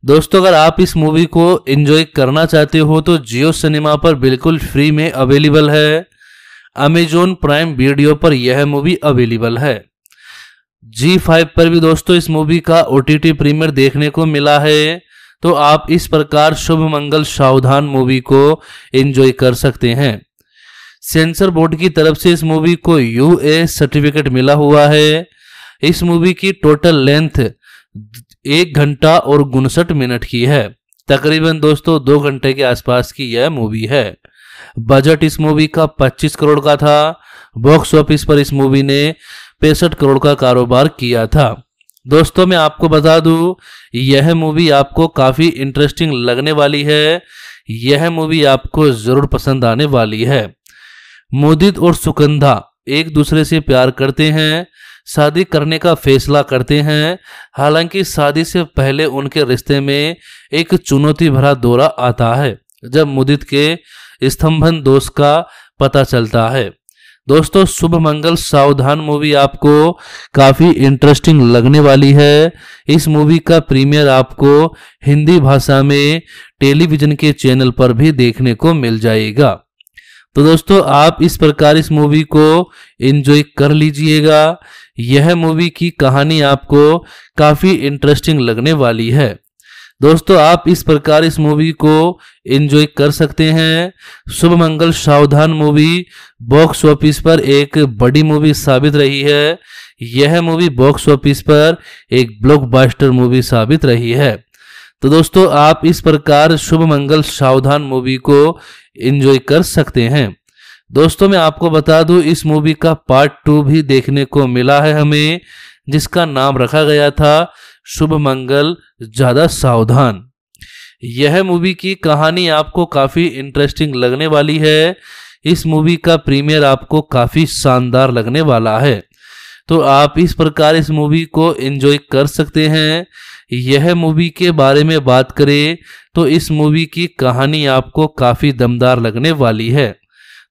दोस्तों अगर आप इस मूवी को एंजॉय करना चाहते हो तो जियो सिनेमा पर बिल्कुल फ्री में अवेलेबल है अमेजोन प्राइम वीडियो पर यह मूवी अवेलेबल है जी फाइव पर भी दोस्तों इस मूवी का ओ टी टी प्रीमियर देखने को मिला है तो आप इस प्रकार शुभ मंगल सावधान मूवी को एंजॉय कर सकते हैं सेंसर बोर्ड की तरफ से इस मूवी को यू ए सर्टिफिकेट मिला हुआ है इस मूवी की टोटल लेंथ एक घंटा और उनसठ मिनट की है तकरीबन दोस्तों दो घंटे के आसपास की यह मूवी है बजट इस मूवी का 25 करोड़ का था बॉक्स ऑफिस पर इस मूवी ने पैंसठ करोड़ का कारोबार किया था दोस्तों मैं आपको बता दूं यह मूवी आपको काफ़ी इंटरेस्टिंग लगने वाली है यह मूवी आपको ज़रूर पसंद आने वाली है मोदित और सुकंधा एक दूसरे से प्यार करते हैं शादी करने का फैसला करते हैं हालांकि शादी से पहले उनके रिश्ते में एक चुनौती भरा दौरा आता है जब मुदित के स्तंभन दोष का पता चलता है दोस्तों शुभ मंगल सावधान मूवी आपको काफ़ी इंटरेस्टिंग लगने वाली है इस मूवी का प्रीमियर आपको हिंदी भाषा में टेलीविजन के चैनल पर भी देखने को मिल जाएगा तो दोस्तों आप इस प्रकार इस मूवी को एंजॉय कर लीजिएगा यह मूवी की कहानी आपको काफ़ी इंटरेस्टिंग लगने वाली है दोस्तों आप इस प्रकार इस मूवी को एंजॉय कर सकते हैं शुभ मंगल सावधान मूवी बॉक्स ऑफिस पर एक बड़ी मूवी साबित रही है यह मूवी बॉक्स ऑफिस पर एक ब्लॉकबस्टर मूवी साबित रही है तो दोस्तों आप इस प्रकार शुभ मंगल सावधान मूवी को एंजॉय कर सकते हैं दोस्तों मैं आपको बता दूं इस मूवी का पार्ट टू भी देखने को मिला है हमें जिसका नाम रखा गया था शुभ मंगल
ज्यादा सावधान
यह मूवी की कहानी आपको काफ़ी इंटरेस्टिंग लगने वाली है इस मूवी का प्रीमियर आपको काफ़ी शानदार लगने वाला है तो आप इस प्रकार इस मूवी को एंजॉय कर सकते हैं यह मूवी के बारे में बात करें तो इस मूवी की कहानी आपको काफ़ी दमदार लगने वाली है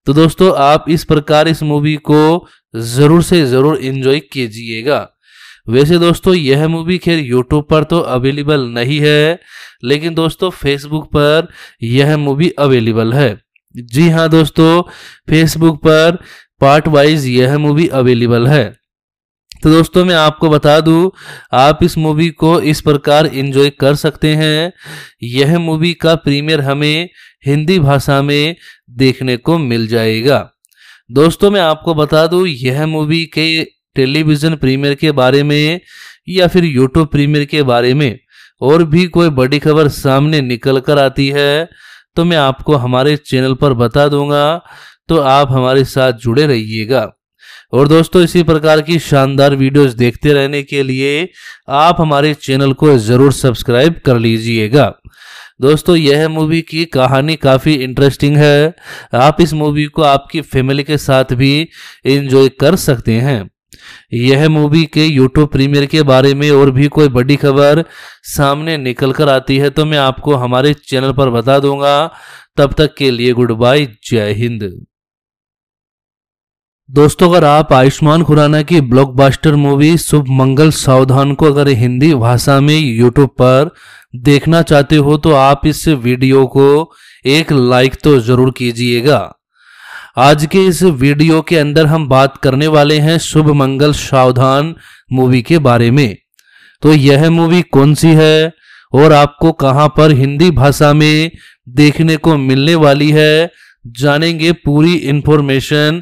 तो दोस्तों आप इस प्रकार इस मूवी को ज़रूर से ज़रूर इन्जॉय कीजिएगा वैसे दोस्तों यह मूवी खैर यूट्यूब पर तो अवेलेबल नहीं है लेकिन दोस्तों फेसबुक पर यह मूवी अवेलेबल है जी हाँ दोस्तों फेसबुक पर पार्ट वाइज यह मूवी अवेलेबल है तो दोस्तों मैं आपको बता दूं आप इस मूवी को इस प्रकार एंजॉय कर सकते हैं यह मूवी का प्रीमियर हमें हिंदी भाषा में देखने को मिल जाएगा दोस्तों मैं आपको बता दूं यह मूवी के टेलीविज़न प्रीमियर के बारे में या फिर यूट्यूब प्रीमियर के बारे में और भी कोई बड़ी खबर सामने निकल कर आती है तो मैं आपको हमारे चैनल पर बता दूंगा तो आप हमारे साथ जुड़े रहिएगा और दोस्तों इसी प्रकार की शानदार वीडियोस देखते रहने के लिए आप हमारे चैनल को ज़रूर सब्सक्राइब कर लीजिएगा दोस्तों यह मूवी की कहानी काफ़ी इंटरेस्टिंग है आप इस मूवी को आपकी फैमिली के साथ भी इंजॉय कर सकते हैं यह मूवी के यूट्यूब प्रीमियर के बारे में और भी कोई बड़ी खबर सामने निकल कर आती है तो मैं आपको हमारे चैनल पर बता दूंगा तब तक के लिए गुड बाय जय हिंद दोस्तों अगर आप आयुष्मान खुराना की ब्लॉकबस्टर मूवी शुभ मंगल सावधान को अगर हिंदी भाषा में यूट्यूब पर देखना चाहते हो तो आप इस वीडियो को एक लाइक तो जरूर कीजिएगा आज के इस वीडियो के अंदर हम बात करने वाले हैं शुभ मंगल सावधान मूवी के बारे में तो यह मूवी कौन सी है और आपको कहां पर हिंदी भाषा में देखने को मिलने वाली है जानेंगे पूरी इंफॉर्मेशन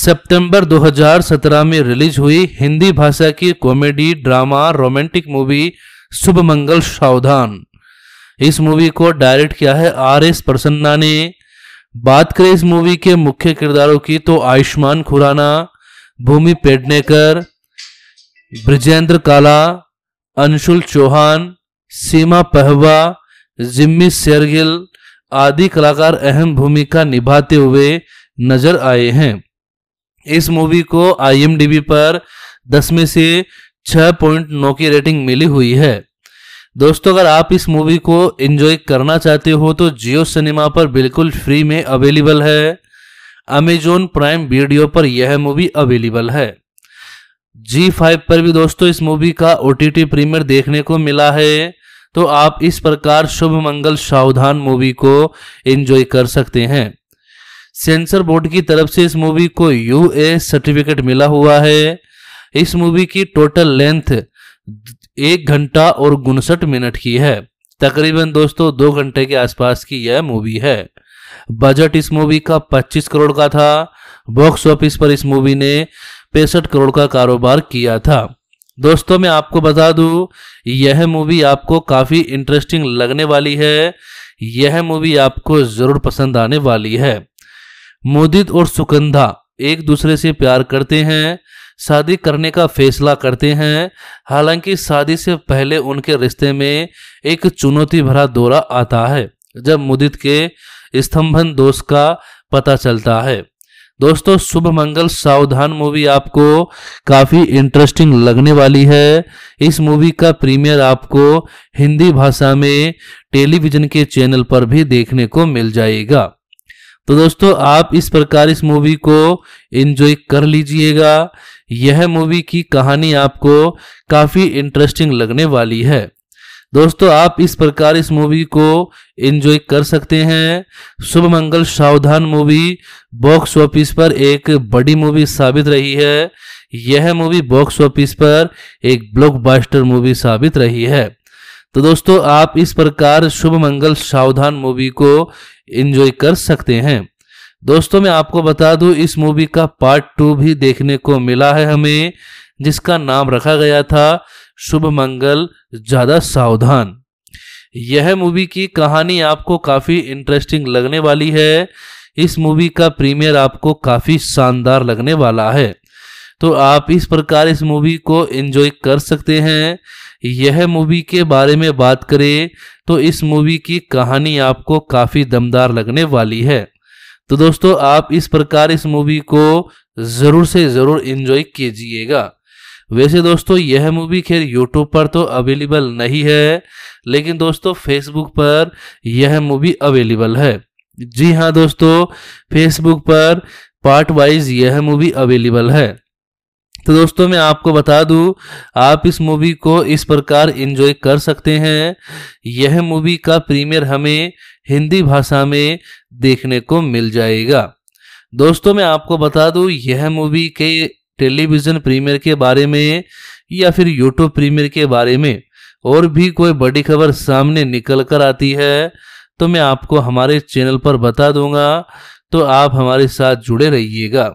सितंबर 2017 में रिलीज हुई हिंदी भाषा की comedy drama romantic movie Shubh Mangal Saavdhan इस मूवी को डायरेक्ट किया है आर एस प्रसन्ना ने बात करें इस मूवी के मुख्य किरदारों की तो आयुष्मान खुराना भूमि पेडनेकर ब्रजेंद्र काला अंशुल चौहान सीमा पहवा जिम्मी शेरगिल आदि कलाकार अहम भूमिका निभाते हुए नजर आए हैं इस मूवी को आई पर 10 में से 6.9 की रेटिंग मिली हुई है दोस्तों अगर आप इस मूवी को एंजॉय करना चाहते हो तो जियो सिनेमा पर बिल्कुल फ्री में अवेलेबल है अमेजोन प्राइम वीडियो पर यह मूवी अवेलेबल है जी फाइव पर भी दोस्तों इस मूवी का ओ टी प्रीमियर देखने को मिला है तो आप इस प्रकार शुभ मंगल सावधान मूवी को एंजॉय कर सकते हैं सेंसर बोर्ड की तरफ से इस मूवी को यू ए सर्टिफिकेट मिला हुआ है इस मूवी की टोटल लेंथ एक घंटा और उनसठ मिनट की है तकरीबन दोस्तों दो घंटे के आसपास की यह मूवी है बजट इस मूवी का 25 करोड़ का था बॉक्स ऑफिस पर इस मूवी ने पैंसठ करोड़ का कारोबार किया था दोस्तों मैं आपको बता दूं यह मूवी आपको काफ़ी इंटरेस्टिंग लगने वाली है यह मूवी आपको ज़रूर पसंद आने वाली है मोदित और सुकंधा एक दूसरे से प्यार करते हैं शादी करने का फैसला करते हैं हालांकि शादी से पहले उनके रिश्ते में एक चुनौती भरा दौरा आता है जब मुदित के स्तंभन दोष का पता चलता है दोस्तों शुभ मंगल सावधान मूवी आपको काफ़ी इंटरेस्टिंग लगने वाली है इस मूवी का प्रीमियर आपको हिंदी भाषा में टेलीविजन के चैनल पर भी देखने को मिल जाएगा तो दोस्तों आप इस प्रकार इस मूवी को एंजॉय कर लीजिएगा यह मूवी की कहानी आपको काफ़ी इंटरेस्टिंग लगने वाली है दोस्तों आप इस प्रकार इस मूवी को एंजॉय कर सकते हैं शुभ मंगल सावधान मूवी बॉक्स ऑफिस पर एक बड़ी मूवी साबित रही है यह मूवी बॉक्स ऑफिस पर एक ब्लॉकबस्टर मूवी साबित रही है तो दोस्तों आप इस प्रकार शुभ मंगल सावधान मूवी को इन्जॉय कर सकते हैं दोस्तों मैं आपको बता दूं इस मूवी का पार्ट टू भी देखने को मिला है हमें जिसका नाम रखा गया था शुभ मंगल
ज़्यादा सावधान
यह मूवी की कहानी आपको काफ़ी इंटरेस्टिंग लगने वाली है इस मूवी का प्रीमियर आपको काफ़ी शानदार लगने वाला है तो आप इस प्रकार इस मूवी को एंजॉय कर सकते हैं यह मूवी के बारे में बात करें तो इस मूवी की कहानी आपको काफ़ी दमदार लगने वाली है तो दोस्तों आप इस प्रकार इस मूवी को ज़रूर से ज़रूर इन्जॉय कीजिएगा वैसे दोस्तों यह मूवी खैर यूट्यूब पर तो अवेलेबल नहीं है लेकिन दोस्तों फेसबुक पर यह मूवी अवेलेबल है जी हाँ दोस्तों फेसबुक पर पार्ट वाइज यह मूवी अवेलेबल है तो दोस्तों मैं आपको बता दूं आप इस मूवी को इस प्रकार एंजॉय कर सकते हैं यह मूवी का प्रीमियर हमें हिंदी भाषा में देखने को मिल जाएगा दोस्तों मैं आपको बता दूं यह मूवी के टेलीविज़न प्रीमियर के बारे में या फिर यूट्यूब प्रीमियर के बारे में और भी कोई बड़ी खबर सामने निकल कर आती है तो मैं आपको हमारे चैनल पर बता दूंगा तो आप हमारे साथ जुड़े रहिएगा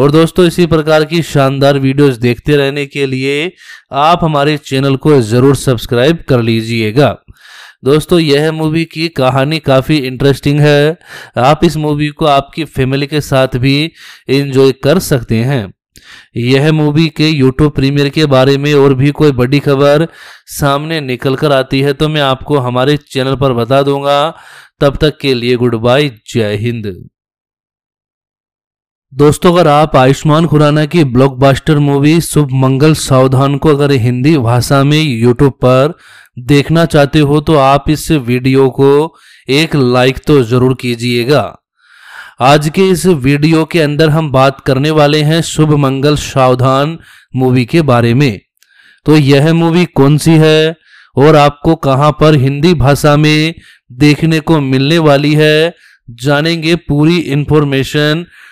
और दोस्तों इसी प्रकार की शानदार वीडियोस देखते रहने के लिए आप हमारे चैनल को ज़रूर सब्सक्राइब कर लीजिएगा दोस्तों यह मूवी की कहानी काफ़ी इंटरेस्टिंग है आप इस मूवी को आपकी फैमिली के साथ भी इंजॉय कर सकते हैं यह मूवी के यूट्यूब प्रीमियर के बारे में और भी कोई बड़ी खबर सामने निकल कर आती है तो मैं आपको हमारे चैनल पर बता दूंगा तब तक के लिए गुड बाय जय हिंद दोस्तों अगर आप आयुष्मान खुराना की ब्लॉकबस्टर मूवी शुभ मंगल सावधान को अगर हिंदी भाषा में यूट्यूब पर देखना चाहते हो तो आप इस वीडियो को एक लाइक तो जरूर कीजिएगा आज के इस वीडियो के अंदर हम बात करने वाले हैं शुभ मंगल सावधान मूवी के बारे में तो यह मूवी कौन सी है और आपको कहां पर हिंदी भाषा में देखने को मिलने वाली है जानेंगे पूरी इंफॉर्मेशन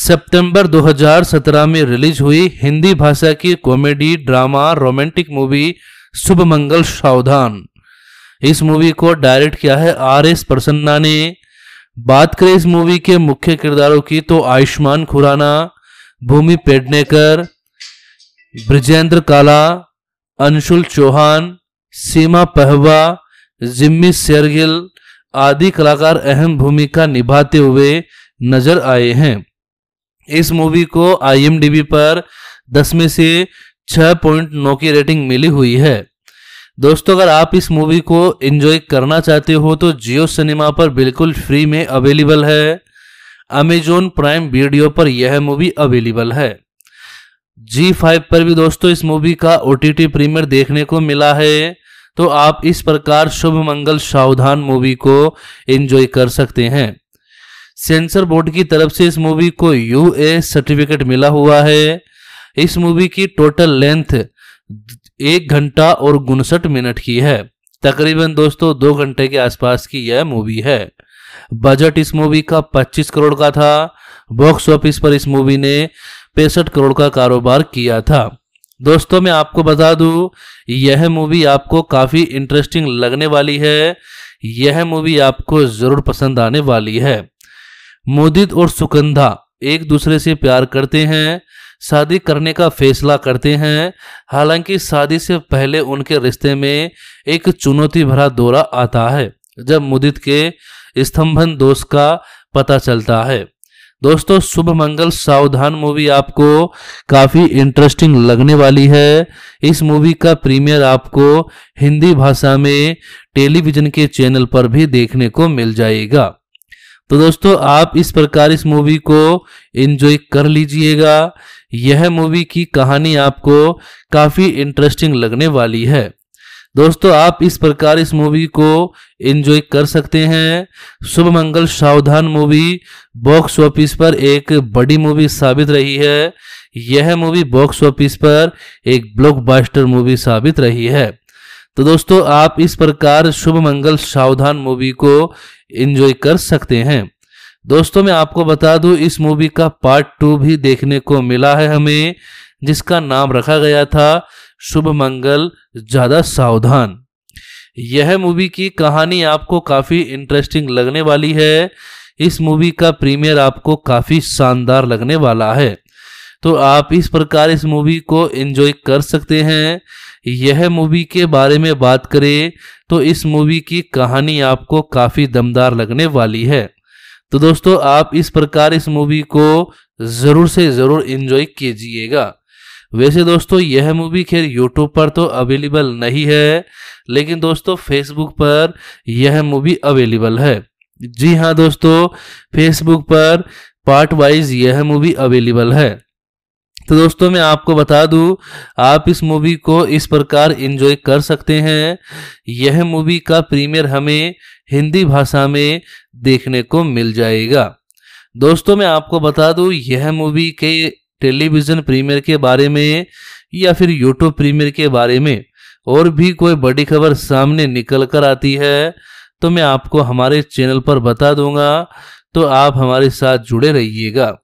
सितंबर 2017 में रिलीज हुई हिंदी भाषा की comedy drama romantic movie Shubh Mangal Saavdhan इस मूवी को डायरेक्ट किया है आर एस प्रसन्ना ने बात करें इस मूवी के मुख्य किरदारों की तो आयुष्मान खुराना भूमि पेडनेकर ब्रजेंद्र काला अंशुल चौहान सीमा पहवा जिम्मी शेरगिल आदि कलाकार अहम भूमिका निभाते हुए नजर आए हैं इस मूवी को आई पर 10 में से 6.9 की रेटिंग मिली हुई है दोस्तों अगर आप इस मूवी को एंजॉय करना चाहते हो तो जियो सिनेमा पर बिल्कुल फ्री में अवेलेबल है अमेजोन प्राइम वीडियो पर यह मूवी अवेलेबल है जी फाइव पर भी दोस्तों इस मूवी का ओ टी प्रीमियर देखने को मिला है तो आप इस प्रकार शुभ मंगल सावधान मूवी को एंजॉय कर सकते हैं सेंसर बोर्ड की तरफ से इस मूवी को यू ए सर्टिफिकेट मिला हुआ है इस मूवी की टोटल लेंथ एक घंटा और उनसठ मिनट की है तकरीबन दोस्तों दो घंटे के आसपास की यह मूवी है बजट इस मूवी का 25 करोड़ का था बॉक्स ऑफिस पर इस मूवी ने पैंसठ करोड़ का कारोबार किया था दोस्तों मैं आपको बता दूं यह मूवी आपको काफ़ी इंटरेस्टिंग लगने वाली है यह मूवी आपको ज़रूर पसंद आने वाली है मोदित और सुकंधा एक दूसरे से प्यार करते हैं शादी करने का फैसला करते हैं हालांकि शादी से पहले उनके रिश्ते में एक चुनौती भरा दौरा आता है जब मुदित के स्तंभन दोष का पता चलता है दोस्तों शुभ मंगल सावधान मूवी आपको काफी इंटरेस्टिंग लगने वाली है इस मूवी का प्रीमियर आपको हिंदी भाषा में टेलीविजन के चैनल पर भी देखने को मिल जाएगा तो दोस्तों आप इस प्रकार इस मूवी को एंजॉय कर लीजिएगा यह मूवी की कहानी आपको काफ़ी इंटरेस्टिंग लगने वाली है दोस्तों आप इस प्रकार इस मूवी को एंजॉय कर सकते हैं शुभ मंगल सावधान मूवी बॉक्स ऑफिस पर एक बड़ी मूवी साबित रही है यह मूवी बॉक्स ऑफिस पर एक ब्लॉकबस्टर मूवी साबित रही है तो दोस्तों आप इस प्रकार शुभ मंगल सावधान मूवी को इंजॉय कर सकते हैं दोस्तों मैं आपको बता दूं इस मूवी का पार्ट टू भी देखने को मिला है हमें जिसका नाम रखा गया था शुभ मंगल
ज़्यादा सावधान
यह मूवी की कहानी आपको काफ़ी इंटरेस्टिंग लगने वाली है इस मूवी का प्रीमियर आपको काफ़ी शानदार लगने वाला है तो आप इस प्रकार इस मूवी को एंजॉय कर सकते हैं यह मूवी के बारे में बात करें तो इस मूवी की कहानी आपको काफ़ी दमदार लगने वाली है तो दोस्तों आप इस प्रकार इस मूवी को ज़रूर से ज़रूर इन्जॉय कीजिएगा वैसे दोस्तों यह मूवी खैर यूट्यूब पर तो अवेलेबल नहीं है लेकिन दोस्तों फेसबुक पर यह मूवी अवेलेबल है जी हाँ दोस्तों फेसबुक पर पार्ट वाइज यह मूवी अवेलेबल है तो दोस्तों मैं आपको बता दूं आप इस मूवी को इस प्रकार एंजॉय कर सकते हैं यह मूवी का प्रीमियर हमें हिंदी भाषा में देखने को मिल जाएगा दोस्तों मैं आपको बता दूं यह मूवी के टेलीविज़न प्रीमियर के बारे में या फिर यूट्यूब प्रीमियर के बारे में और भी कोई बड़ी खबर सामने निकल कर आती है तो मैं आपको हमारे चैनल पर बता दूंगा तो आप हमारे साथ जुड़े रहिएगा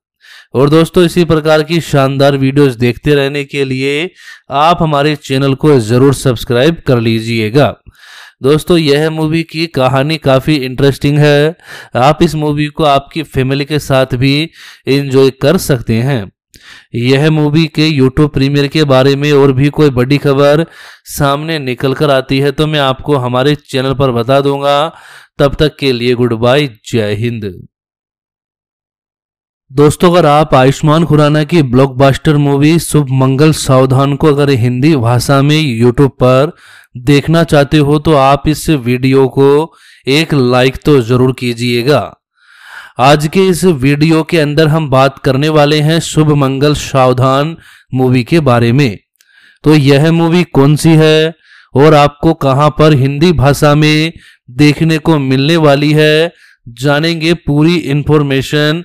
और दोस्तों इसी प्रकार की शानदार वीडियोस देखते रहने के लिए आप हमारे चैनल को ज़रूर सब्सक्राइब कर लीजिएगा दोस्तों यह मूवी की कहानी काफ़ी इंटरेस्टिंग है आप इस मूवी को आपकी फैमिली के साथ भी एंजॉय कर सकते हैं यह मूवी के यूट्यूब प्रीमियर के बारे में और भी कोई बड़ी खबर सामने निकल कर आती है तो मैं आपको हमारे चैनल पर बता दूंगा तब तक के लिए गुड बाय जय हिंद दोस्तों अगर आप आयुष्मान खुराना की ब्लॉकबस्टर मूवी शुभ मंगल सावधान को अगर हिंदी भाषा में यूट्यूब पर देखना चाहते हो तो आप इस वीडियो को एक लाइक तो जरूर कीजिएगा आज के इस वीडियो के अंदर हम बात करने वाले हैं शुभ मंगल सावधान मूवी के बारे में तो यह मूवी कौन सी है और आपको कहां पर हिंदी भाषा में देखने को मिलने वाली है जानेंगे पूरी इंफॉर्मेशन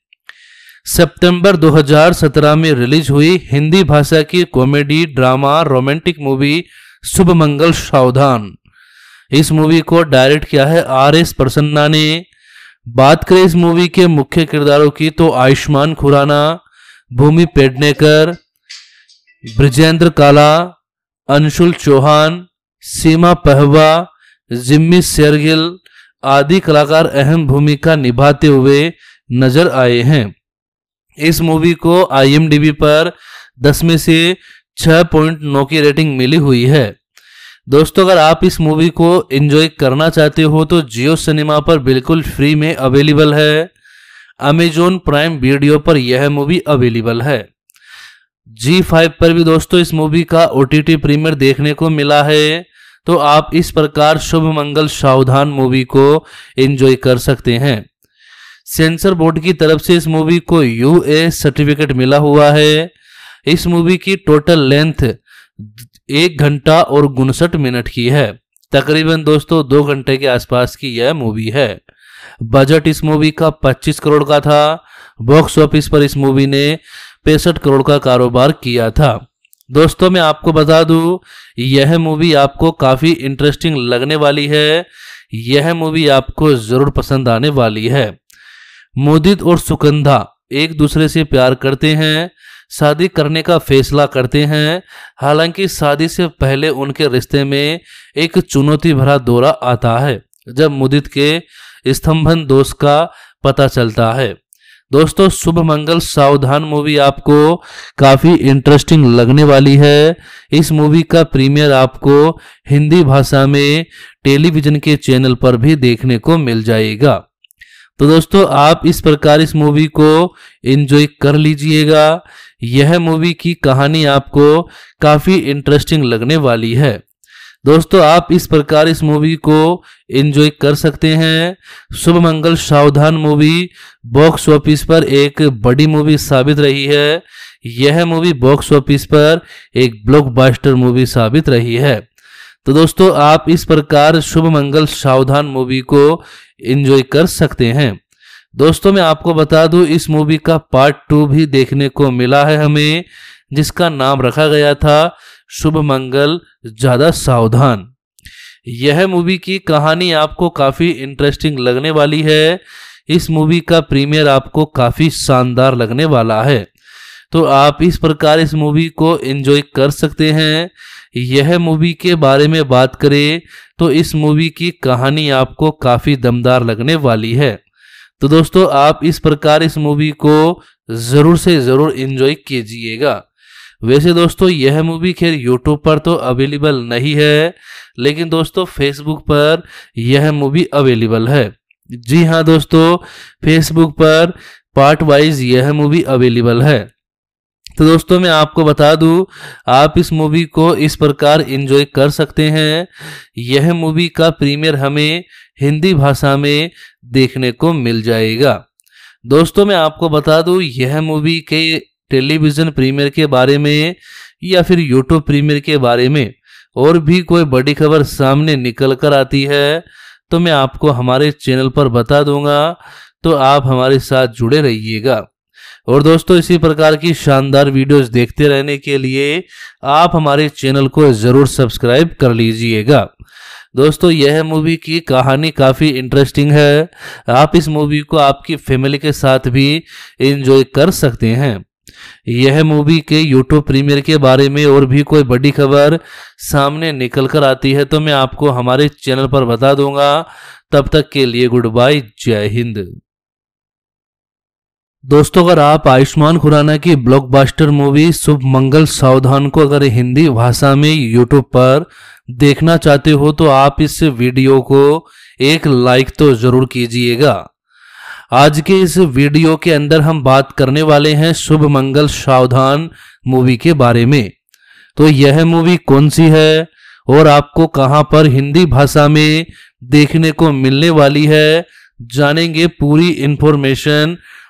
सितंबर 2017 में रिलीज हुई हिंदी भाषा की comedy drama romantic movie Shubh Mangal Saavdhan इस मूवी को डायरेक्ट किया है आर एस प्रसन्ना ने बात करें इस मूवी के मुख्य किरदारों की तो आयुष्मान खुराना भूमि पेडनेकर ब्रजेंद्र काला अंशुल चौहान सीमा पहवा जिम्मी शेरगिल आदि कलाकार अहम भूमिका निभाते हुए नजर आए हैं इस मूवी को आई पर 10 में से 6.9 की रेटिंग मिली हुई है दोस्तों अगर आप इस मूवी को एंजॉय करना चाहते हो तो जियो सिनेमा पर बिल्कुल फ्री में अवेलेबल है अमेजोन प्राइम वीडियो पर यह मूवी अवेलेबल है जी फाइव पर भी दोस्तों इस मूवी का ओ टी टी प्रीमियर देखने को मिला है तो आप इस प्रकार शुभ मंगल सावधान मूवी को एंजॉय कर सकते हैं सेंसर बोर्ड की तरफ से इस मूवी को यू ए सर्टिफिकेट मिला हुआ है इस मूवी की टोटल लेंथ एक घंटा और उनसठ मिनट की है तकरीबन दोस्तों दो घंटे के आसपास की यह मूवी है बजट इस मूवी का 25 करोड़ का था बॉक्स ऑफिस पर इस मूवी ने पैंसठ करोड़ का कारोबार किया था दोस्तों मैं आपको बता दूं यह मूवी आपको काफ़ी इंटरेस्टिंग लगने वाली है यह मूवी आपको ज़रूर पसंद आने वाली है मोदित और सुकंधा एक दूसरे से प्यार करते हैं शादी करने का फैसला करते हैं हालांकि शादी से पहले उनके रिश्ते में एक चुनौती भरा दौरा आता है जब मुदित के स्तंभन दोष का पता चलता है दोस्तों शुभ मंगल सावधान मूवी आपको काफ़ी इंटरेस्टिंग लगने वाली है इस मूवी का प्रीमियर आपको हिंदी भाषा में टेलीविजन के चैनल पर भी देखने को मिल जाएगा तो दोस्तों आप इस प्रकार इस मूवी को एंजॉय कर लीजिएगा यह मूवी की कहानी आपको काफ़ी इंटरेस्टिंग लगने वाली है दोस्तों आप इस प्रकार इस मूवी को एंजॉय कर सकते हैं शुभ मंगल सावधान मूवी बॉक्स ऑफिस पर एक बड़ी मूवी साबित रही है यह मूवी बॉक्स ऑफिस पर एक ब्लॉकबस्टर मूवी साबित रही है तो दोस्तों आप इस प्रकार शुभ मंगल सावधान मूवी को एंजॉय कर सकते हैं दोस्तों मैं आपको बता दूं इस मूवी का पार्ट टू भी देखने को मिला है हमें जिसका नाम रखा गया था शुभ मंगल ज़्यादा
सावधान
यह मूवी की कहानी आपको काफ़ी इंटरेस्टिंग लगने वाली है इस मूवी का प्रीमियर आपको काफ़ी शानदार लगने वाला है तो आप इस प्रकार इस मूवी को एंजॉय कर सकते हैं यह मूवी के बारे में बात करें तो इस मूवी की कहानी आपको काफ़ी दमदार लगने वाली है तो दोस्तों आप इस प्रकार इस मूवी को ज़रूर से ज़रूर इन्जॉय कीजिएगा वैसे दोस्तों यह मूवी खैर यूट्यूब पर तो अवेलेबल नहीं है लेकिन दोस्तों फेसबुक पर यह मूवी अवेलेबल है जी हाँ दोस्तों फेसबुक पर पार्ट वाइज यह मूवी अवेलेबल है तो दोस्तों मैं आपको बता दूं आप इस मूवी को इस प्रकार एंजॉय कर सकते हैं यह मूवी का प्रीमियर हमें हिंदी भाषा में देखने को मिल जाएगा दोस्तों मैं आपको बता दूं यह मूवी के टेलीविज़न प्रीमियर के बारे में या फिर यूट्यूब प्रीमियर के बारे में और भी कोई बड़ी खबर सामने निकल कर आती है तो मैं आपको हमारे चैनल पर बता दूंगा तो आप हमारे साथ जुड़े रहिएगा और दोस्तों इसी प्रकार की शानदार वीडियोस देखते रहने के लिए आप हमारे चैनल को ज़रूर सब्सक्राइब कर लीजिएगा दोस्तों यह मूवी की कहानी काफ़ी इंटरेस्टिंग है आप इस मूवी को आपकी फैमिली के साथ भी एंजॉय कर सकते हैं यह मूवी के यूट्यूब प्रीमियर के बारे में और भी कोई बड़ी खबर सामने निकल कर आती है तो मैं आपको हमारे चैनल पर बता दूंगा तब तक के लिए गुड बाय जय हिंद दोस्तों अगर आप आयुष्मान खुराना की ब्लॉकबस्टर मूवी शुभ मंगल सावधान को अगर हिंदी भाषा में यूट्यूब पर देखना चाहते हो तो आप इस वीडियो को एक लाइक तो जरूर कीजिएगा आज के इस वीडियो के अंदर हम बात करने वाले हैं शुभ मंगल सावधान मूवी के बारे में तो यह मूवी कौन सी है और आपको कहां पर हिंदी भाषा में देखने को मिलने वाली है जानेंगे पूरी इंफॉर्मेशन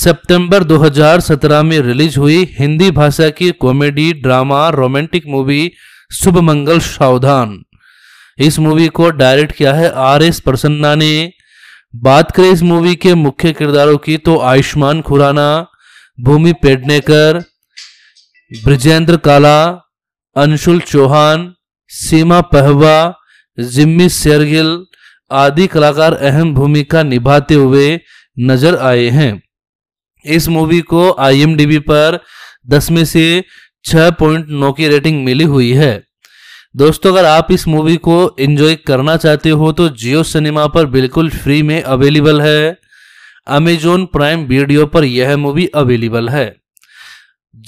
सितंबर 2017 में रिलीज हुई हिंदी भाषा की comedy drama romantic movie Shubh Mangal Saavdhan इस मूवी को डायरेक्ट किया है आर एस प्रसन्ना ने बात करें इस मूवी के मुख्य किरदारों की तो आयुष्मान खुराना भूमि पेडनेकर ब्रजेंद्र काला अंशुल चौहान सीमा पहवा जिम्मी शेरगिल आदि कलाकार अहम भूमिका निभाते हुए नजर आए हैं इस मूवी को आई पर दस में से पॉइंट नौ की रेटिंग मिली हुई है दोस्तों अगर आप इस मूवी को एंजॉय करना चाहते हो तो जियो सिनेमा पर बिल्कुल फ्री में अवेलेबल है अमेजोन प्राइम वीडियो पर यह मूवी अवेलेबल है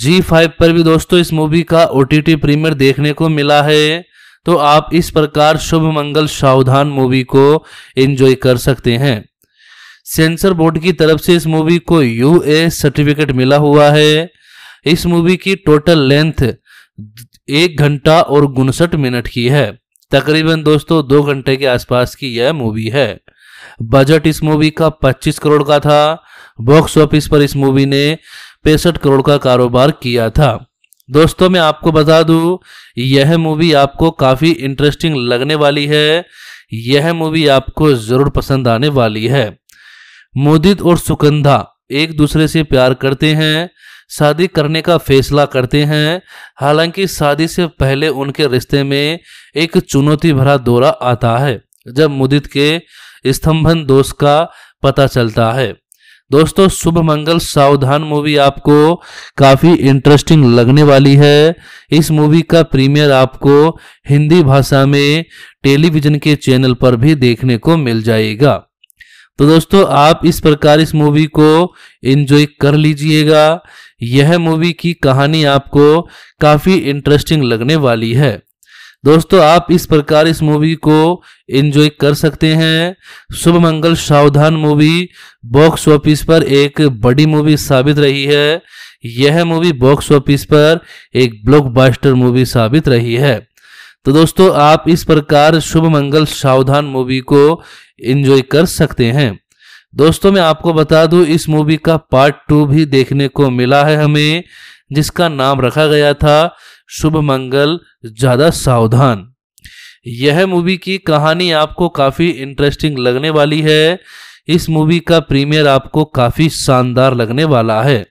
जी फाइव पर भी दोस्तों इस मूवी का ओ टी प्रीमियर देखने को मिला है तो आप इस प्रकार शुभ मंगल सावधान मूवी को एंजॉय कर सकते हैं सेंसर बोर्ड की तरफ से इस मूवी को यू ए सर्टिफिकेट मिला हुआ है इस मूवी की टोटल लेंथ एक घंटा और उनसठ मिनट की है तकरीबन दोस्तों दो घंटे के आसपास की यह मूवी है बजट इस मूवी का 25 करोड़ का था बॉक्स ऑफिस पर इस मूवी ने पैंसठ करोड़ का कारोबार किया था दोस्तों मैं आपको बता दूं यह मूवी आपको काफ़ी इंटरेस्टिंग लगने वाली है यह मूवी आपको ज़रूर पसंद आने वाली है मोदित और सुकंधा एक दूसरे से प्यार करते हैं शादी करने का फैसला करते हैं हालांकि शादी से पहले उनके रिश्ते में एक चुनौती भरा दौरा आता है जब मुदित के स्तंभन दोष का पता चलता है दोस्तों शुभ मंगल सावधान मूवी आपको काफी इंटरेस्टिंग लगने वाली है इस मूवी का प्रीमियर आपको हिंदी भाषा में टेलीविजन के चैनल पर भी देखने को मिल जाएगा तो दोस्तों आप इस प्रकार इस मूवी को एंजॉय कर लीजिएगा यह मूवी की कहानी आपको काफ़ी इंटरेस्टिंग लगने वाली है दोस्तों आप इस प्रकार इस मूवी को एंजॉय कर सकते हैं शुभ मंगल सावधान मूवी बॉक्स ऑफिस पर एक बड़ी मूवी साबित रही है यह मूवी बॉक्स ऑफिस पर एक ब्लॉकबस्टर मूवी साबित रही है तो दोस्तों आप इस प्रकार शुभ मंगल सावधान मूवी को एंजॉय कर सकते हैं दोस्तों मैं आपको बता दूं इस मूवी का पार्ट टू भी देखने को मिला है हमें जिसका नाम रखा गया था शुभ मंगल ज्यादा
सावधान
यह मूवी की कहानी आपको काफी इंटरेस्टिंग लगने वाली है इस मूवी का प्रीमियर आपको काफी शानदार लगने वाला है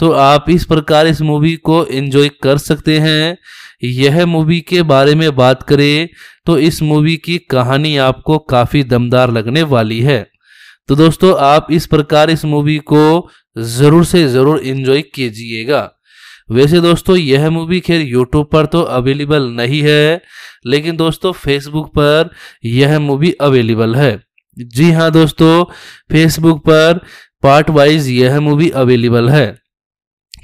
तो आप इस प्रकार इस मूवी को एंजॉय कर सकते हैं यह मूवी के बारे में बात करें तो इस मूवी की कहानी आपको काफ़ी दमदार लगने वाली है तो दोस्तों आप इस प्रकार इस मूवी को ज़रूर से ज़रूर इंजॉय कीजिएगा वैसे दोस्तों यह मूवी खैर यूट्यूब पर तो अवेलेबल नहीं है लेकिन दोस्तों फेसबुक पर यह मूवी अवेलेबल है जी हाँ दोस्तों फेसबुक पर पार्ट वाइज यह मूवी अवेलेबल है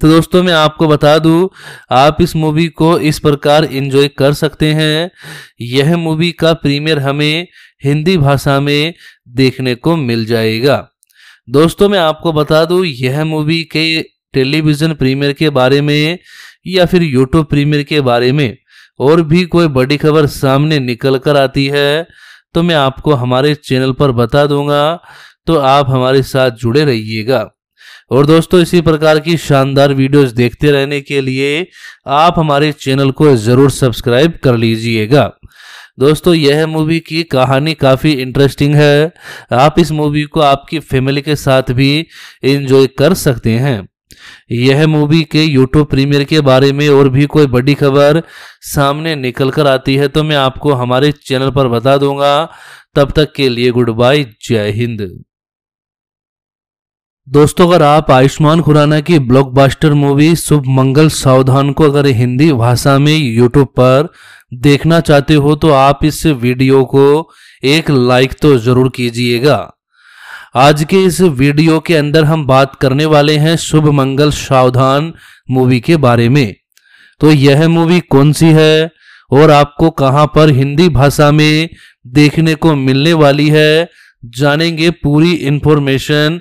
तो दोस्तों मैं आपको बता दूं आप इस मूवी को इस प्रकार एंजॉय कर सकते हैं यह मूवी का प्रीमियर हमें हिंदी भाषा में देखने को मिल जाएगा दोस्तों मैं आपको बता दूं यह मूवी के टेलीविज़न प्रीमियर के बारे में या फिर यूट्यूब प्रीमियर के बारे में और भी कोई बड़ी खबर सामने निकल कर आती है तो मैं आपको हमारे चैनल पर बता दूंगा तो आप हमारे साथ जुड़े रहिएगा और दोस्तों इसी प्रकार की शानदार वीडियोस देखते रहने के लिए आप हमारे चैनल को ज़रूर सब्सक्राइब कर लीजिएगा दोस्तों यह मूवी की कहानी काफ़ी इंटरेस्टिंग है आप इस मूवी को आपकी फैमिली के साथ भी इंजॉय कर सकते हैं यह मूवी के यूट्यूब प्रीमियर के बारे में और भी कोई बड़ी खबर सामने निकल कर आती है तो मैं आपको हमारे चैनल पर बता दूंगा तब तक के लिए गुड बाय जय हिंद दोस्तों अगर आप आयुष्मान खुराना की ब्लॉकबस्टर मूवी शुभ मंगल सावधान को अगर हिंदी भाषा में यूट्यूब पर देखना चाहते हो तो आप इस वीडियो को एक लाइक तो जरूर कीजिएगा आज के इस वीडियो के अंदर हम बात करने वाले हैं शुभ मंगल सावधान मूवी के बारे में तो यह मूवी कौन सी है और आपको कहां पर हिंदी भाषा में देखने को मिलने वाली है जानेंगे पूरी इंफॉर्मेशन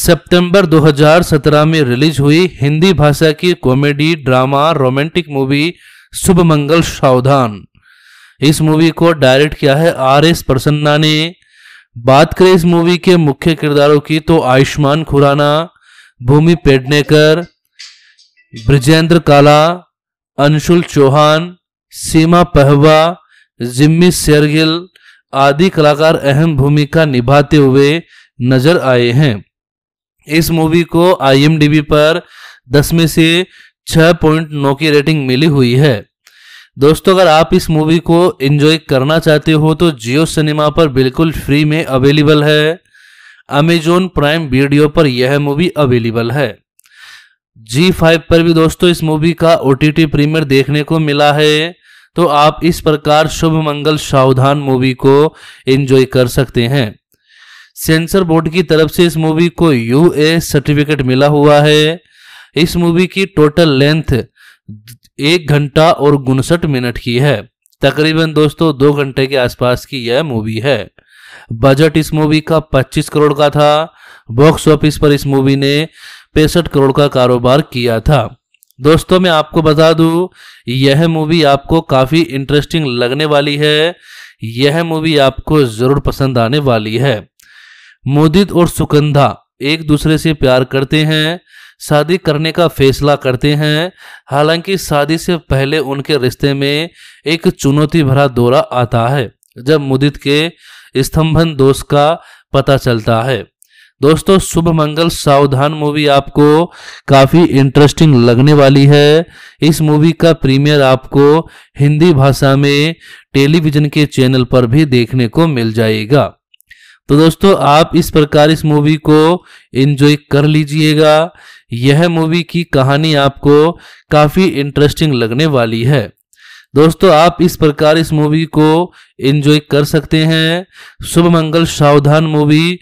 सितंबर 2017 में रिलीज हुई हिंदी भाषा की comedy drama romantic movie Shubh Mangal Saavdhan इस मूवी को डायरेक्ट किया है आर एस प्रसन्ना ने बात करें इस मूवी के मुख्य किरदारों की तो आयुष्मान खुराना भूमि पेडनेकर ब्रजेंद्र काला अंशुल चौहान सीमा पहवा जिम्मी शेरगिल आदि कलाकार अहम भूमिका निभाते हुए नजर आए हैं इस मूवी को आई पर 10 में से 6.9 की रेटिंग मिली हुई है दोस्तों अगर आप इस मूवी को एंजॉय करना चाहते हो तो जियो सिनेमा पर बिल्कुल फ्री में अवेलेबल है अमेजोन प्राइम वीडियो पर यह मूवी अवेलेबल है जी फाइव पर भी दोस्तों इस मूवी का ओ टी प्रीमियर देखने को मिला है तो आप इस प्रकार शुभ मंगल सावधान मूवी को एंजॉय कर सकते हैं सेंसर बोर्ड की तरफ से इस मूवी को यू ए सर्टिफिकेट मिला हुआ है इस मूवी की टोटल लेंथ एक घंटा और उनसठ मिनट की है तकरीबन दोस्तों दो घंटे के आसपास की यह मूवी है बजट इस मूवी का 25 करोड़ का था बॉक्स ऑफिस पर इस मूवी ने पैंसठ करोड़ का कारोबार किया था दोस्तों मैं आपको बता दूं यह मूवी आपको काफ़ी इंटरेस्टिंग लगने वाली है यह मूवी आपको ज़रूर पसंद आने वाली है मोदित और सुकंधा एक दूसरे से प्यार करते हैं शादी करने का फैसला करते हैं हालांकि शादी से पहले उनके रिश्ते में एक चुनौती भरा दौरा आता है जब मुदित के स्तंभन दोष का पता चलता है दोस्तों शुभ मंगल सावधान मूवी आपको काफी इंटरेस्टिंग लगने वाली है इस मूवी का प्रीमियर आपको हिंदी भाषा में टेलीविजन के चैनल पर भी देखने को मिल जाएगा तो दोस्तों आप इस प्रकार इस मूवी को एंजॉय कर लीजिएगा यह मूवी की कहानी आपको काफ़ी इंटरेस्टिंग लगने वाली है दोस्तों आप इस प्रकार इस मूवी को एंजॉय कर सकते हैं शुभ मंगल सावधान मूवी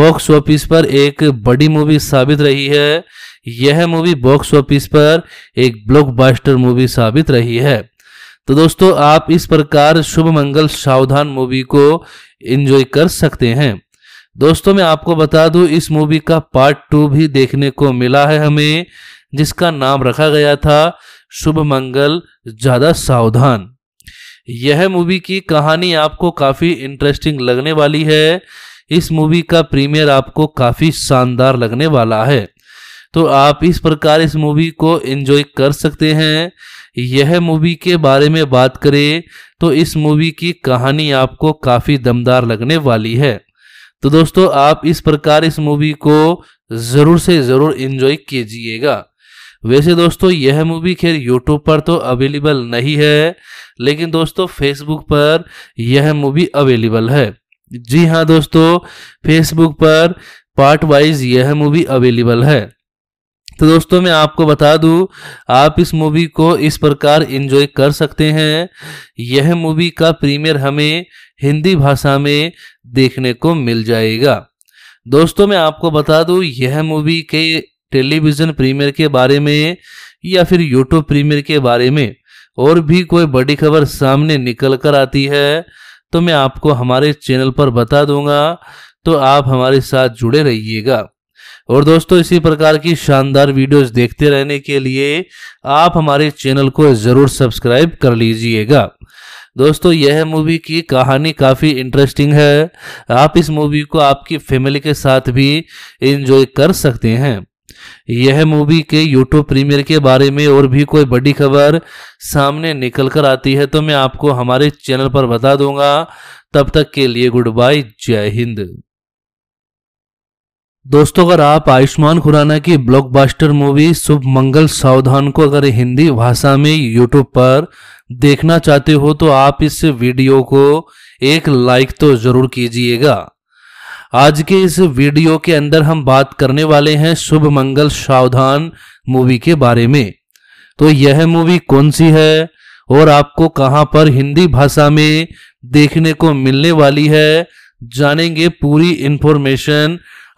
बॉक्स ऑफिस पर एक बड़ी मूवी साबित रही है यह मूवी बॉक्स ऑफिस पर एक ब्लॉकबस्टर मूवी साबित रही है तो दोस्तों आप इस प्रकार शुभ मंगल सावधान मूवी को इंजॉय कर सकते हैं दोस्तों मैं आपको बता दूं इस मूवी का पार्ट टू भी देखने को मिला है हमें जिसका नाम रखा गया था शुभ मंगल
ज़्यादा सावधान
यह मूवी की कहानी आपको काफ़ी इंटरेस्टिंग लगने वाली है इस मूवी का प्रीमियर आपको काफ़ी शानदार लगने वाला है तो आप इस प्रकार इस मूवी को एंजॉय कर सकते हैं यह मूवी के बारे में बात करें तो इस मूवी की कहानी आपको काफ़ी दमदार लगने वाली है तो दोस्तों आप इस प्रकार इस मूवी को ज़रूर से ज़रूर इन्जॉय कीजिएगा वैसे दोस्तों यह मूवी खैर यूट्यूब पर तो अवेलेबल नहीं है लेकिन दोस्तों फेसबुक पर यह मूवी अवेलेबल है जी हाँ दोस्तों फेसबुक पर पार्ट वाइज यह मूवी अवेलेबल है तो दोस्तों मैं आपको बता दूं आप इस मूवी को इस प्रकार एंजॉय कर सकते हैं यह मूवी का प्रीमियर हमें हिंदी भाषा में देखने को मिल जाएगा दोस्तों मैं आपको बता दूं यह मूवी के टेलीविज़न प्रीमियर के बारे में या फिर यूट्यूब प्रीमियर के बारे में और भी कोई बड़ी खबर सामने निकल कर आती है तो मैं आपको हमारे चैनल पर बता दूंगा तो आप हमारे साथ जुड़े रहिएगा और दोस्तों इसी प्रकार की शानदार वीडियोस देखते रहने के लिए आप हमारे चैनल को ज़रूर सब्सक्राइब कर लीजिएगा दोस्तों यह मूवी की कहानी काफ़ी इंटरेस्टिंग है आप इस मूवी को आपकी फैमिली के साथ भी एंजॉय कर सकते हैं यह मूवी के यूट्यूब प्रीमियर के बारे में और भी कोई बड़ी खबर सामने निकल कर आती है तो मैं आपको हमारे चैनल पर बता दूंगा तब तक के लिए गुड बाय जय हिंद दोस्तों अगर आप आयुष्मान खुराना की ब्लॉकबस्टर मूवी शुभ मंगल सावधान को अगर हिंदी भाषा में यूट्यूब पर देखना चाहते हो तो आप इस वीडियो को एक लाइक तो जरूर कीजिएगा आज के इस वीडियो के अंदर हम बात करने वाले हैं शुभ मंगल सावधान मूवी के बारे में तो यह मूवी कौन सी है और आपको कहां पर हिंदी भाषा में देखने को मिलने वाली है जानेंगे पूरी इंफॉर्मेशन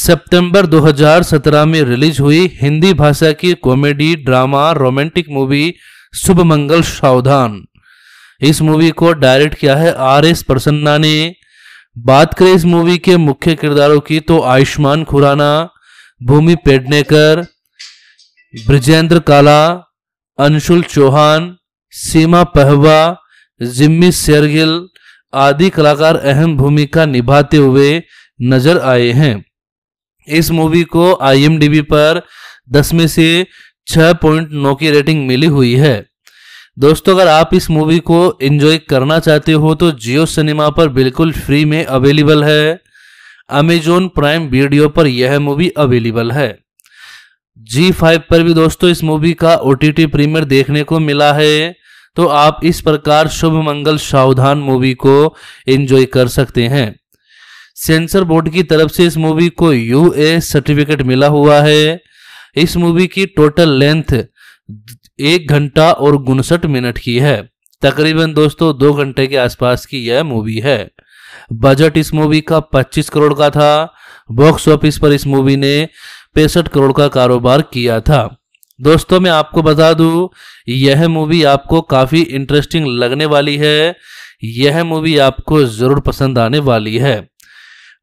सितंबर 2017 में रिलीज हुई हिंदी भाषा की comedy drama romantic movie Shubh Mangal Saavdhan इस मूवी को डायरेक्ट किया है आर एस प्रसन्ना ने बात करें इस मूवी के मुख्य किरदारों की तो आयुष्मान खुराना भूमि पेडनेकर ब्रजेंद्र काला अंशुल चौहान सीमा पहवा जिम्मी शेरगिल आदि कलाकार अहम भूमिका निभाते हुए नजर आए हैं इस मूवी को आई पर 10 में से 6.9 की रेटिंग मिली हुई है दोस्तों अगर आप इस मूवी को एंजॉय करना चाहते हो तो जियो सिनेमा पर बिल्कुल फ्री में अवेलेबल है अमेजोन प्राइम वीडियो पर यह मूवी अवेलेबल है जी फाइव पर भी दोस्तों इस मूवी का ओ टी टी प्रीमियर देखने को मिला है तो आप इस प्रकार शुभ मंगल सावधान मूवी को एंजॉय कर सकते हैं सेंसर बोर्ड की तरफ से इस मूवी को यू ए सर्टिफिकेट मिला हुआ है इस मूवी की टोटल लेंथ एक घंटा और उनसठ मिनट की है तकरीबन दोस्तों दो घंटे के आसपास की यह मूवी है बजट इस मूवी का 25 करोड़ का था बॉक्स ऑफिस पर इस मूवी ने पैंसठ करोड़ का कारोबार किया था दोस्तों मैं आपको बता दूं यह मूवी आपको काफ़ी इंटरेस्टिंग लगने वाली है यह मूवी आपको ज़रूर पसंद आने वाली है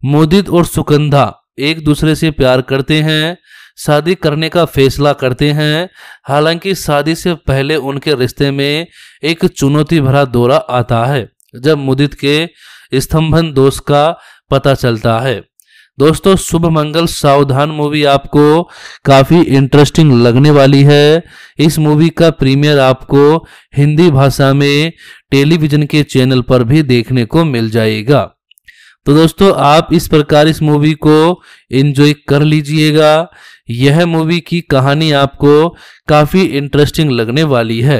मोदित और सुकंधा एक दूसरे से प्यार करते हैं शादी करने का फैसला करते हैं हालांकि शादी से पहले उनके रिश्ते में एक चुनौती भरा दौरा आता है जब मुदित के स्तंभन दोष का पता चलता है दोस्तों शुभ मंगल सावधान मूवी आपको काफ़ी इंटरेस्टिंग लगने वाली है इस मूवी का प्रीमियर आपको हिंदी भाषा में टेलीविजन के चैनल पर भी देखने को मिल जाएगा तो दोस्तों आप इस प्रकार इस मूवी को एंजॉय कर लीजिएगा यह मूवी की कहानी आपको काफ़ी इंटरेस्टिंग लगने वाली है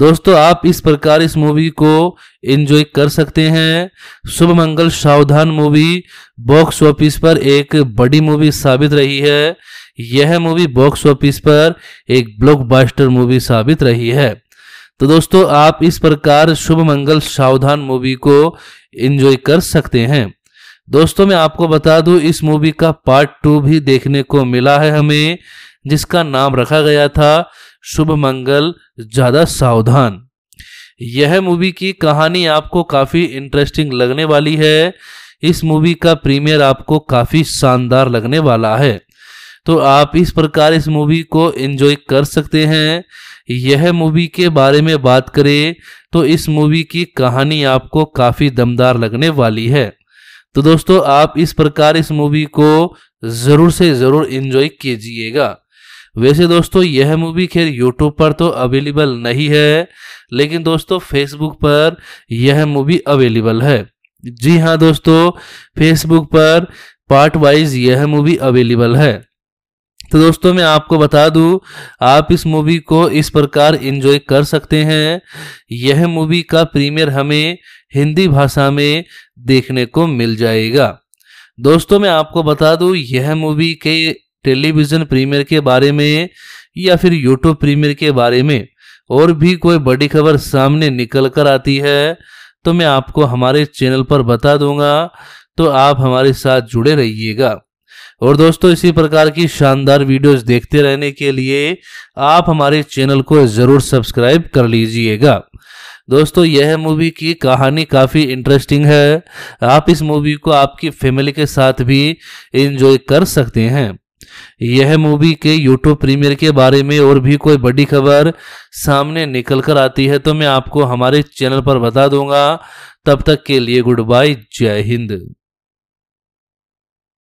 दोस्तों आप इस प्रकार इस मूवी को एंजॉय कर सकते हैं शुभ मंगल सावधान मूवी बॉक्स ऑफिस पर एक बड़ी मूवी साबित रही है यह मूवी बॉक्स ऑफिस पर एक ब्लॉकबस्टर मूवी साबित रही है तो दोस्तों आप इस प्रकार शुभ मंगल सावधान मूवी को एंजॉय कर सकते हैं दोस्तों मैं आपको बता दूं इस मूवी का पार्ट टू भी देखने को मिला है हमें जिसका नाम रखा गया था शुभ मंगल
ज्यादा सावधान
यह मूवी की कहानी आपको काफी इंटरेस्टिंग लगने वाली है इस मूवी का प्रीमियर आपको काफी शानदार लगने वाला है तो आप इस प्रकार इस मूवी को एंजॉय कर सकते हैं यह मूवी के बारे में बात करें तो इस मूवी की कहानी आपको काफ़ी दमदार लगने वाली है तो दोस्तों आप इस प्रकार इस मूवी को ज़रूर से ज़रूर इन्जॉय कीजिएगा वैसे दोस्तों यह मूवी खैर यूट्यूब पर तो अवेलेबल नहीं है लेकिन दोस्तों फेसबुक पर यह मूवी अवेलेबल है जी हाँ दोस्तों फेसबुक पर पार्ट वाइज यह मूवी अवेलेबल है तो दोस्तों मैं आपको बता दूं आप इस मूवी को इस प्रकार एंजॉय कर सकते हैं यह मूवी का प्रीमियर हमें हिंदी भाषा में देखने को मिल जाएगा दोस्तों मैं आपको बता दूं यह मूवी के टेलीविज़न प्रीमियर के बारे में या फिर यूट्यूब प्रीमियर के बारे में और भी कोई बड़ी खबर सामने निकल कर आती है तो मैं आपको हमारे चैनल पर बता दूंगा तो आप हमारे साथ जुड़े रहिएगा और दोस्तों इसी प्रकार की शानदार वीडियोस देखते रहने के लिए आप हमारे चैनल को ज़रूर सब्सक्राइब कर लीजिएगा दोस्तों यह मूवी की कहानी काफ़ी इंटरेस्टिंग है आप इस मूवी को आपकी फैमिली के साथ भी एंजॉय कर सकते हैं यह मूवी के यूट्यूब प्रीमियर के बारे में और भी कोई बड़ी खबर सामने निकल कर आती है तो मैं आपको हमारे चैनल
पर बता दूंगा तब तक के लिए गुड बाय जय हिंद